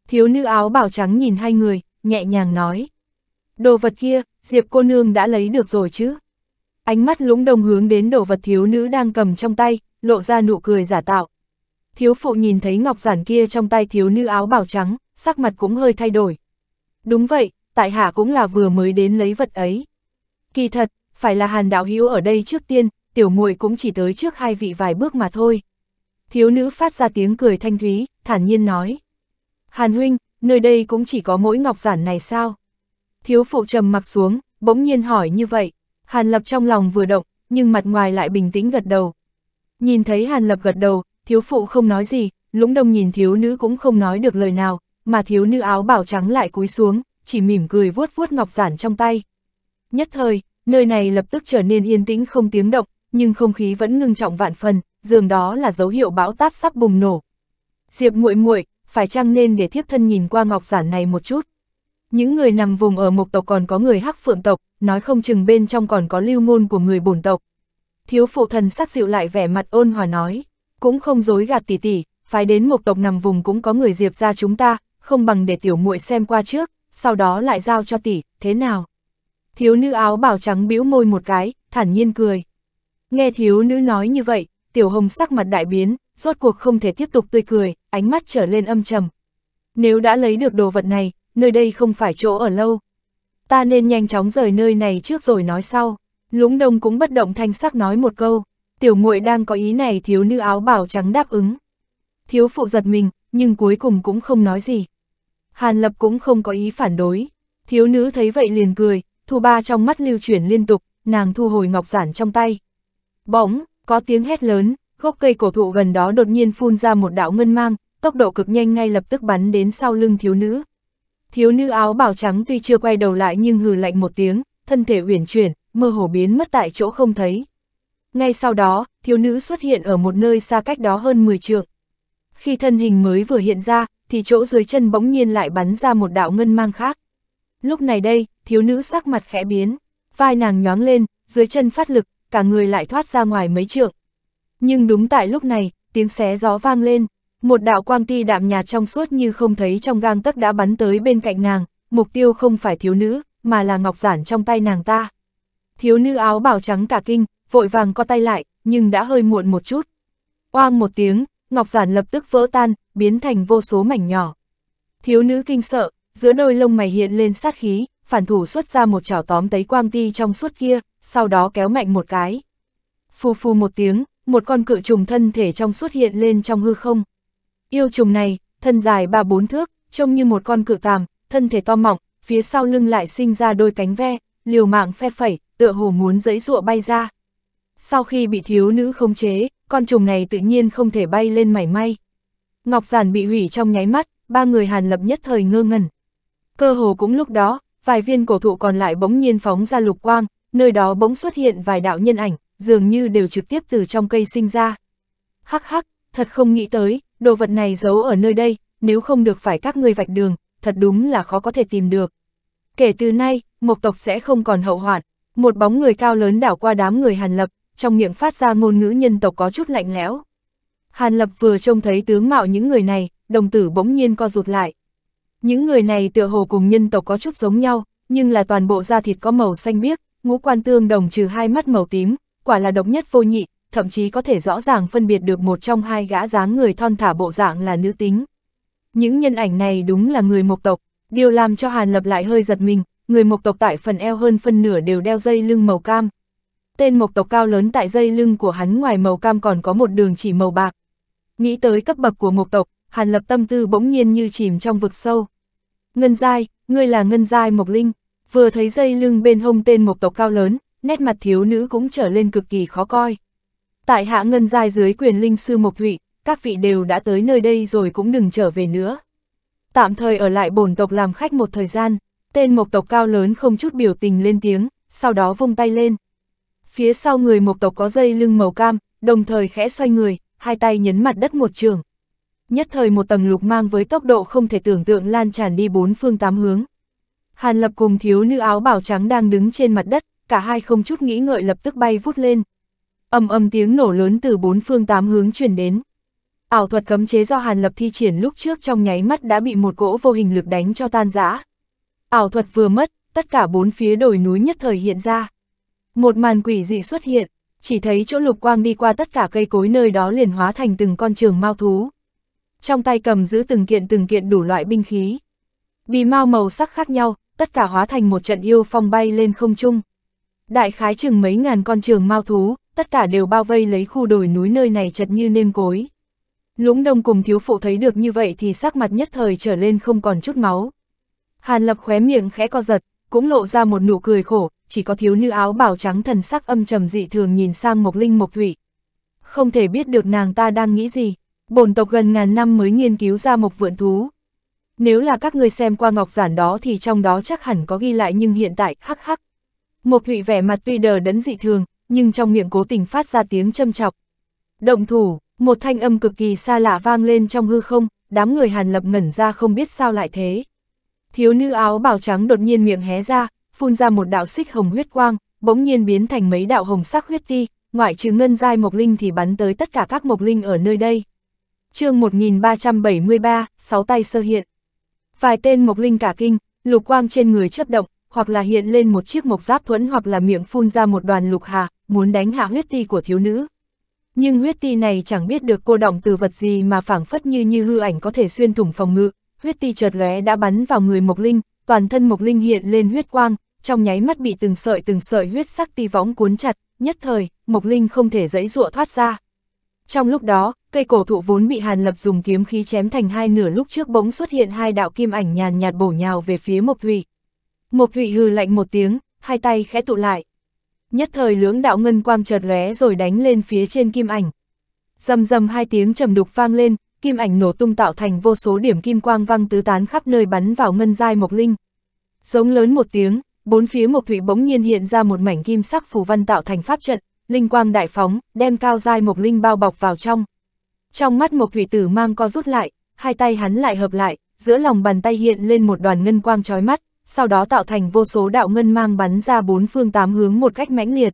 Speaker 1: Thiếu nữ áo bảo trắng nhìn hai người, nhẹ nhàng nói. Đồ vật kia, Diệp cô nương đã lấy được rồi chứ. Ánh mắt lũng đồng hướng đến đồ vật thiếu nữ đang cầm trong tay, lộ ra nụ cười giả tạo. Thiếu phụ nhìn thấy ngọc giản kia trong tay thiếu nữ áo bảo trắng, sắc mặt cũng hơi thay đổi. Đúng vậy, tại hạ cũng là vừa mới đến lấy vật ấy. Kỳ thật, phải là hàn đạo hữu ở đây trước tiên, tiểu muội cũng chỉ tới trước hai vị vài bước mà thôi. Thiếu nữ phát ra tiếng cười thanh thúy, thản nhiên nói. Hàn huynh, nơi đây cũng chỉ có mỗi ngọc giản này sao? Thiếu phụ trầm mặc xuống, bỗng nhiên hỏi như vậy. Hàn lập trong lòng vừa động, nhưng mặt ngoài lại bình tĩnh gật đầu. Nhìn thấy hàn lập gật đầu, thiếu phụ không nói gì, lũng đông nhìn thiếu nữ cũng không nói được lời nào, mà thiếu nữ áo bảo trắng lại cúi xuống, chỉ mỉm cười vuốt vuốt ngọc giản trong tay. Nhất thời, nơi này lập tức trở nên yên tĩnh không tiếng động, nhưng không khí vẫn ngưng trọng vạn phần, dường đó là dấu hiệu bão táp sắp bùng nổ. Diệp muội muội, phải chăng nên để thiếp thân nhìn qua ngọc giản này một chút? Những người nằm vùng ở mộc tộc còn có người hắc phượng tộc, nói không chừng bên trong còn có lưu môn của người bổn tộc. Thiếu phụ thần sắc dịu lại vẻ mặt ôn hòa nói, cũng không dối gạt tỷ tỷ, phải đến mộc tộc nằm vùng cũng có người diệp ra chúng ta, không bằng để tiểu muội xem qua trước, sau đó lại giao cho tỷ, thế nào? Thiếu nữ áo bảo trắng bĩu môi một cái, thản nhiên cười. Nghe thiếu nữ nói như vậy, tiểu hồng sắc mặt đại biến, rốt cuộc không thể tiếp tục tươi cười, ánh mắt trở lên âm trầm. Nếu đã lấy được đồ vật này, nơi đây không phải chỗ ở lâu. Ta nên nhanh chóng rời nơi này trước rồi nói sau. Lũng đông cũng bất động thanh sắc nói một câu, tiểu muội đang có ý này thiếu nữ áo bảo trắng đáp ứng. Thiếu phụ giật mình, nhưng cuối cùng cũng không nói gì. Hàn lập cũng không có ý phản đối. Thiếu nữ thấy vậy liền cười, thu ba trong mắt lưu chuyển liên tục, nàng thu hồi ngọc giản trong tay, Bỗng, có tiếng hét lớn, gốc cây cổ thụ gần đó đột nhiên phun ra một đạo ngân mang, tốc độ cực nhanh ngay lập tức bắn đến sau lưng thiếu nữ. Thiếu nữ áo bào trắng tuy chưa quay đầu lại nhưng hừ lạnh một tiếng, thân thể uyển chuyển, mơ hồ biến mất tại chỗ không thấy. Ngay sau đó, thiếu nữ xuất hiện ở một nơi xa cách đó hơn 10 trượng. Khi thân hình mới vừa hiện ra, thì chỗ dưới chân bỗng nhiên lại bắn ra một đạo ngân mang khác. Lúc này đây, thiếu nữ sắc mặt khẽ biến, vai nàng nhoáng lên, dưới chân phát lực, cả người lại thoát ra ngoài mấy trượng. Nhưng đúng tại lúc này, tiếng xé gió vang lên, một đạo quang ti đạm nhạt trong suốt như không thấy trong gang tấc đã bắn tới bên cạnh nàng, mục tiêu không phải thiếu nữ, mà là ngọc giản trong tay nàng ta. Thiếu nữ áo bào trắng cả kinh, vội vàng co tay lại, nhưng đã hơi muộn một chút. Oang một tiếng, ngọc giản lập tức vỡ tan, biến thành vô số mảnh nhỏ. Thiếu nữ kinh sợ, giữa đôi lông mày hiện lên sát khí, phản thủ xuất ra một chảo tóm tấy quang ti trong suốt kia, sau đó kéo mạnh một cái. Phù phù một tiếng, một con cự trùng thân thể trong xuất hiện lên trong hư không. Yêu trùng này, thân dài ba bốn thước, trông như một con cự tàm, thân thể to mọng, phía sau lưng lại sinh ra đôi cánh ve, liều mạng phe phẩy, tựa hồ muốn dẫy dụa bay ra. Sau khi bị thiếu nữ khống chế, con trùng này tự nhiên không thể bay lên mảy may. Ngọc giản bị hủy trong nháy mắt, ba người hàn lập nhất thời ngơ ngẩn. Cơ hồ cũng lúc đó, vài viên cổ thụ còn lại bỗng nhiên phóng ra lục quang, nơi đó bỗng xuất hiện vài đạo nhân ảnh, dường như đều trực tiếp từ trong cây sinh ra. Hắc hắc, thật không nghĩ tới, đồ vật này giấu ở nơi đây, nếu không được phải các ngươi vạch đường, thật đúng là khó có thể tìm được. Kể từ nay, mộc tộc sẽ không còn hậu hoạn, một bóng người cao lớn đảo qua đám người Hàn Lập, trong miệng phát ra ngôn ngữ nhân tộc có chút lạnh lẽo. Hàn Lập vừa trông thấy tướng mạo những người này, đồng tử bỗng nhiên co rụt lại. Những người này tựa hồ cùng nhân tộc có chút giống nhau, nhưng là toàn bộ da thịt có màu xanh biếc, ngũ quan tương đồng trừ hai mắt màu tím, quả là độc nhất vô nhị, thậm chí có thể rõ ràng phân biệt được một trong hai gã dáng người thon thả bộ dạng là nữ tính. Những nhân ảnh này đúng là người mộc tộc, điều làm cho Hàn Lập lại hơi giật mình, người mộc tộc tại phần eo hơn phân nửa đều đeo dây lưng màu cam. Tên mộc tộc cao lớn tại dây lưng của hắn ngoài màu cam còn có một đường chỉ màu bạc. Nghĩ tới cấp bậc của mộc tộc, Hàn Lập tâm tư bỗng nhiên như chìm trong vực sâu. Ngân Giai, ngươi là Ngân Giai Mộc Linh, vừa thấy dây lưng bên hông tên mộc tộc cao lớn, nét mặt thiếu nữ cũng trở lên cực kỳ khó coi. Tại hạ ngân giai dưới quyền linh sư Mộc Thụy, các vị đều đã tới nơi đây rồi cũng đừng trở về nữa. Tạm thời ở lại bổn tộc làm khách một thời gian, tên mộc tộc cao lớn không chút biểu tình lên tiếng, sau đó vung tay lên. Phía sau người mộc tộc có dây lưng màu cam, đồng thời khẽ xoay người, hai tay nhấn mặt đất một trường. Nhất thời một tầng lục mang với tốc độ không thể tưởng tượng lan tràn đi bốn phương tám hướng, Hàn Lập cùng thiếu nữ áo bảo trắng đang đứng trên mặt đất, cả hai không chút nghĩ ngợi lập tức bay vút lên. ầm ầm tiếng nổ lớn từ bốn phương tám hướng truyền đến. Ảo thuật cấm chế do Hàn Lập thi triển lúc trước trong nháy mắt đã bị một cỗ vô hình lực đánh cho tan rã. Ảo thuật vừa mất, tất cả bốn phía đồi núi nhất thời hiện ra. Một màn quỷ dị xuất hiện, chỉ thấy chỗ lục quang đi qua tất cả cây cối nơi đó liền hóa thành từng con trường mau thú. Trong tay cầm giữ từng kiện từng kiện đủ loại binh khí. Bì mau màu sắc khác nhau, tất cả hóa thành một trận yêu phong bay lên không trung. Đại khái chừng mấy ngàn con trường mau thú, tất cả đều bao vây lấy khu đồi núi nơi này chật như nêm cối. Lũng đông cùng thiếu phụ thấy được như vậy thì sắc mặt nhất thời trở lên không còn chút máu. Hàn lập khóe miệng khẽ co giật, cũng lộ ra một nụ cười khổ, chỉ có thiếu nữ áo bảo trắng thần sắc âm trầm dị thường nhìn sang Mộc Linh Mộc Thủy. Không thể biết được nàng ta đang nghĩ gì, bổn tộc gần ngàn năm mới nghiên cứu ra một vượn thú, nếu là các người xem qua ngọc giản đó thì trong đó chắc hẳn có ghi lại nhưng hiện tại, hắc hắc. Một thụy vẻ mặt tuy đờ đẫn dị thường, nhưng trong miệng cố tình phát ra tiếng châm chọc. Động thủ, một thanh âm cực kỳ xa lạ vang lên trong hư không, đám người hàn lập ngẩn ra không biết sao lại thế. Thiếu nữ áo bào trắng đột nhiên miệng hé ra, phun ra một đạo xích hồng huyết quang, bỗng nhiên biến thành mấy đạo hồng sắc huyết ti, ngoại trừ ngân giai mộc linh thì bắn tới tất cả các mộc linh ở nơi đây. chương 1373, sáu tay sơ hiện. Vài tên mộc linh cả kinh, lục quang trên người chấp động, hoặc là hiện lên một chiếc mộc giáp thuẫn hoặc là miệng phun ra một đoàn lục hà, muốn đánh hạ huyết ti của thiếu nữ. Nhưng huyết ti này chẳng biết được cô động từ vật gì mà phảng phất như như hư ảnh có thể xuyên thủng phòng ngự, huyết ti chợt lóe đã bắn vào người mộc linh, toàn thân mộc linh hiện lên huyết quang, trong nháy mắt bị từng sợi từng sợi huyết sắc ti võng cuốn chặt, nhất thời, mộc linh không thể dãy dụa thoát ra. Trong lúc đó, cây cổ thụ vốn bị Hàn Lập dùng kiếm khí chém thành hai nửa lúc trước bỗng xuất hiện hai đạo kim ảnh nhàn nhạt bổ nhào về phía Mộc Thụy. Mộc Thụy hừ lạnh một tiếng, hai tay khẽ tụ lại. Nhất thời lưỡng đạo ngân quang chợt lóe rồi đánh lên phía trên kim ảnh. rầm rầm hai tiếng trầm đục vang lên, kim ảnh nổ tung tạo thành vô số điểm kim quang văng tứ tán khắp nơi bắn vào ngân giai Mộc Linh. Giống lớn một tiếng, bốn phía Mộc Thụy bỗng nhiên hiện ra một mảnh kim sắc phù văn tạo thành pháp trận, linh quang đại phóng, đem cao giai Mộc Linh bao bọc vào trong. Trong mắt một thủy tử mang co rút lại, hai tay hắn lại hợp lại, giữa lòng bàn tay hiện lên một đoàn ngân quang trói mắt, sau đó tạo thành vô số đạo ngân mang bắn ra bốn phương tám hướng một cách mãnh liệt.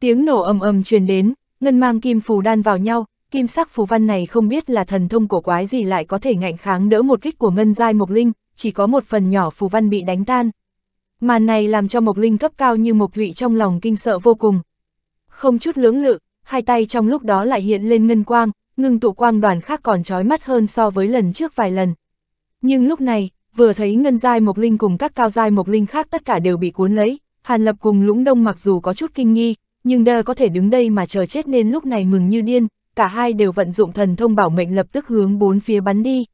Speaker 1: Tiếng nổ ầm ầm truyền đến, ngân mang kim phù đan vào nhau, kim sắc phù văn này không biết là thần thông của quái gì lại có thể ngạnh kháng đỡ một kích của ngân giai mộc linh, chỉ có một phần nhỏ phù văn bị đánh tan. Màn này làm cho mộc linh cấp cao như mộc thủy trong lòng kinh sợ vô cùng. Không chút lưỡng lự, hai tay trong lúc đó lại hiện lên ngân quang, ngưng tụ quang đoàn khác còn trói mắt hơn so với lần trước vài lần. Nhưng lúc này, vừa thấy ngân giai mộc linh cùng các cao giai mộc linh khác tất cả đều bị cuốn lấy, Hàn Lập cùng Lũng Đông mặc dù có chút kinh nghi, nhưng đơ có thể đứng đây mà chờ chết nên lúc này mừng như điên, cả hai đều vận dụng thần thông bảo mệnh lập tức hướng bốn phía bắn đi.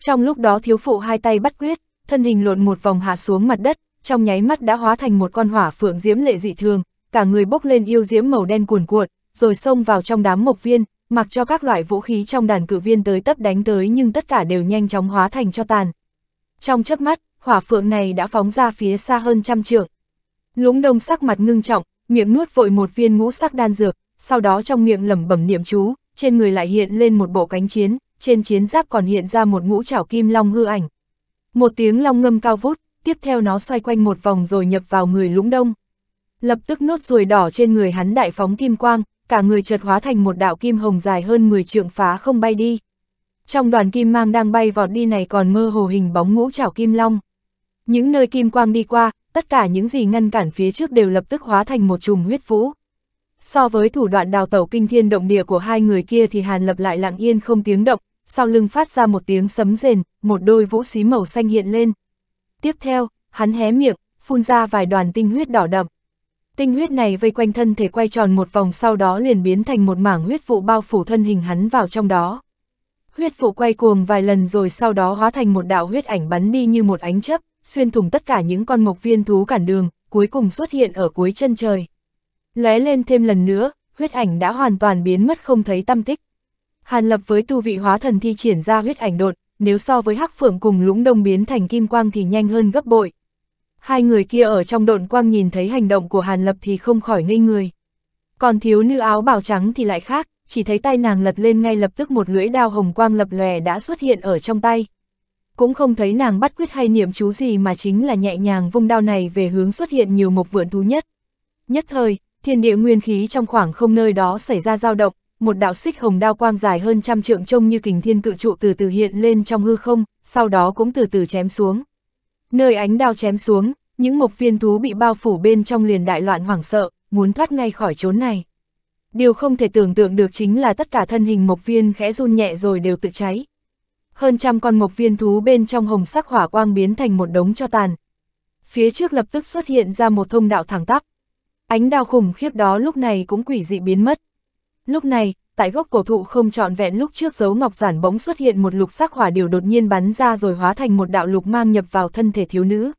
Speaker 1: Trong lúc đó thiếu phụ hai tay bắt quyết, thân hình lộn một vòng hạ xuống mặt đất, trong nháy mắt đã hóa thành một con hỏa phượng diễm lệ dị thường, cả người bốc lên yêu diễm màu đen cuồn cuộn, rồi xông vào trong đám mộc viên, mặc cho các loại vũ khí trong đàn cử viên tới tấp đánh tới nhưng tất cả đều nhanh chóng hóa thành cho tàn. Trong chớp mắt, hỏa phượng này đã phóng ra phía xa hơn trăm trượng. Lũng đông sắc mặt ngưng trọng, miệng nuốt vội một viên ngũ sắc đan dược, sau đó trong miệng lẩm bẩm niệm chú, trên người lại hiện lên một bộ cánh chiến, trên chiến giáp còn hiện ra một ngũ chảo kim long hư ảnh. Một tiếng long ngâm cao vút, tiếp theo nó xoay quanh một vòng rồi nhập vào người lũng đông. Lập tức nốt ruồi đỏ trên người hắn đại phóng kim quang, cả người chợt hóa thành một đạo kim hồng dài hơn 10 trượng phá không bay đi. Trong đoàn kim mang đang bay vọt đi này còn mơ hồ hình bóng ngũ trảo kim long. Những nơi kim quang đi qua, tất cả những gì ngăn cản phía trước đều lập tức hóa thành một chùm huyết vũ. So với thủ đoạn đào tẩu kinh thiên động địa của hai người kia thì Hàn Lập lại lặng yên không tiếng động, sau lưng phát ra một tiếng sấm rền, một đôi vũ xí màu xanh hiện lên. Tiếp theo, hắn hé miệng, phun ra vài đoàn tinh huyết đỏ đậm. Tinh huyết này vây quanh thân thể quay tròn một vòng sau đó liền biến thành một mảng huyết vụ bao phủ thân hình hắn vào trong đó. Huyết vụ quay cuồng vài lần rồi sau đó hóa thành một đạo huyết ảnh bắn đi như một ánh chớp, xuyên thủng tất cả những con mộc viên thú cản đường, cuối cùng xuất hiện ở cuối chân trời. Lóe lên thêm lần nữa, huyết ảnh đã hoàn toàn biến mất không thấy tâm tích. Hàn Lập với tu vị hóa thần thi triển ra huyết ảnh đột, nếu so với hắc phượng cùng lũng đông biến thành kim quang thì nhanh hơn gấp bội hai người kia ở trong độn quang nhìn thấy hành động của Hàn Lập thì không khỏi ngây người. Còn thiếu nữ áo bào trắng thì lại khác, chỉ thấy tay nàng lật lên ngay lập tức một lưỡi đao hồng quang lập lòe đã xuất hiện ở trong tay. Cũng không thấy nàng bắt quyết hay niệm chú gì mà chính là nhẹ nhàng vung đao này về hướng xuất hiện nhiều mộc vượn thú nhất. Nhất thời, thiên địa nguyên khí trong khoảng không nơi đó xảy ra dao động, một đạo xích hồng đao quang dài hơn trăm trượng trông như kình thiên cự trụ từ từ hiện lên trong hư không, sau đó cũng từ từ chém xuống. Nơi ánh đao chém xuống, những mộc phiên thú bị bao phủ bên trong liền đại loạn hoảng sợ, muốn thoát ngay khỏi chốn này. Điều không thể tưởng tượng được chính là tất cả thân hình mộc viên khẽ run nhẹ rồi đều tự cháy. Hơn trăm con mộc viên thú bên trong hồng sắc hỏa quang biến thành một đống cho tàn. Phía trước lập tức xuất hiện ra một thông đạo thẳng tắp. Ánh đao khủng khiếp đó lúc này cũng quỷ dị biến mất. Lúc này, tại gốc cổ thụ không trọn vẹn lúc trước dấu ngọc giản bỗng xuất hiện một lục sắc hỏa điều đột nhiên bắn ra rồi hóa thành một đạo lục mang nhập vào thân thể thiếu nữ.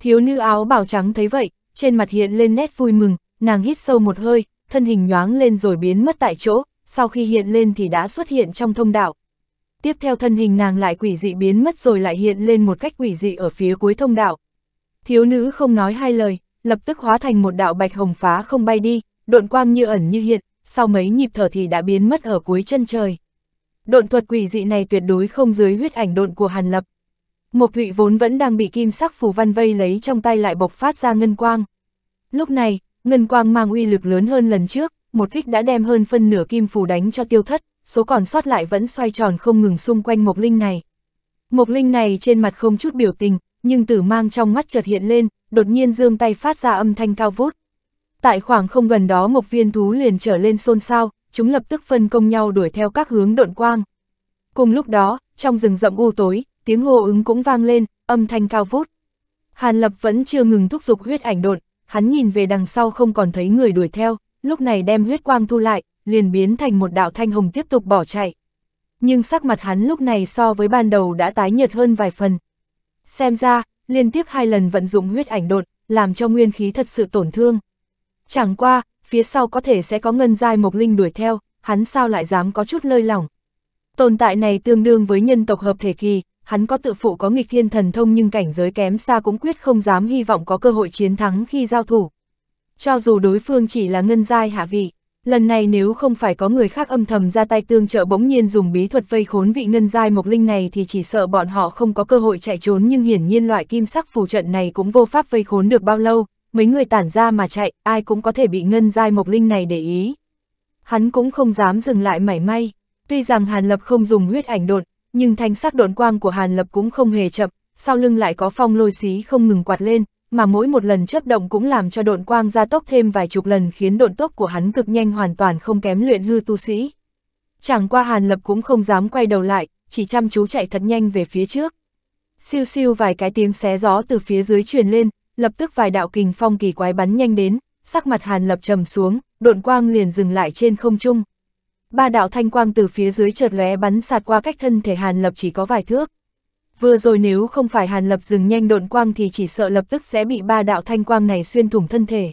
Speaker 1: Thiếu nữ áo bào trắng thấy vậy, trên mặt hiện lên nét vui mừng, nàng hít sâu một hơi, thân hình nhoáng lên rồi biến mất tại chỗ, sau khi hiện lên thì đã xuất hiện trong thông đạo. Tiếp theo thân hình nàng lại quỷ dị biến mất rồi lại hiện lên một cách quỷ dị ở phía cuối thông đạo. Thiếu nữ không nói hai lời, lập tức hóa thành một đạo bạch hồng phá không bay đi, độn quang như ẩn như hiện, sau mấy nhịp thở thì đã biến mất ở cuối chân trời. Độn thuật quỷ dị này tuyệt đối không dưới huyết ảnh độn của Hàn Lập. Mộc Thụy vốn vẫn đang bị kim sắc phù văn vây lấy trong tay lại bộc phát ra ngân quang. Lúc này, ngân quang mang uy lực lớn hơn lần trước, một kích đã đem hơn phân nửa kim phù đánh cho tiêu thất, số còn sót lại vẫn xoay tròn không ngừng xung quanh Mộc Linh này. Mộc Linh này trên mặt không chút biểu tình, nhưng tử mang trong mắt chợt hiện lên, đột nhiên dương tay phát ra âm thanh cao vút. Tại khoảng không gần đó một Viên Thú liền trở lên xôn xao, chúng lập tức phân công nhau đuổi theo các hướng độn quang. Cùng lúc đó, trong rừng rậm u tối, tiếng hô ứng cũng vang lên, âm thanh cao vút. Hàn Lập vẫn chưa ngừng thúc giục huyết ảnh độn, hắn nhìn về đằng sau không còn thấy người đuổi theo, lúc này đem huyết quang thu lại, liền biến thành một đạo thanh hồng tiếp tục bỏ chạy. Nhưng sắc mặt hắn lúc này so với ban đầu đã tái nhợt hơn vài phần. Xem ra, liên tiếp hai lần vận dụng huyết ảnh đột, làm cho nguyên khí thật sự tổn thương. Chẳng qua, phía sau có thể sẽ có ngân giai mộc linh đuổi theo, hắn sao lại dám có chút lơi lỏng. Tồn tại này tương đương với nhân tộc hợp thể kỳ, hắn có tự phụ có nghịch thiên thần thông nhưng cảnh giới kém xa cũng quyết không dám hy vọng có cơ hội chiến thắng khi giao thủ. Cho dù đối phương chỉ là ngân giai hạ vị, lần này nếu không phải có người khác âm thầm ra tay tương trợ bỗng nhiên dùng bí thuật vây khốn vị ngân giai mộc linh này thì chỉ sợ bọn họ không có cơ hội chạy trốn nhưng hiển nhiên loại kim sắc phù trận này cũng vô pháp vây khốn được bao lâu, mấy người tản ra mà chạy, ai cũng có thể bị ngân giai mộc linh này để ý. Hắn cũng không dám dừng lại mảy may, tuy rằng Hàn Lập không dùng huyết ảnh độn, nhưng thanh sắc độn quang của Hàn Lập cũng không hề chậm, sau lưng lại có phong lôi xí không ngừng quạt lên, mà mỗi một lần chớp động cũng làm cho độn quang gia tốc thêm vài chục lần khiến độn tốc của hắn cực nhanh hoàn toàn không kém luyện hư tu sĩ. Chẳng qua Hàn Lập cũng không dám quay đầu lại, chỉ chăm chú chạy thật nhanh về phía trước. Siêu siêu vài cái tiếng xé gió từ phía dưới truyền lên, lập tức vài đạo kình phong kỳ quái bắn nhanh đến, sắc mặt Hàn Lập trầm xuống, độn quang liền dừng lại trên không trung. Ba đạo thanh quang từ phía dưới chợt lóe bắn sạt qua cách thân thể Hàn Lập chỉ có vài thước. Vừa rồi nếu không phải Hàn Lập dừng nhanh độn quang thì chỉ sợ lập tức sẽ bị ba đạo thanh quang này xuyên thủng thân thể.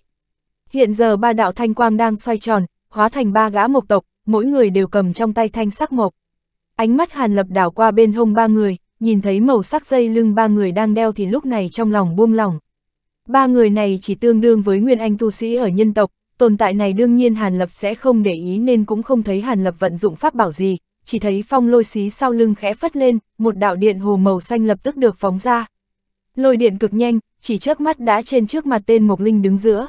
Speaker 1: Hiện giờ ba đạo thanh quang đang xoay tròn, hóa thành ba gã mộc tộc, mỗi người đều cầm trong tay thanh sắc mộc. Ánh mắt Hàn Lập đảo qua bên hông ba người, nhìn thấy màu sắc dây lưng ba người đang đeo thì lúc này trong lòng buông lỏng. Ba người này chỉ tương đương với nguyên anh tu sĩ ở nhân tộc, tồn tại này đương nhiên Hàn Lập sẽ không để ý nên cũng không thấy Hàn Lập vận dụng pháp bảo gì, chỉ thấy phong lôi xí sau lưng khẽ phất lên, một đạo điện hồ màu xanh lập tức được phóng ra. Lôi điện cực nhanh, chỉ chớp mắt đã trên trước mặt tên Mộc Linh đứng giữa.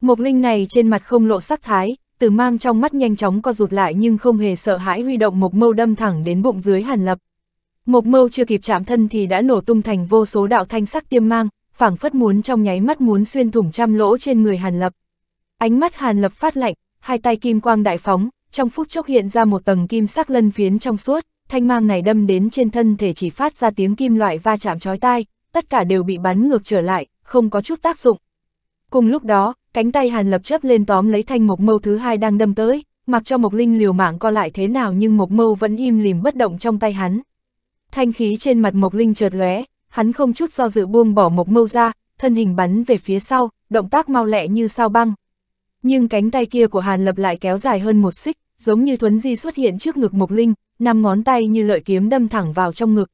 Speaker 1: Mộc Linh này trên mặt không lộ sắc thái, từ mang trong mắt nhanh chóng co rụt lại nhưng không hề sợ hãi huy động Mộc Mâu đâm thẳng đến bụng dưới Hàn Lập. Mộc Mâu chưa kịp chạm thân thì đã nổ tung thành vô số đạo thanh sắc tiêm mang, phảng phất muốn trong nháy mắt muốn xuyên thủng trăm lỗ trên người Hàn Lập. Ánh mắt Hàn Lập phát lạnh, hai tay kim quang đại phóng, trong phút chốc hiện ra một tầng kim sắc lân phiến trong suốt, thanh mang này đâm đến trên thân thể chỉ phát ra tiếng kim loại va chạm chói tai, tất cả đều bị bắn ngược trở lại, không có chút tác dụng. Cùng lúc đó, cánh tay Hàn Lập chớp lên tóm lấy thanh mộc mâu thứ hai đang đâm tới, mặc cho Mộc Linh liều mạng co lại thế nào nhưng Mộc Mâu vẫn im lìm bất động trong tay hắn. Thanh khí trên mặt Mộc Linh chợt lóe, hắn không chút do dự buông bỏ mộc mâu ra, thân hình bắn về phía sau, động tác mau lẹ như sao băng. Nhưng cánh tay kia của Hàn Lập lại kéo dài hơn một xích, giống như thuấn di xuất hiện trước ngực mộc linh, năm ngón tay như lợi kiếm đâm thẳng vào trong ngực.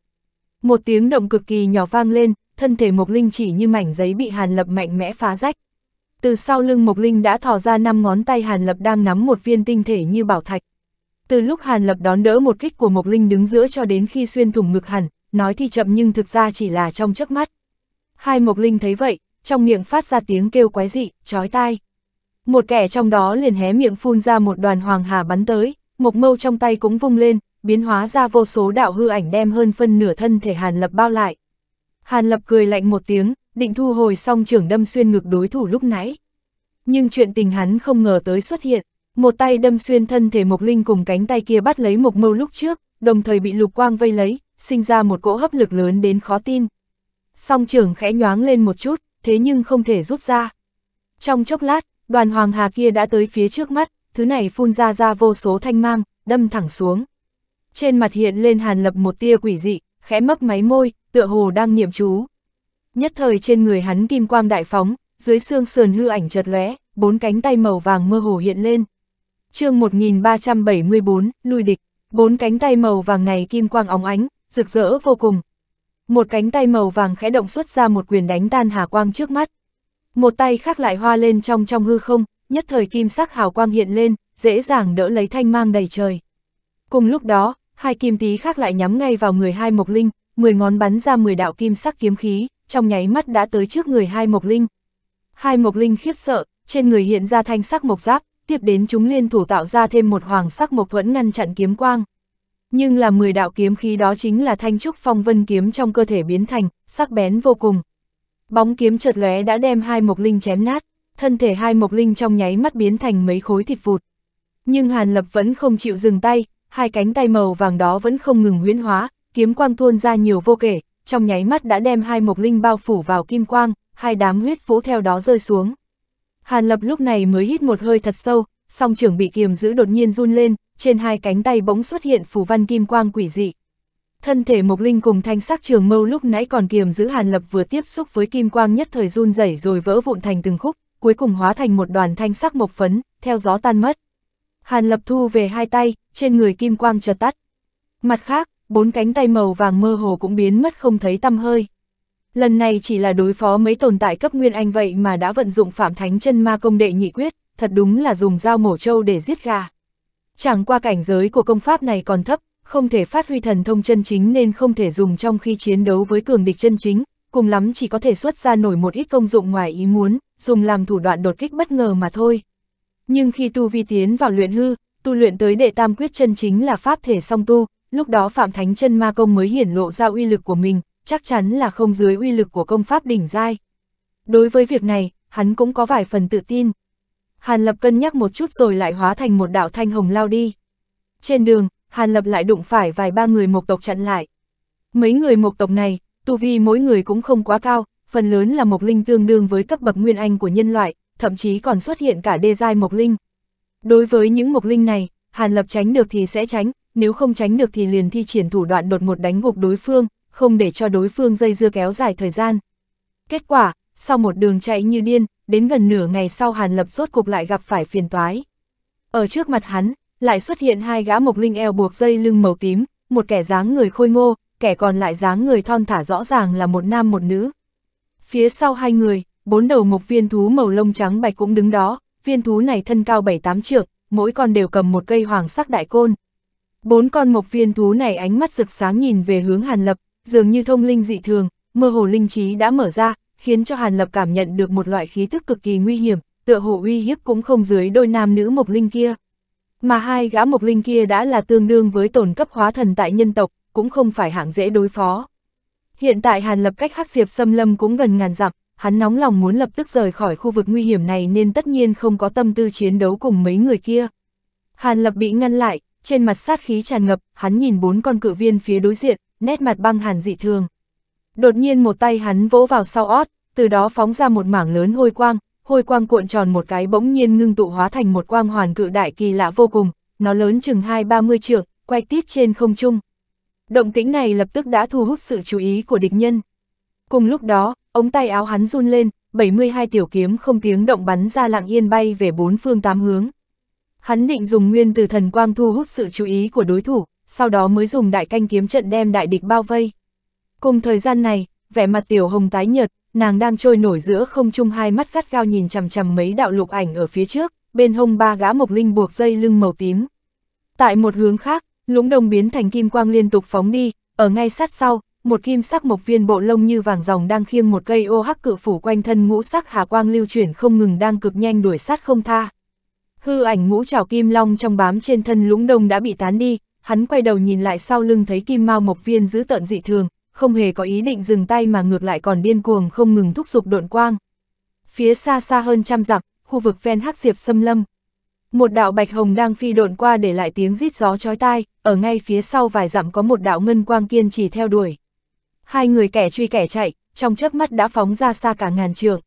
Speaker 1: Một tiếng động cực kỳ nhỏ vang lên, thân thể mộc linh chỉ như mảnh giấy bị Hàn Lập mạnh mẽ phá rách. Từ sau lưng mộc linh đã thò ra năm ngón tay Hàn Lập đang nắm một viên tinh thể như bảo thạch. Từ lúc Hàn Lập đón đỡ một kích của Mộc Linh đứng giữa cho đến khi xuyên thủng ngực hẳn, nói thì chậm nhưng thực ra chỉ là trong chớp mắt. Hai Mộc Linh thấy vậy, trong miệng phát ra tiếng kêu quái dị, chói tai. Một kẻ trong đó liền hé miệng phun ra một đoàn hoàng hà bắn tới, Mộc Mâu trong tay cũng vung lên, biến hóa ra vô số đạo hư ảnh đem hơn phân nửa thân thể Hàn Lập bao lại. Hàn Lập cười lạnh một tiếng, định thu hồi song trưởng đâm xuyên ngực đối thủ lúc nãy. Nhưng chuyện tình hắn không ngờ tới xuất hiện, một tay đâm xuyên thân thể Mộc Linh cùng cánh tay kia bắt lấy Mộc Mâu lúc trước, đồng thời bị lục quang vây lấy, sinh ra một cỗ hấp lực lớn đến khó tin. Song trưởng khẽ nhoáng lên một chút, thế nhưng không thể rút ra. Trong chốc lát, đoàn hoàng hà kia đã tới phía trước mắt, thứ này phun ra ra vô số thanh mang, đâm thẳng xuống. Trên mặt hiện lên hàn lập một tia quỷ dị, khẽ mấp máy môi, tựa hồ đang niệm chú. Nhất thời trên người hắn kim quang đại phóng, dưới xương sườn hư ảnh chợt lóe, bốn cánh tay màu vàng mơ hồ hiện lên. Chương 1374, lui địch, bốn cánh tay màu vàng này kim quang óng ánh, rực rỡ vô cùng. Một cánh tay màu vàng khẽ động xuất ra một quyền đánh tan hà quang trước mắt. Một tay khác lại hoa lên trong trong hư không, nhất thời kim sắc hào quang hiện lên, dễ dàng đỡ lấy thanh mang đầy trời. Cùng lúc đó, hai kim tí khác lại nhắm ngay vào người hai mộc linh, mười ngón bắn ra mười đạo kim sắc kiếm khí, trong nháy mắt đã tới trước người hai mộc linh. Hai mộc linh khiếp sợ, trên người hiện ra thanh sắc mộc giáp, tiếp đến chúng liên thủ tạo ra thêm một hoàng sắc mộc thuẫn ngăn chặn kiếm quang. Nhưng là 10 đạo kiếm khí đó chính là thanh trúc phong vân kiếm trong cơ thể biến thành, sắc bén vô cùng. Bóng kiếm chợt lóe đã đem hai mộc linh chém nát, thân thể hai mộc linh trong nháy mắt biến thành mấy khối thịt vụt. Nhưng Hàn Lập vẫn không chịu dừng tay, hai cánh tay màu vàng đó vẫn không ngừng huyễn hóa, kiếm quang tuôn ra nhiều vô kể, trong nháy mắt đã đem hai mộc linh bao phủ vào kim quang, hai đám huyết vũ theo đó rơi xuống. Hàn Lập lúc này mới hít một hơi thật sâu, song trưởng bị kiềm giữ đột nhiên run lên, trên hai cánh tay bỗng xuất hiện phù văn kim quang quỷ dị. Thân thể Mộc Linh cùng thanh sắc trường mâu lúc nãy còn kiềm giữ Hàn Lập vừa tiếp xúc với kim quang nhất thời run rẩy rồi vỡ vụn thành từng khúc, cuối cùng hóa thành một đoàn thanh sắc mộc phấn, theo gió tan mất. Hàn Lập thu về hai tay, trên người kim quang chợt tắt. Mặt khác, bốn cánh tay màu vàng mơ hồ cũng biến mất không thấy tăm hơi. Lần này chỉ là đối phó mấy tồn tại cấp nguyên anh vậy mà đã vận dụng phạm thánh chân ma công đệ nhị quyết, thật đúng là dùng dao mổ trâu để giết gà. Chẳng qua cảnh giới của công pháp này còn thấp, không thể phát huy thần thông chân chính nên không thể dùng trong khi chiến đấu với cường địch chân chính, cùng lắm chỉ có thể xuất ra nổi một ít công dụng ngoài ý muốn, dùng làm thủ đoạn đột kích bất ngờ mà thôi. Nhưng khi tu vi tiến vào luyện hư, tu luyện tới đệ tam quyết chân chính là pháp thể song tu, lúc đó Phạm Thánh chân ma công mới hiển lộ ra uy lực của mình, chắc chắn là không dưới uy lực của công pháp đỉnh giai. Đối với việc này, hắn cũng có vài phần tự tin. Hàn Lập cân nhắc một chút rồi lại hóa thành một đạo thanh hồng lao đi. Trên đường, Hàn Lập lại đụng phải vài ba người mộc tộc chặn lại. Mấy người mộc tộc này, tu vi mỗi người cũng không quá cao, phần lớn là mộc linh tương đương với cấp bậc nguyên anh của nhân loại, thậm chí còn xuất hiện cả đê giai mộc linh. Đối với những mộc linh này, Hàn Lập tránh được thì sẽ tránh, nếu không tránh được thì liền thi triển thủ đoạn đột ngột đánh gục đối phương, không để cho đối phương dây dưa kéo dài thời gian. Kết quả, sau một đường chạy như điên, đến gần nửa ngày sau Hàn Lập rốt cục lại gặp phải phiền toái. Ở trước mặt hắn, lại xuất hiện hai gã mộc linh eo buộc dây lưng màu tím, một kẻ dáng người khôi ngô, kẻ còn lại dáng người thon thả rõ ràng là một nam một nữ. Phía sau hai người, bốn đầu mộc viên thú màu lông trắng bạch cũng đứng đó, viên thú này thân cao 7-8 trượng, mỗi con đều cầm một cây hoàng sắc đại côn. Bốn con mộc viên thú này ánh mắt rực sáng nhìn về hướng Hàn Lập, dường như thông linh dị thường, mơ hồ linh trí đã mở ra, khiến cho Hàn Lập cảm nhận được một loại khí thức cực kỳ nguy hiểm, tựa hồ uy hiếp cũng không dưới đôi nam nữ mộc linh kia. Mà hai gã mộc linh kia đã là tương đương với tổn cấp hóa thần tại nhân tộc, cũng không phải hạng dễ đối phó. Hiện tại Hàn Lập cách khắc Diệp xâm lâm cũng gần ngàn dặm, hắn nóng lòng muốn lập tức rời khỏi khu vực nguy hiểm này nên tất nhiên không có tâm tư chiến đấu cùng mấy người kia. Hàn Lập bị ngăn lại, trên mặt sát khí tràn ngập, hắn nhìn bốn con cự viên phía đối diện, nét mặt băng hàn dị thường. Đột nhiên một tay hắn vỗ vào sau ót, từ đó phóng ra một mảng lớn hôi quang, hôi quang cuộn tròn một cái bỗng nhiên ngưng tụ hóa thành một quang hoàn cự đại kỳ lạ vô cùng, nó lớn chừng hai ba mươi trượng, quay tít trên không trung. Động tĩnh này lập tức đã thu hút sự chú ý của địch nhân. Cùng lúc đó, ống tay áo hắn run lên, 72 tiểu kiếm không tiếng động bắn ra lặng yên bay về bốn phương tám hướng. Hắn định dùng nguyên từ thần quang thu hút sự chú ý của đối thủ, sau đó mới dùng đại canh kiếm trận đem đại địch bao vây. Cùng thời gian này, vẻ mặt Tiểu Hồng tái nhợt, nàng đang trôi nổi giữa không trung hai mắt gắt gao nhìn chằm chằm mấy đạo lục ảnh ở phía trước, bên hông ba gã mộc linh buộc dây lưng màu tím. Tại một hướng khác, lũng đồng biến thành kim quang liên tục phóng đi, ở ngay sát sau, một kim sắc mộc viên bộ lông như vàng dòng đang khiêng một cây ô hắc cự phủ quanh thân ngũ sắc hà quang lưu chuyển không ngừng đang cực nhanh đuổi sát không tha. Hư ảnh ngũ trảo kim long trong bám trên thân lũng đồng đã bị tán đi, hắn quay đầu nhìn lại sau lưng thấy kim mao mộc viên giữ tận dị thường, không hề có ý định dừng tay mà ngược lại còn điên cuồng không ngừng thúc giục độn quang. Phía xa xa hơn trăm dặm, khu vực ven hắc diệp xâm lâm. Một đạo bạch hồng đang phi độn qua để lại tiếng rít gió chói tai, ở ngay phía sau vài dặm có một đạo ngân quang kiên trì theo đuổi. Hai người kẻ truy kẻ chạy, trong chớp mắt đã phóng ra xa cả ngàn trường.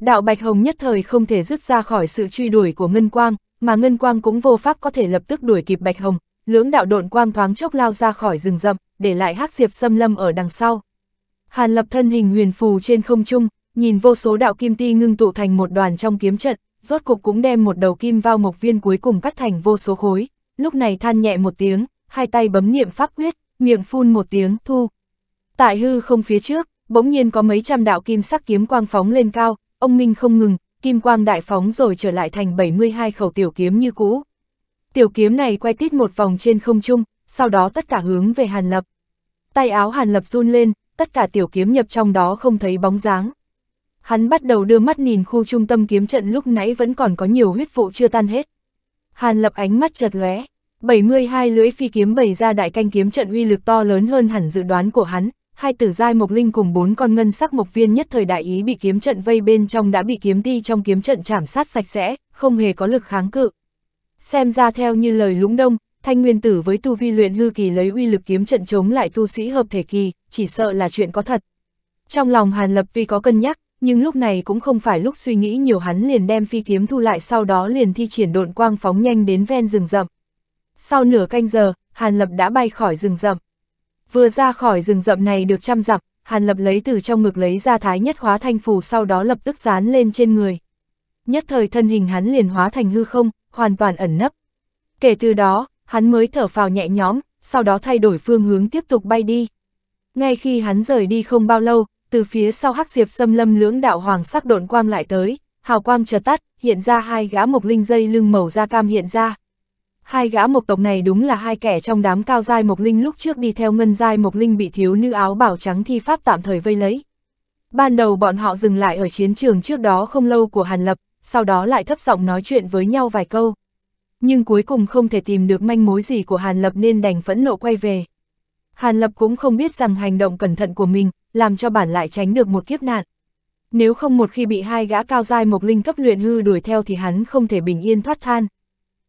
Speaker 1: Đạo bạch hồng nhất thời không thể dứt ra khỏi sự truy đuổi của ngân quang, mà ngân quang cũng vô pháp có thể lập tức đuổi kịp bạch hồng, lưỡng đạo độn quang thoáng chốc lao ra khỏi rừng rậm để lại hắc diệp xâm lâm ở đằng sau. Hàn lập thân hình huyền phù trên không trung, nhìn vô số đạo kim ti ngưng tụ thành một đoàn trong kiếm trận, rốt cục cũng đem một đầu kim vào mộc viên cuối cùng cắt thành vô số khối, lúc này than nhẹ một tiếng, hai tay bấm niệm pháp quyết, miệng phun một tiếng thu. Tại hư không phía trước, bỗng nhiên có mấy trăm đạo kim sắc kiếm quang phóng lên cao, ông Minh không ngừng, kim quang đại phóng rồi trở lại thành 72 khẩu tiểu kiếm như cũ. Tiểu kiếm này quay tít một vòng trên không trung, sau đó tất cả hướng về Hàn Lập. Tay áo Hàn Lập run lên, tất cả tiểu kiếm nhập trong đó không thấy bóng dáng. Hắn bắt đầu đưa mắt nhìn khu trung tâm kiếm trận lúc nãy vẫn còn có nhiều huyết vụ chưa tan hết. Hàn Lập ánh mắt chợt lóe, 72 lưỡi phi kiếm bày ra đại canh kiếm trận uy lực to lớn hơn hẳn dự đoán của hắn, hai tử giai mộc linh cùng bốn con ngân sắc mộc viên nhất thời đại ý bị kiếm trận vây bên trong đã bị kiếm ti trong kiếm trận chảm sát sạch sẽ, không hề có lực kháng cự. Xem ra theo như lời lũng đông, Thanh Nguyên Tử với tu vi luyện hư kỳ lấy uy lực kiếm trận chống lại tu sĩ hợp thể kỳ, chỉ sợ là chuyện có thật. Trong lòng Hàn Lập tuy có cân nhắc, nhưng lúc này cũng không phải lúc suy nghĩ nhiều hắn liền đem phi kiếm thu lại sau đó liền thi triển độn quang phóng nhanh đến ven rừng rậm. Sau nửa canh giờ, Hàn Lập đã bay khỏi rừng rậm. Vừa ra khỏi rừng rậm này được trăm dặm, Hàn Lập lấy từ trong ngực lấy ra thái nhất hóa thanh phù sau đó lập tức dán lên trên người. Nhất thời thân hình hắn liền hóa thành hư không, hoàn toàn ẩn nấp. Kể từ đó, hắn mới thở phào nhẹ nhõm, sau đó thay đổi phương hướng tiếp tục bay đi. Ngay khi hắn rời đi không bao lâu, từ phía sau hắc diệp xâm lâm lưỡng đạo hoàng sắc độn quang lại tới, hào quang chợt tắt, hiện ra hai gã mộc linh dây lưng màu da cam hiện ra. Hai gã mộc tộc này đúng là hai kẻ trong đám cao giai mộc linh lúc trước đi theo ngân giai mộc linh bị thiếu nữ áo bảo trắng thi pháp tạm thời vây lấy. Ban đầu bọn họ dừng lại ở chiến trường trước đó không lâu của Hàn Lập, sau đó lại thấp giọng nói chuyện với nhau vài câu nhưng cuối cùng không thể tìm được manh mối gì của Hàn Lập nên đành phẫn nộ quay về. Hàn Lập cũng không biết rằng hành động cẩn thận của mình làm cho bản lại tránh được một kiếp nạn. Nếu không một khi bị hai gã cao giai mộc linh cấp luyện hư đuổi theo thì hắn không thể bình yên thoát than.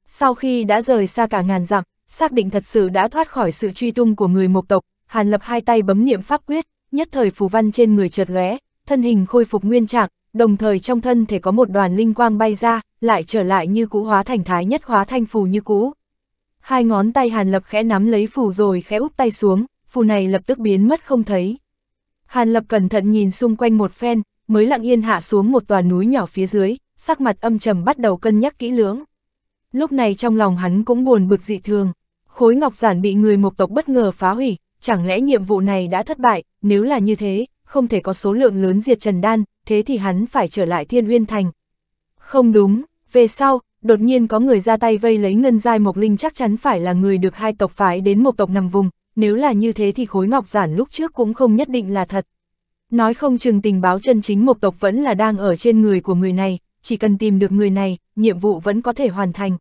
Speaker 1: Sau khi đã rời xa cả ngàn dặm, xác định thật sự đã thoát khỏi sự truy tung của người mộc tộc, Hàn Lập hai tay bấm niệm pháp quyết, nhất thời phù văn trên người chợt lóe, thân hình khôi phục nguyên trạng, đồng thời trong thân thể có một đoàn linh quang bay ra, lại trở lại như cũ hóa thành thái nhất hóa thanh phù như cũ. Hai ngón tay Hàn Lập khẽ nắm lấy phù rồi khẽ úp tay xuống, phù này lập tức biến mất không thấy. Hàn Lập cẩn thận nhìn xung quanh một phen, mới lặng yên hạ xuống một tòa núi nhỏ phía dưới, sắc mặt âm trầm bắt đầu cân nhắc kỹ lưỡng. Lúc này trong lòng hắn cũng buồn bực dị thường, khối ngọc giản bị người mục tộc bất ngờ phá hủy, chẳng lẽ nhiệm vụ này đã thất bại, nếu là như thế, không thể có số lượng lớn diệt Trần Đan, thế thì hắn phải trở lại thiên huyên thành. Không đúng, về sau, đột nhiên có người ra tay vây lấy ngân giai Mộc Linh chắc chắn phải là người được hai tộc phái đến một tộc nằm vùng, nếu là như thế thì khối ngọc giản lúc trước cũng không nhất định là thật. Nói không chừng tình báo chân chính mộc tộc vẫn là đang ở trên người của người này, chỉ cần tìm được người này, nhiệm vụ vẫn có thể hoàn thành.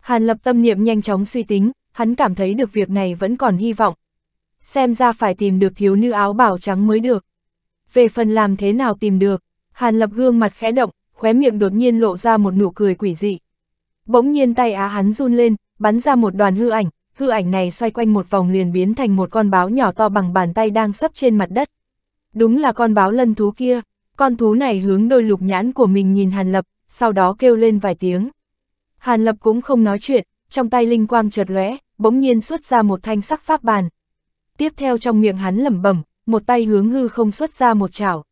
Speaker 1: Hàn lập tâm niệm nhanh chóng suy tính, hắn cảm thấy được việc này vẫn còn hy vọng. Xem ra phải tìm được thiếu nữ áo bảo trắng mới được về phần làm thế nào tìm được, Hàn Lập gương mặt khẽ động, khóe miệng đột nhiên lộ ra một nụ cười quỷ dị. Bỗng nhiên tay á hắn run lên, bắn ra một đoàn hư ảnh, hư ảnh này xoay quanh một vòng liền biến thành một con báo nhỏ to bằng bàn tay đang sấp trên mặt đất. Đúng là con báo lân thú kia, con thú này hướng đôi lục nhãn của mình nhìn Hàn Lập, sau đó kêu lên vài tiếng. Hàn Lập cũng không nói chuyện, trong tay linh quang chợt lóe, bỗng nhiên xuất ra một thanh sắc pháp bàn. Tiếp theo trong miệng hắn lẩm bẩm, một tay hướng hư không xuất ra một chảo.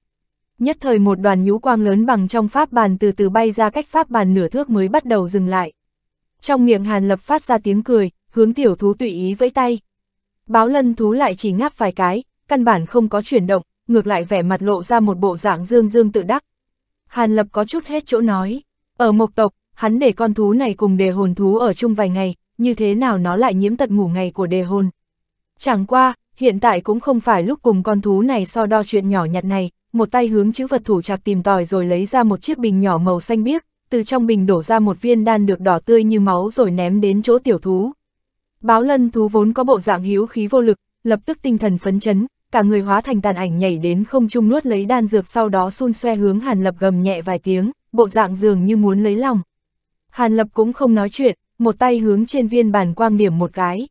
Speaker 1: Nhất thời một đoàn nhũ quang lớn bằng trong pháp bàn từ từ bay ra cách pháp bàn nửa thước mới bắt đầu dừng lại. Trong miệng Hàn Lập phát ra tiếng cười, hướng tiểu thú tùy ý vẫy tay. Báo lân thú lại chỉ ngáp vài cái, căn bản không có chuyển động, ngược lại vẻ mặt lộ ra một bộ dạng dương dương tự đắc. Hàn Lập có chút hết chỗ nói. Ở mộc tộc, hắn để con thú này cùng đề hồn thú ở chung vài ngày, như thế nào nó lại nhiễm tật ngủ ngày của đề hồn. Chẳng qua, hiện tại cũng không phải lúc cùng con thú này so đo chuyện nhỏ nhặt này, một tay hướng chữ vật thủ chạc tìm tòi rồi lấy ra một chiếc bình nhỏ màu xanh biếc, từ trong bình đổ ra một viên đan được đỏ tươi như máu rồi ném đến chỗ tiểu thú. Báo lân thú vốn có bộ dạng hiếu khí vô lực, lập tức tinh thần phấn chấn, cả người hóa thành tàn ảnh nhảy đến không trung nuốt lấy đan dược sau đó xun xoe hướng Hàn Lập gầm nhẹ vài tiếng, bộ dạng dường như muốn lấy lòng. Hàn Lập cũng không nói chuyện, một tay hướng trên viên bàn quang điểm một cái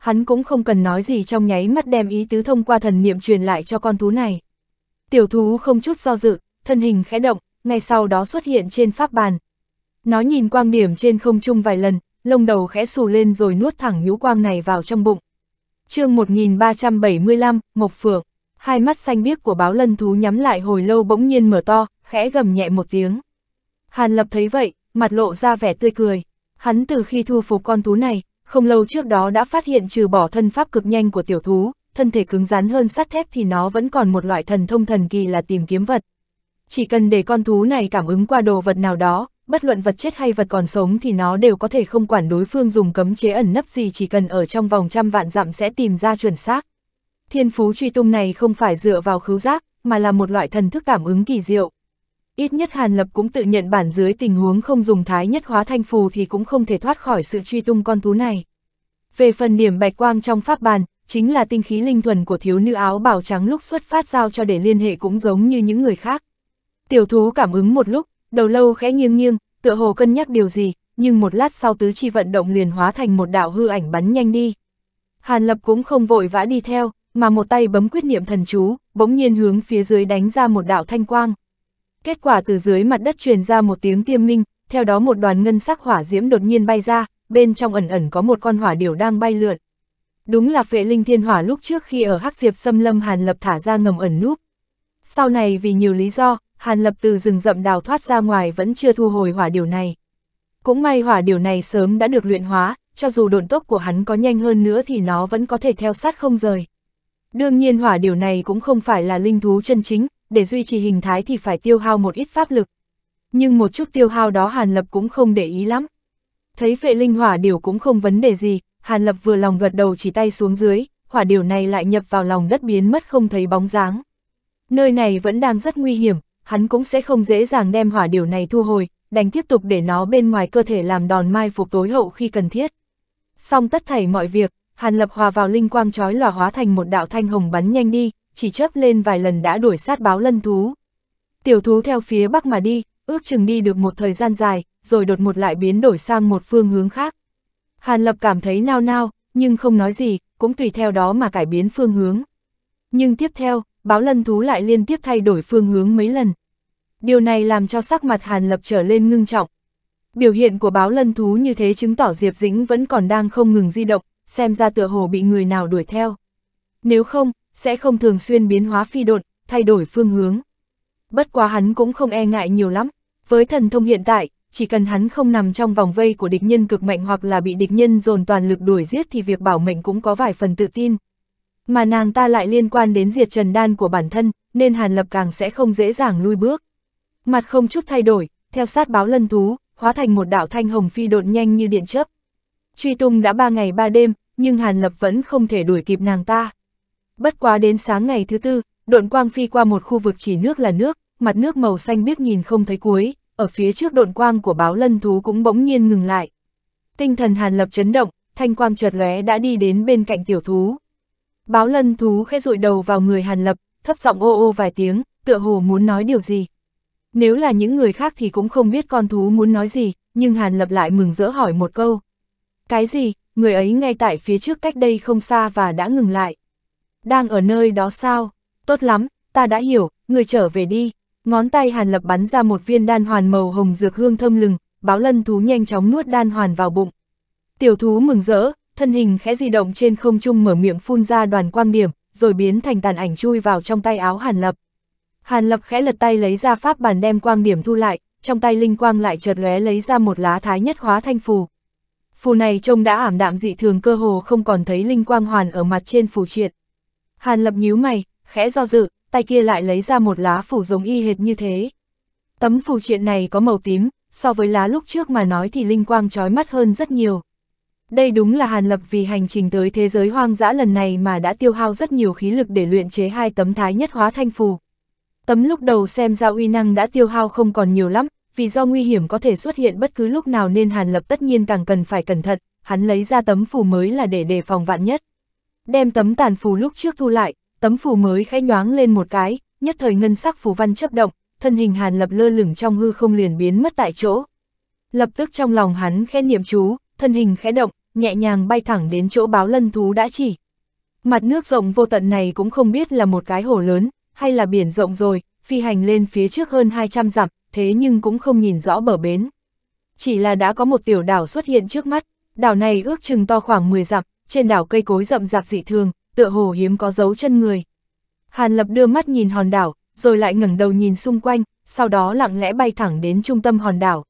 Speaker 1: hắn cũng không cần nói gì trong nháy mắt đem ý tứ thông qua thần niệm truyền lại cho con thú này. Tiểu thú không chút do dự, thân hình khẽ động, ngay sau đó xuất hiện trên pháp bàn. Nó nhìn quang điểm trên không trung vài lần, lông đầu khẽ xù lên rồi nuốt thẳng nhũ quang này vào trong bụng. chương 1375, Mộc Phượng, hai mắt xanh biếc của báo lân thú nhắm lại hồi lâu bỗng nhiên mở to, khẽ gầm nhẹ một tiếng. Hàn Lập thấy vậy, mặt lộ ra vẻ tươi cười. Hắn từ khi thu phục con thú này, không lâu trước đó đã phát hiện trừ bỏ thân pháp cực nhanh của tiểu thú, thân thể cứng rắn hơn sắt thép thì nó vẫn còn một loại thần thông thần kỳ là tìm kiếm vật. Chỉ cần để con thú này cảm ứng qua đồ vật nào đó, bất luận vật chết hay vật còn sống thì nó đều có thể không quản đối phương dùng cấm chế ẩn nấp gì chỉ cần ở trong vòng trăm vạn dặm sẽ tìm ra chuẩn xác. Thiên phú truy tung này không phải dựa vào khứu giác, mà là một loại thần thức cảm ứng kỳ diệu. Ít nhất Hàn Lập cũng tự nhận bản dưới tình huống không dùng thái nhất hóa thanh phù thì cũng không thể thoát khỏi sự truy tung con thú này. Về phần điểm bạch quang trong pháp bàn, chính là tinh khí linh thuần của thiếu nữ áo bảo trắng lúc xuất phát giao cho để liên hệ cũng giống như những người khác. Tiểu thú cảm ứng một lúc, đầu lâu khẽ nghiêng nghiêng, tựa hồ cân nhắc điều gì, nhưng một lát sau tứ chi vận động liền hóa thành một đạo hư ảnh bắn nhanh đi. Hàn Lập cũng không vội vã đi theo, mà một tay bấm quyết niệm thần chú, bỗng nhiên hướng phía dưới đánh ra một đạo thanh quang. Kết quả từ dưới mặt đất truyền ra một tiếng tiêm minh, theo đó một đoàn ngân sắc hỏa diễm đột nhiên bay ra, bên trong ẩn ẩn có một con hỏa điểu đang bay lượn. Đúng là phệ linh thiên hỏa lúc trước khi ở Hắc Diệp xâm lâm Hàn Lập thả ra ngầm ẩn núp. Sau này vì nhiều lý do, Hàn Lập từ rừng rậm đào thoát ra ngoài vẫn chưa thu hồi hỏa điều này. Cũng may hỏa điều này sớm đã được luyện hóa, cho dù độn tốc của hắn có nhanh hơn nữa thì nó vẫn có thể theo sát không rời. Đương nhiên hỏa điều này cũng không phải là linh thú chân chính, để duy trì hình thái thì phải tiêu hao một ít pháp lực. Nhưng một chút tiêu hao đó Hàn Lập cũng không để ý lắm. Thấy vệ linh hỏa điều cũng không vấn đề gì, Hàn Lập vừa lòng gật đầu chỉ tay xuống dưới, hỏa điều này lại nhập vào lòng đất biến mất không thấy bóng dáng. Nơi này vẫn đang rất nguy hiểm, hắn cũng sẽ không dễ dàng đem hỏa điều này thu hồi, đành tiếp tục để nó bên ngoài cơ thể làm đòn mai phục tối hậu khi cần thiết. Xong tất thảy mọi việc, Hàn Lập hòa vào linh quang trói lòa hóa thành một đạo thanh hồng bắn nhanh đi, chỉ chớp lên vài lần đã đuổi sát báo lân thú. Tiểu thú theo phía bắc mà đi, ước chừng đi được một thời gian dài, rồi đột một lại biến đổi sang một phương hướng khác. Hàn Lập cảm thấy nao nao, nhưng không nói gì, cũng tùy theo đó mà cải biến phương hướng. Nhưng tiếp theo, báo lân thú lại liên tiếp thay đổi phương hướng mấy lần. Điều này làm cho sắc mặt Hàn Lập trở lên ngưng trọng. Biểu hiện của báo lân thú như thế chứng tỏ Diệp Dĩnh vẫn còn đang không ngừng di động, xem ra tựa hồ bị người nào đuổi theo. Nếu không, sẽ không thường xuyên biến hóa phi độn, thay đổi phương hướng. Bất quá hắn cũng không e ngại nhiều lắm, với thần thông hiện tại, chỉ cần hắn không nằm trong vòng vây của địch nhân cực mạnh hoặc là bị địch nhân dồn toàn lực đuổi giết thì việc bảo mệnh cũng có vài phần tự tin. Mà nàng ta lại liên quan đến diệt trần đan của bản thân, nên Hàn Lập càng sẽ không dễ dàng lui bước. Mặt không chút thay đổi, theo sát báo lân thú, hóa thành một đạo thanh hồng phi độn nhanh như điện chớp. Truy tung đã ba ngày ba đêm, nhưng Hàn Lập vẫn không thể đuổi kịp nàng ta. Bất quá đến sáng ngày thứ tư, độn quang phi qua một khu vực chỉ nước là nước, mặt nước màu xanh biếc nhìn không thấy cuối, ở phía trước độn quang của báo lân thú cũng bỗng nhiên ngừng lại. Tinh thần Hàn Lập chấn động, thanh quang chợt lóe đã đi đến bên cạnh tiểu thú. Báo lân thú khẽ rụi đầu vào người Hàn Lập, thấp giọng ô ô vài tiếng, tựa hồ muốn nói điều gì. Nếu là những người khác thì cũng không biết con thú muốn nói gì, nhưng Hàn Lập lại mừng rỡ hỏi một câu. Cái gì, người ấy ngay tại phía trước cách đây không xa và đã ngừng lại đang ở nơi đó sao? Tốt lắm, ta đã hiểu, người trở về đi. Ngón tay Hàn Lập bắn ra một viên đan hoàn màu hồng dược hương thơm lừng, báo lân thú nhanh chóng nuốt đan hoàn vào bụng. Tiểu thú mừng rỡ, thân hình khẽ di động trên không trung mở miệng phun ra đoàn quang điểm, rồi biến thành tàn ảnh chui vào trong tay áo Hàn Lập. Hàn Lập khẽ lật tay lấy ra pháp bàn đem quang điểm thu lại, trong tay linh quang lại chợt lóe lấy ra một lá thái nhất hóa thanh phù. Phù này trông đã ảm đạm dị thường cơ hồ không còn thấy linh quang hoàn ở mặt trên phù triện. Hàn Lập nhíu mày, khẽ do dự, tay kia lại lấy ra một lá phủ giống y hệt như thế. Tấm phù triện này có màu tím, so với lá lúc trước mà nói thì linh quang trói mắt hơn rất nhiều. Đây đúng là Hàn Lập vì hành trình tới thế giới hoang dã lần này mà đã tiêu hao rất nhiều khí lực để luyện chế hai tấm thái nhất hóa thanh phù. Tấm lúc đầu xem ra uy năng đã tiêu hao không còn nhiều lắm, vì do nguy hiểm có thể xuất hiện bất cứ lúc nào nên Hàn Lập tất nhiên càng cần phải cẩn thận, hắn lấy ra tấm phù mới là để đề phòng vạn nhất đem tấm tàn phù lúc trước thu lại, tấm phù mới khẽ nhoáng lên một cái, nhất thời ngân sắc phù văn chấp động, thân hình Hàn Lập lơ lửng trong hư không liền biến mất tại chỗ. Lập tức trong lòng hắn khẽ niệm chú, thân hình khẽ động, nhẹ nhàng bay thẳng đến chỗ báo lân thú đã chỉ. Mặt nước rộng vô tận này cũng không biết là một cái hồ lớn, hay là biển rộng rồi, phi hành lên phía trước hơn 200 dặm, thế nhưng cũng không nhìn rõ bờ bến. Chỉ là đã có một tiểu đảo xuất hiện trước mắt, đảo này ước chừng to khoảng 10 dặm, trên đảo cây cối rậm rạp dị thường, tựa hồ hiếm có dấu chân người. Hàn Lập đưa mắt nhìn hòn đảo, rồi lại ngẩng đầu nhìn xung quanh, sau đó lặng lẽ bay thẳng đến trung tâm hòn đảo.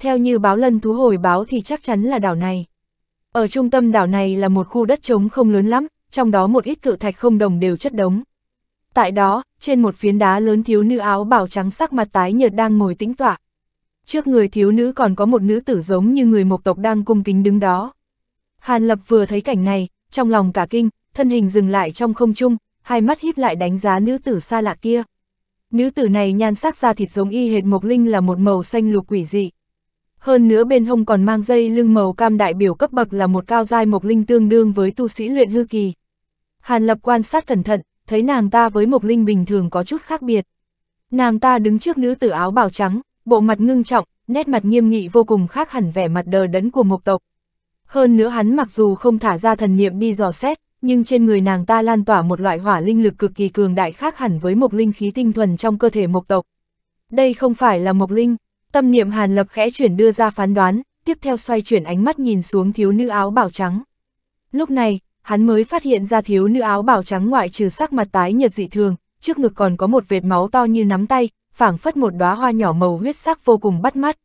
Speaker 1: Theo như báo lân thú hồi báo thì chắc chắn là đảo này. Ở trung tâm đảo này là một khu đất trống không lớn lắm, trong đó một ít cự thạch không đồng đều chất đống. Tại đó, trên một phiến đá lớn thiếu nữ áo bào trắng sắc mặt tái nhợt đang ngồi tĩnh tọa. Trước người thiếu nữ còn có một nữ tử giống như người mộc tộc đang cung kính đứng đó. Hàn Lập vừa thấy cảnh này, trong lòng cả kinh, thân hình dừng lại trong không trung, hai mắt híp lại đánh giá nữ tử xa lạ kia. Nữ tử này nhan sắc da thịt giống y hệt Mộc Linh là một màu xanh lục quỷ dị. Hơn nữa bên hông còn mang dây lưng màu cam đại biểu cấp bậc là một cao giai Mộc Linh tương đương với tu sĩ luyện hư kỳ. Hàn Lập quan sát cẩn thận, thấy nàng ta với Mộc Linh bình thường có chút khác biệt. Nàng ta đứng trước nữ tử áo bào trắng, bộ mặt ngưng trọng, nét mặt nghiêm nghị vô cùng khác hẳn vẻ mặt đờ đẫn của Mộc tộc, hơn nữa hắn mặc dù không thả ra thần niệm đi dò xét, nhưng trên người nàng ta lan tỏa một loại hỏa linh lực cực kỳ cường đại khác hẳn với một linh khí tinh thuần trong cơ thể mộc tộc. Đây không phải là mộc linh, tâm niệm hàn lập khẽ chuyển đưa ra phán đoán, tiếp theo xoay chuyển ánh mắt nhìn xuống thiếu nữ áo bảo trắng. Lúc này, hắn mới phát hiện ra thiếu nữ áo bảo trắng ngoại trừ sắc mặt tái nhật dị thường, trước ngực còn có một vệt máu to như nắm tay, phảng phất một đóa hoa nhỏ màu huyết sắc vô cùng bắt mắt.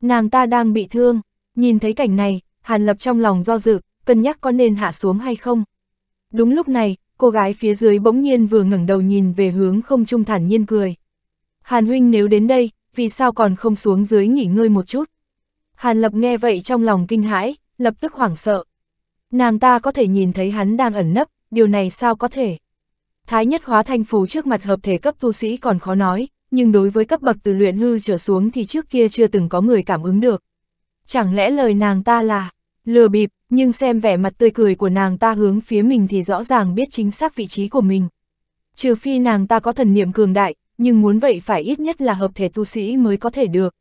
Speaker 1: Nàng ta đang bị thương, nhìn thấy cảnh này, Hàn Lập trong lòng do dự, cân nhắc có nên hạ xuống hay không. Đúng lúc này, cô gái phía dưới bỗng nhiên vừa ngẩng đầu nhìn về hướng không trung thản nhiên cười. Hàn huynh nếu đến đây, vì sao còn không xuống dưới nghỉ ngơi một chút? Hàn Lập nghe vậy trong lòng kinh hãi, lập tức hoảng sợ. Nàng ta có thể nhìn thấy hắn đang ẩn nấp, điều này sao có thể? Thái nhất hóa thanh phù trước mặt hợp thể cấp tu sĩ còn khó nói, nhưng đối với cấp bậc từ luyện hư trở xuống thì trước kia chưa từng có người cảm ứng được. Chẳng lẽ lời nàng ta là, lừa bịp, nhưng xem vẻ mặt tươi cười của nàng ta hướng phía mình thì rõ ràng biết chính xác vị trí của mình. Trừ phi nàng ta có thần niệm cường đại, nhưng muốn vậy phải ít nhất là hợp thể tu sĩ mới có thể được.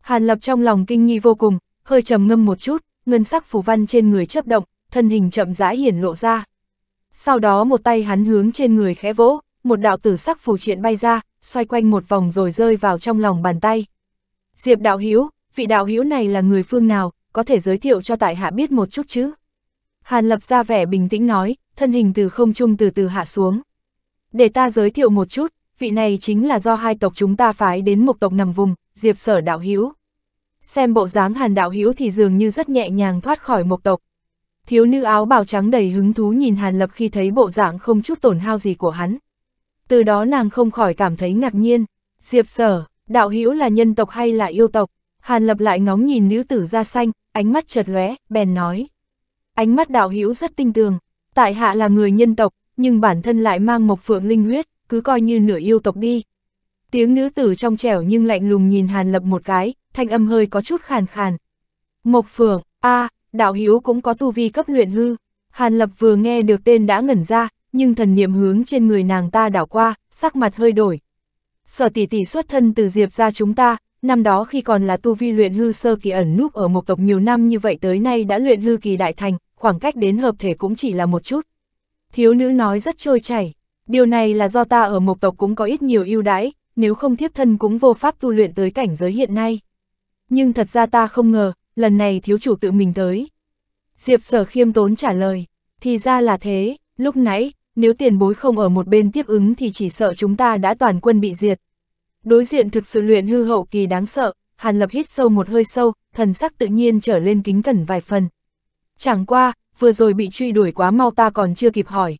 Speaker 1: Hàn Lập trong lòng kinh nghi vô cùng, hơi trầm ngâm một chút, ngân sắc phù văn trên người chớp động, thân hình chậm rãi hiển lộ ra. Sau đó một tay hắn hướng trên người khẽ vỗ, một đạo tử sắc phù triện bay ra, xoay quanh một vòng rồi rơi vào trong lòng bàn tay. Diệp đạo Hiếu, vị đạo Hiếu này là người phương nào, có thể giới thiệu cho tại hạ biết một chút chứ? Hàn lập ra vẻ bình tĩnh nói, thân hình từ không trung từ từ hạ xuống. Để ta giới thiệu một chút, vị này chính là do hai tộc chúng ta phái đến một tộc nằm vùng, diệp sở đạo hữu Xem bộ dáng hàn đạo hữu thì dường như rất nhẹ nhàng thoát khỏi một tộc. Thiếu nữ áo bào trắng đầy hứng thú nhìn hàn lập khi thấy bộ dạng không chút tổn hao gì của hắn. Từ đó nàng không khỏi cảm thấy ngạc nhiên. Diệp sở, đạo hữu là nhân tộc hay là yêu tộc? Hàn lập lại ngóng nhìn nữ tử da xanh, ánh mắt chợt lóe, bèn nói. Ánh mắt đạo hữu rất tinh tường, tại hạ là người nhân tộc, nhưng bản thân lại mang mộc phượng linh huyết, cứ coi như nửa yêu tộc đi. Tiếng nữ tử trong trẻo nhưng lạnh lùng nhìn Hàn Lập một cái, thanh âm hơi có chút khàn khàn. Mộc phượng, a à, đạo hữu cũng có tu vi cấp luyện hư. Hàn Lập vừa nghe được tên đã ngẩn ra, nhưng thần niệm hướng trên người nàng ta đảo qua, sắc mặt hơi đổi. Sở tỷ tỷ xuất thân từ Diệp ra chúng ta, năm đó khi còn là tu vi luyện hư sơ kỳ ẩn núp ở một tộc nhiều năm như vậy tới nay đã luyện hư kỳ đại thành, khoảng cách đến hợp thể cũng chỉ là một chút. Thiếu nữ nói rất trôi chảy, điều này là do ta ở một tộc cũng có ít nhiều ưu đãi, nếu không thiếp thân cũng vô pháp tu luyện tới cảnh giới hiện nay. Nhưng thật ra ta không ngờ, lần này thiếu chủ tự mình tới. Diệp sở khiêm tốn trả lời, thì ra là thế, lúc nãy, nếu tiền bối không ở một bên tiếp ứng thì chỉ sợ chúng ta đã toàn quân bị diệt. Đối diện thực sự luyện hư hậu kỳ đáng sợ, Hàn Lập hít sâu một hơi sâu, thần sắc tự nhiên trở lên kính cẩn vài phần. Chẳng qua, vừa rồi bị truy đuổi quá mau ta còn chưa kịp hỏi.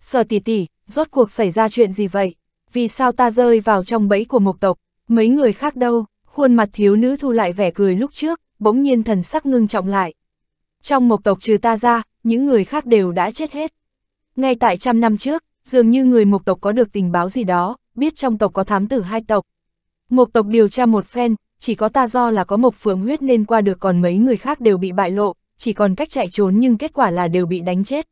Speaker 1: Sở tỷ tỷ, rốt cuộc xảy ra chuyện gì vậy? Vì sao ta rơi vào trong bẫy của mộc tộc? Mấy người khác đâu? Khuôn mặt thiếu nữ thu lại vẻ cười lúc trước, bỗng nhiên thần sắc ngưng trọng lại. Trong mộc tộc trừ ta ra, những người khác đều đã chết hết. Ngay tại trăm năm trước, dường như người mộc tộc có được tình báo gì đó, biết trong tộc có thám tử hai tộc. Một tộc điều tra một phen, chỉ có ta do là có một phượng huyết nên qua được còn mấy người khác đều bị bại lộ, chỉ còn cách chạy trốn nhưng kết quả là đều bị đánh chết.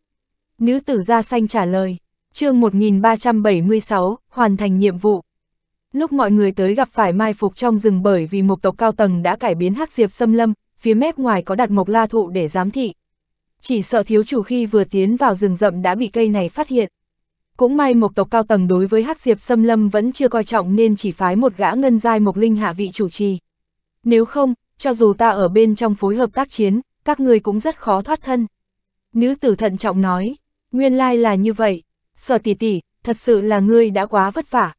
Speaker 1: Nữ tử gia xanh trả lời, chương 1376, hoàn thành nhiệm vụ. Lúc mọi người tới gặp phải mai phục trong rừng bởi vì một tộc cao tầng đã cải biến hắc diệp xâm lâm, phía mép ngoài có đặt một la thụ để giám thị. Chỉ sợ thiếu chủ khi vừa tiến vào rừng rậm đã bị cây này phát hiện, cũng may mộc tộc cao tầng đối với hắc diệp xâm lâm vẫn chưa coi trọng nên chỉ phái một gã ngân giai mộc linh hạ vị chủ trì. Nếu không, cho dù ta ở bên trong phối hợp tác chiến, các người cũng rất khó thoát thân. Nữ tử thận trọng nói, nguyên lai là như vậy, sở tỷ tỷ, thật sự là ngươi đã quá vất vả.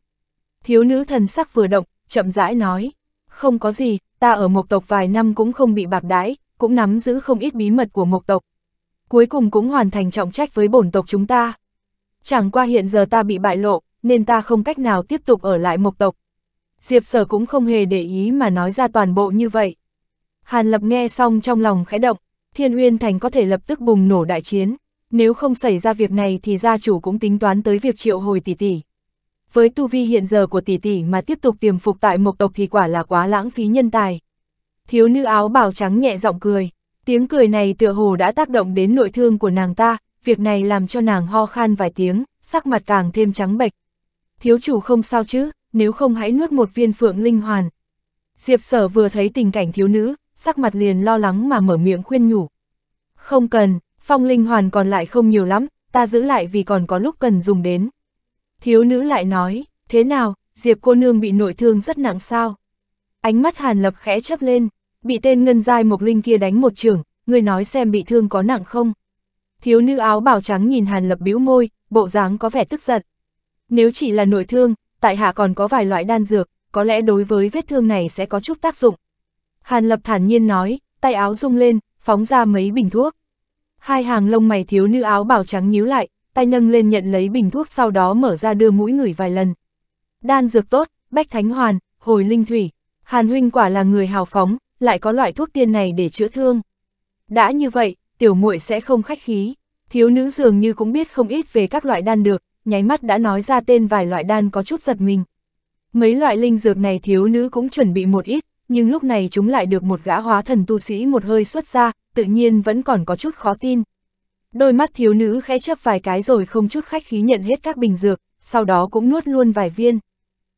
Speaker 1: Thiếu nữ thần sắc vừa động, chậm rãi nói, không có gì, ta ở mộc tộc vài năm cũng không bị bạc đãi, cũng nắm giữ không ít bí mật của mộc tộc. Cuối cùng cũng hoàn thành trọng trách với bổn tộc chúng ta. Chẳng qua hiện giờ ta bị bại lộ, nên ta không cách nào tiếp tục ở lại mộc tộc. Diệp sở cũng không hề để ý mà nói ra toàn bộ như vậy. Hàn lập nghe xong trong lòng khẽ động, thiên uyên thành có thể lập tức bùng nổ đại chiến. Nếu không xảy ra việc này thì gia chủ cũng tính toán tới việc triệu hồi tỷ tỷ. Với tu vi hiện giờ của tỷ tỷ mà tiếp tục tiềm phục tại mộc tộc thì quả là quá lãng phí nhân tài. Thiếu nữ áo bào trắng nhẹ giọng cười, tiếng cười này tựa hồ đã tác động đến nội thương của nàng ta, việc này làm cho nàng ho khan vài tiếng, sắc mặt càng thêm trắng bệch. Thiếu chủ không sao chứ, nếu không hãy nuốt một viên phượng linh hoàn. Diệp sở vừa thấy tình cảnh thiếu nữ, sắc mặt liền lo lắng mà mở miệng khuyên nhủ. Không cần, phong linh hoàn còn lại không nhiều lắm, ta giữ lại vì còn có lúc cần dùng đến. Thiếu nữ lại nói, thế nào, Diệp cô nương bị nội thương rất nặng sao? Ánh mắt hàn lập khẽ chấp lên, bị tên ngân dai mộc linh kia đánh một trường, người nói xem bị thương có nặng không? Thiếu nữ áo bào trắng nhìn Hàn Lập bĩu môi, bộ dáng có vẻ tức giận. Nếu chỉ là nội thương, tại hạ còn có vài loại đan dược, có lẽ đối với vết thương này sẽ có chút tác dụng. Hàn Lập thản nhiên nói, tay áo rung lên, phóng ra mấy bình thuốc. Hai hàng lông mày thiếu nữ áo bào trắng nhíu lại, tay nâng lên nhận lấy bình thuốc sau đó mở ra đưa mũi ngửi vài lần. Đan dược tốt, bách thánh hoàn, hồi linh thủy, Hàn huynh quả là người hào phóng, lại có loại thuốc tiên này để chữa thương. Đã như vậy, tiểu muội sẽ không khách khí. Thiếu nữ dường như cũng biết không ít về các loại đan được, nháy mắt đã nói ra tên vài loại đan có chút giật mình. Mấy loại linh dược này thiếu nữ cũng chuẩn bị một ít, nhưng lúc này chúng lại được một gã hóa thần tu sĩ một hơi xuất ra, tự nhiên vẫn còn có chút khó tin. Đôi mắt thiếu nữ khẽ chấp vài cái rồi không chút khách khí nhận hết các bình dược, sau đó cũng nuốt luôn vài viên.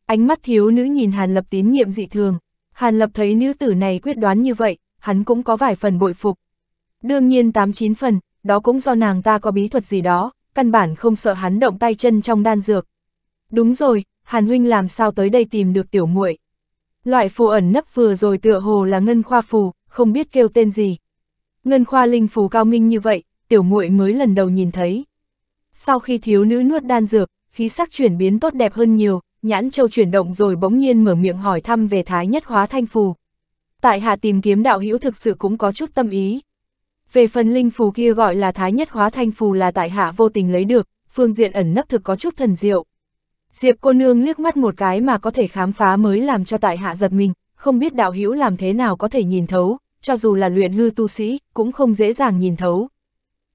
Speaker 1: Ánh mắt thiếu nữ nhìn Hàn Lập tín nhiệm dị thường. Hàn Lập thấy nữ tử này quyết đoán như vậy, hắn cũng có vài phần bội phục. Đương nhiên 89 phần, đó cũng do nàng ta có bí thuật gì đó, căn bản không sợ hắn động tay chân trong đan dược. Đúng rồi, Hàn Huynh làm sao tới đây tìm được tiểu muội Loại phù ẩn nấp vừa rồi tựa hồ là ngân khoa phù, không biết kêu tên gì. Ngân khoa linh phù cao minh như vậy, tiểu muội mới lần đầu nhìn thấy. Sau khi thiếu nữ nuốt đan dược, khí sắc chuyển biến tốt đẹp hơn nhiều, nhãn châu chuyển động rồi bỗng nhiên mở miệng hỏi thăm về thái nhất hóa thanh phù. Tại hạ tìm kiếm đạo hữu thực sự cũng có chút tâm ý. Về phần linh phù kia gọi là thái nhất hóa thanh phù là tại hạ vô tình lấy được, phương diện ẩn nấp thực có chút thần diệu. Diệp cô nương liếc mắt một cái mà có thể khám phá mới làm cho tại hạ giật mình, không biết đạo hữu làm thế nào có thể nhìn thấu, cho dù là luyện hư tu sĩ, cũng không dễ dàng nhìn thấu.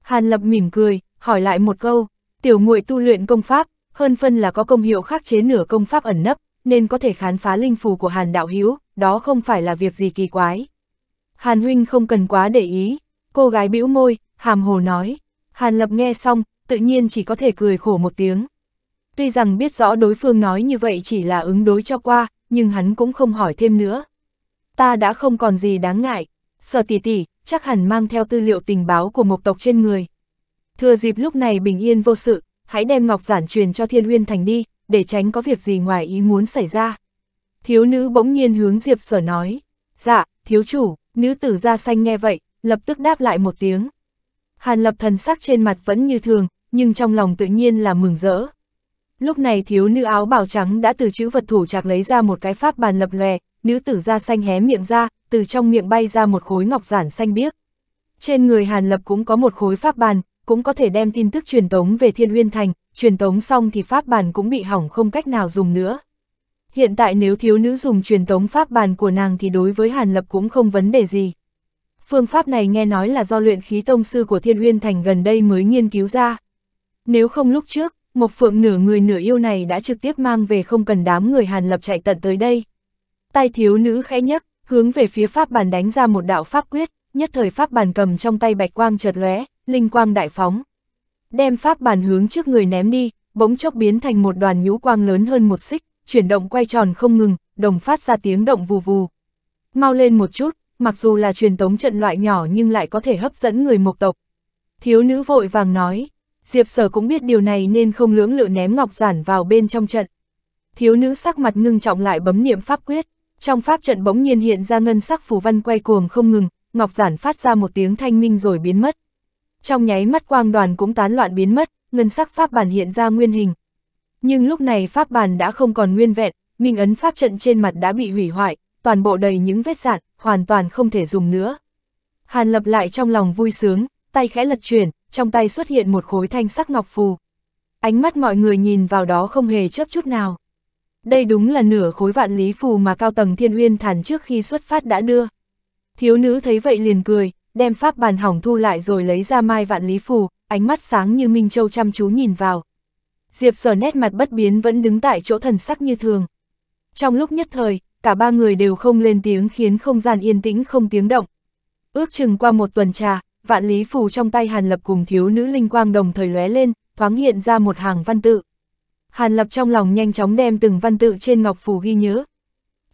Speaker 1: Hàn Lập mỉm cười, hỏi lại một câu, tiểu muội tu luyện công pháp, hơn phân là có công hiệu khắc chế nửa công pháp ẩn nấp, nên có thể khám phá linh phù của Hàn đạo hữu, đó không phải là việc gì kỳ quái. Hàn huynh không cần quá để ý, Cô gái bĩu môi, hàm hồ nói. Hàn Lập nghe xong, tự nhiên chỉ có thể cười khổ một tiếng. Tuy rằng biết rõ đối phương nói như vậy chỉ là ứng đối cho qua, nhưng hắn cũng không hỏi thêm nữa. Ta đã không còn gì đáng ngại. Sở tỷ tỷ, chắc hẳn mang theo tư liệu tình báo của một tộc trên người. Thừa dịp lúc này bình yên vô sự, hãy đem ngọc giản truyền cho thiên uyên thành đi, để tránh có việc gì ngoài ý muốn xảy ra. Thiếu nữ bỗng nhiên hướng Diệp Sở nói, dạ, thiếu chủ, nữ tử da xanh nghe vậy, lập tức đáp lại một tiếng. Hàn lập thần sắc trên mặt vẫn như thường, nhưng trong lòng tự nhiên là mừng rỡ. Lúc này thiếu nữ áo bào trắng đã từ chữ vật thủ chạc lấy ra một cái pháp bàn lập lòe, nữ tử da xanh hé miệng ra, từ trong miệng bay ra một khối ngọc giản xanh biếc. Trên người Hàn Lập cũng có một khối pháp bàn, cũng có thể đem tin tức truyền tống về Thiên Uyên Thành, truyền tống xong thì pháp bàn cũng bị hỏng không cách nào dùng nữa. Hiện tại nếu thiếu nữ dùng truyền tống pháp bàn của nàng thì đối với Hàn Lập cũng không vấn đề gì phương pháp này nghe nói là do luyện khí tông sư của Thiên Uyên Thành gần đây mới nghiên cứu ra. Nếu không lúc trước, Mộc Phượng nửa người nửa yêu này đã trực tiếp mang về không cần đám người Hàn Lập chạy tận tới đây. Tay thiếu nữ khẽ nhấc, hướng về phía pháp bàn đánh ra một đạo pháp quyết, nhất thời pháp bàn cầm trong tay bạch quang chợt lóe, linh quang đại phóng. Đem pháp bàn hướng trước người ném đi, bỗng chốc biến thành một đoàn nhũ quang lớn hơn một xích, chuyển động quay tròn không ngừng, đồng phát ra tiếng động vù vù. Mau lên một chút, mặc dù là truyền tống trận loại nhỏ nhưng lại có thể hấp dẫn người mộc tộc. Thiếu nữ vội vàng nói, Diệp Sở cũng biết điều này nên không lưỡng lự ném ngọc giản vào bên trong trận. Thiếu nữ sắc mặt ngưng trọng lại bấm niệm pháp quyết, trong pháp trận bỗng nhiên hiện ra ngân sắc phù văn quay cuồng không ngừng, ngọc giản phát ra một tiếng thanh minh rồi biến mất. Trong nháy mắt quang đoàn cũng tán loạn biến mất, ngân sắc pháp bản hiện ra nguyên hình. Nhưng lúc này pháp bản đã không còn nguyên vẹn, minh ấn pháp trận trên mặt đã bị hủy hoại, toàn bộ đầy những vết dạn, hoàn toàn không thể dùng nữa. Hàn lập lại trong lòng vui sướng, tay khẽ lật chuyển, trong tay xuất hiện một khối thanh sắc ngọc phù. Ánh mắt mọi người nhìn vào đó không hề chớp chút nào. Đây đúng là nửa khối vạn lý phù mà cao tầng thiên uyên thản trước khi xuất phát đã đưa. Thiếu nữ thấy vậy liền cười, đem pháp bàn hỏng thu lại rồi lấy ra mai vạn lý phù, ánh mắt sáng như Minh Châu chăm chú nhìn vào. Diệp sở nét mặt bất biến vẫn đứng tại chỗ thần sắc như thường. Trong lúc nhất thời, cả ba người đều không lên tiếng khiến không gian yên tĩnh không tiếng động. Ước chừng qua một tuần trà, vạn lý phù trong tay Hàn Lập cùng thiếu nữ linh quang đồng thời lóe lên, thoáng hiện ra một hàng văn tự. Hàn Lập trong lòng nhanh chóng đem từng văn tự trên ngọc phù ghi nhớ.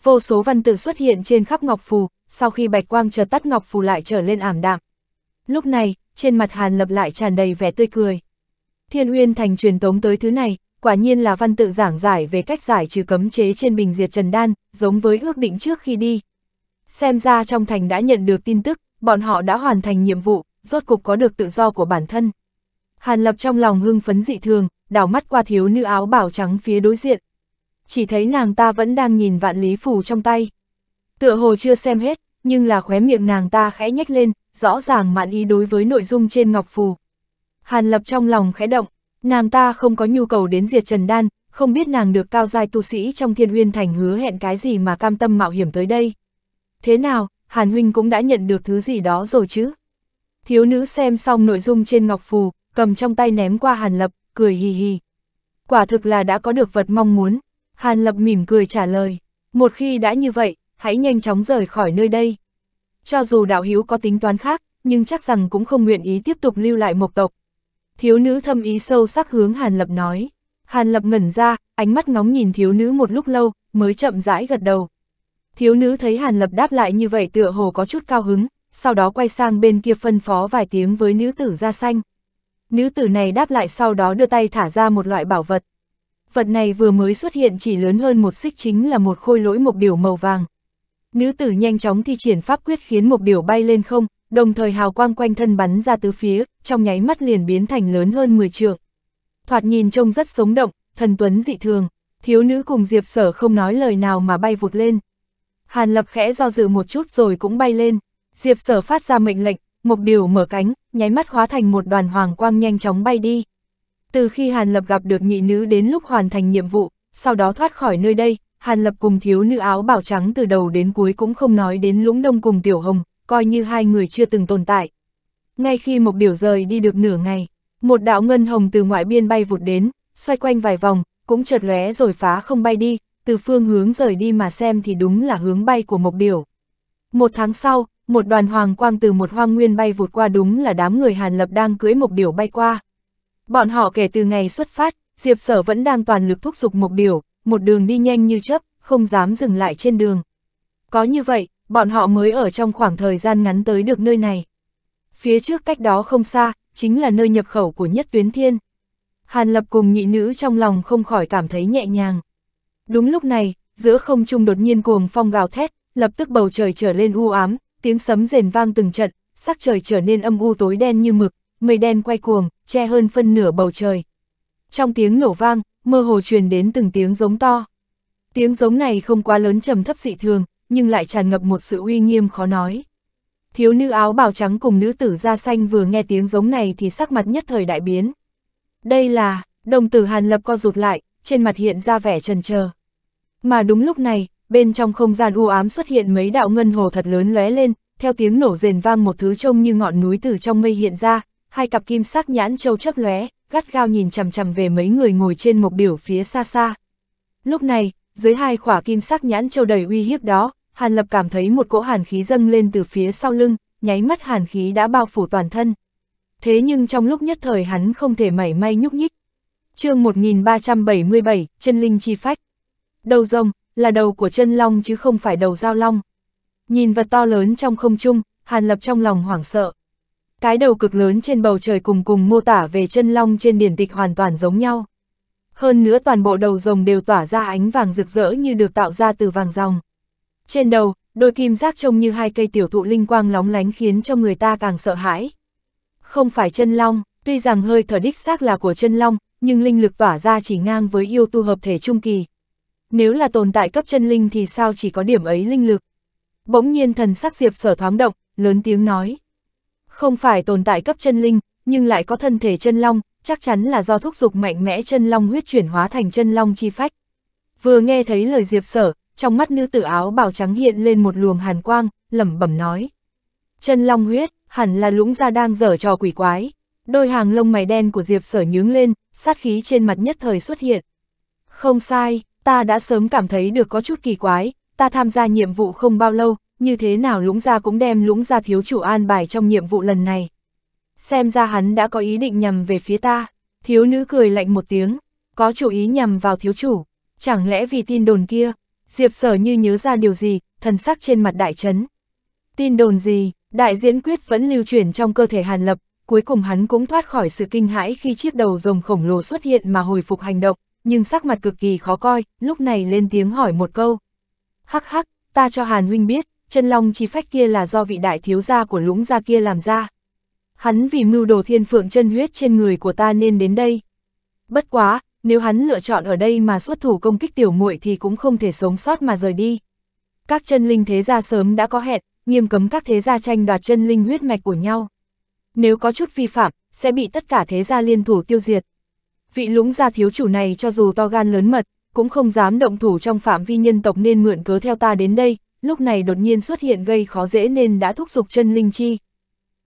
Speaker 1: Vô số văn tự xuất hiện trên khắp ngọc phù, sau khi bạch quang chờ tắt ngọc phù lại trở lên ảm đạm. Lúc này, trên mặt Hàn Lập lại tràn đầy vẻ tươi cười. Thiên Uyên Thành truyền tống tới thứ này, quả nhiên là văn tự giảng giải về cách giải trừ cấm chế trên bình diệt trần đan, giống với ước định trước khi đi. Xem ra trong thành đã nhận được tin tức, bọn họ đã hoàn thành nhiệm vụ, rốt cục có được tự do của bản thân. Hàn Lập trong lòng hưng phấn dị thường, đảo mắt qua thiếu nữ áo bảo trắng phía đối diện. Chỉ thấy nàng ta vẫn đang nhìn vạn lý phù trong tay. Tựa hồ chưa xem hết, nhưng là khóe miệng nàng ta khẽ nhếch lên, rõ ràng mạn ý đối với nội dung trên ngọc phù. Hàn Lập trong lòng khẽ động, Nàng ta không có nhu cầu đến diệt Trần Đan, không biết nàng được cao giai tu sĩ trong thiên uyên thành hứa hẹn cái gì mà cam tâm mạo hiểm tới đây. Thế nào, Hàn Huynh cũng đã nhận được thứ gì đó rồi chứ? Thiếu nữ xem xong nội dung trên ngọc phù, cầm trong tay ném qua Hàn Lập, cười hì hì. Quả thực là đã có được vật mong muốn. Hàn Lập mỉm cười trả lời. Một khi đã như vậy, hãy nhanh chóng rời khỏi nơi đây. Cho dù đạo hữu có tính toán khác, nhưng chắc rằng cũng không nguyện ý tiếp tục lưu lại mộc tộc, thiếu nữ thâm ý sâu sắc hướng Hàn Lập nói. Hàn Lập ngẩn ra, ánh mắt ngóng nhìn thiếu nữ một lúc lâu, mới chậm rãi gật đầu. Thiếu nữ thấy Hàn Lập đáp lại như vậy tựa hồ có chút cao hứng, sau đó quay sang bên kia phân phó vài tiếng với nữ tử da xanh. Nữ tử này đáp lại sau đó đưa tay thả ra một loại bảo vật. Vật này vừa mới xuất hiện chỉ lớn hơn một xích chính là một khôi lỗi mục điều màu vàng. Nữ tử nhanh chóng thi triển pháp quyết khiến mục điều bay lên không, đồng thời hào quang quanh thân bắn ra tứ phía, trong nháy mắt liền biến thành lớn hơn 10 trượng. Thoạt nhìn trông rất sống động, thần tuấn dị thường, thiếu nữ cùng Diệp Sở không nói lời nào mà bay vụt lên. Hàn Lập khẽ do dự một chút rồi cũng bay lên, Diệp Sở phát ra mệnh lệnh, một điều mở cánh, nháy mắt hóa thành một đoàn hoàng quang nhanh chóng bay đi. Từ khi Hàn Lập gặp được nhị nữ đến lúc hoàn thành nhiệm vụ, sau đó thoát khỏi nơi đây, Hàn Lập cùng thiếu nữ áo bảo trắng từ đầu đến cuối cũng không nói đến lũng đông cùng tiểu hồng, coi như hai người chưa từng tồn tại. Ngay khi Mộc Điểu rời đi được nửa ngày, một đạo ngân hồng từ ngoại biên bay vụt đến, xoay quanh vài vòng, cũng chợt lóe rồi phá không bay đi, từ phương hướng rời đi mà xem thì đúng là hướng bay của Mộc Điểu. Một tháng sau, một đoàn hoàng quang từ một hoang nguyên bay vụt qua đúng là đám người Hàn Lập đang cưỡi Mộc Điểu bay qua. Bọn họ kể từ ngày xuất phát, Diệp Sở vẫn đang toàn lực thúc giục Mộc Điểu, một đường đi nhanh như chớp, không dám dừng lại trên đường. Có như vậy, bọn họ mới ở trong khoảng thời gian ngắn tới được nơi này. Phía trước cách đó không xa, chính là nơi nhập khẩu của nhất tuyến thiên. Hàn Lập cùng nhị nữ trong lòng không khỏi cảm thấy nhẹ nhàng. Đúng lúc này, giữa không trung đột nhiên cuồng phong gào thét, lập tức bầu trời trở lên u ám, tiếng sấm rền vang từng trận, sắc trời trở nên âm u tối đen như mực, mây đen quay cuồng, che hơn phân nửa bầu trời. Trong tiếng nổ vang, mơ hồ truyền đến từng tiếng giống to. Tiếng giống này không quá lớn trầm thấp dị thường, nhưng lại tràn ngập một sự uy nghiêm khó nói. Thiếu nữ áo bào trắng cùng nữ tử da xanh vừa nghe tiếng giống này thì sắc mặt nhất thời đại biến. Đây là, đồng tử Hàn Lập co rụt lại, trên mặt hiện ra vẻ trần chờ Mà đúng lúc này, bên trong không gian u ám xuất hiện mấy đạo ngân hồ thật lớn lóe lên, theo tiếng nổ rền vang một thứ trông như ngọn núi từ trong mây hiện ra, hai cặp kim sắc nhãn châu chấp lóe, gắt gao nhìn chằm chằm về mấy người ngồi trên một biểu phía xa xa. Lúc này, dưới hai khỏa kim sắc nhãn châu đầy uy hiếp đó, Hàn Lập cảm thấy một cỗ hàn khí dâng lên từ phía sau lưng, nháy mắt hàn khí đã bao phủ toàn thân. Thế nhưng trong lúc nhất thời hắn không thể mảy may nhúc nhích. chương 1377, chân linh chi phách. Đầu rồng, là đầu của chân long chứ không phải đầu dao long. Nhìn vật to lớn trong không trung, Hàn Lập trong lòng hoảng sợ. Cái đầu cực lớn trên bầu trời cùng cùng mô tả về chân long trên điển tịch hoàn toàn giống nhau. Hơn nữa toàn bộ đầu rồng đều tỏa ra ánh vàng rực rỡ như được tạo ra từ vàng ròng. Trên đầu, đôi kim giác trông như hai cây tiểu thụ linh quang lóng lánh khiến cho người ta càng sợ hãi. Không phải chân long, tuy rằng hơi thở đích xác là của chân long, nhưng linh lực tỏa ra chỉ ngang với yêu tu hợp thể trung kỳ. Nếu là tồn tại cấp chân linh thì sao chỉ có điểm ấy linh lực. Bỗng nhiên thần sắc diệp sở thoáng động, lớn tiếng nói. Không phải tồn tại cấp chân linh, nhưng lại có thân thể chân long, chắc chắn là do thúc dục mạnh mẽ chân long huyết chuyển hóa thành chân long chi phách. Vừa nghe thấy lời diệp sở, trong mắt nữ tử áo bào trắng hiện lên một luồng hàn quang, lẩm bẩm nói. Chân long huyết, hẳn là lũng ra đang dở trò quỷ quái. Đôi hàng lông mày đen của Diệp sở nhướng lên, sát khí trên mặt nhất thời xuất hiện. Không sai, ta đã sớm cảm thấy được có chút kỳ quái, ta tham gia nhiệm vụ không bao lâu, như thế nào lũng ra cũng đem lũng ra thiếu chủ an bài trong nhiệm vụ lần này. Xem ra hắn đã có ý định nhằm về phía ta, thiếu nữ cười lạnh một tiếng, có chủ ý nhằm vào thiếu chủ, chẳng lẽ vì tin đồn kia, Diệp sở như nhớ ra điều gì, thần sắc trên mặt đại chấn. Tin đồn gì, đại diễn quyết vẫn lưu chuyển trong cơ thể Hàn Lập, cuối cùng hắn cũng thoát khỏi sự kinh hãi khi chiếc đầu rồng khổng lồ xuất hiện mà hồi phục hành động, nhưng sắc mặt cực kỳ khó coi, lúc này lên tiếng hỏi một câu. Hắc hắc, ta cho Hàn Huynh biết, chân long chi phách kia là do vị đại thiếu gia của lũng gia kia làm ra. Hắn vì mưu đồ thiên phượng chân huyết trên người của ta nên đến đây. Bất quá, nếu hắn lựa chọn ở đây mà xuất thủ công kích tiểu muội thì cũng không thể sống sót mà rời đi. Các chân linh thế gia sớm đã có hẹn, nghiêm cấm các thế gia tranh đoạt chân linh huyết mạch của nhau. Nếu có chút vi phạm, sẽ bị tất cả thế gia liên thủ tiêu diệt. Vị lũng gia thiếu chủ này cho dù to gan lớn mật, cũng không dám động thủ trong phạm vi nhân tộc nên mượn cớ theo ta đến đây, lúc này đột nhiên xuất hiện gây khó dễ nên đã thúc giục chân linh chi,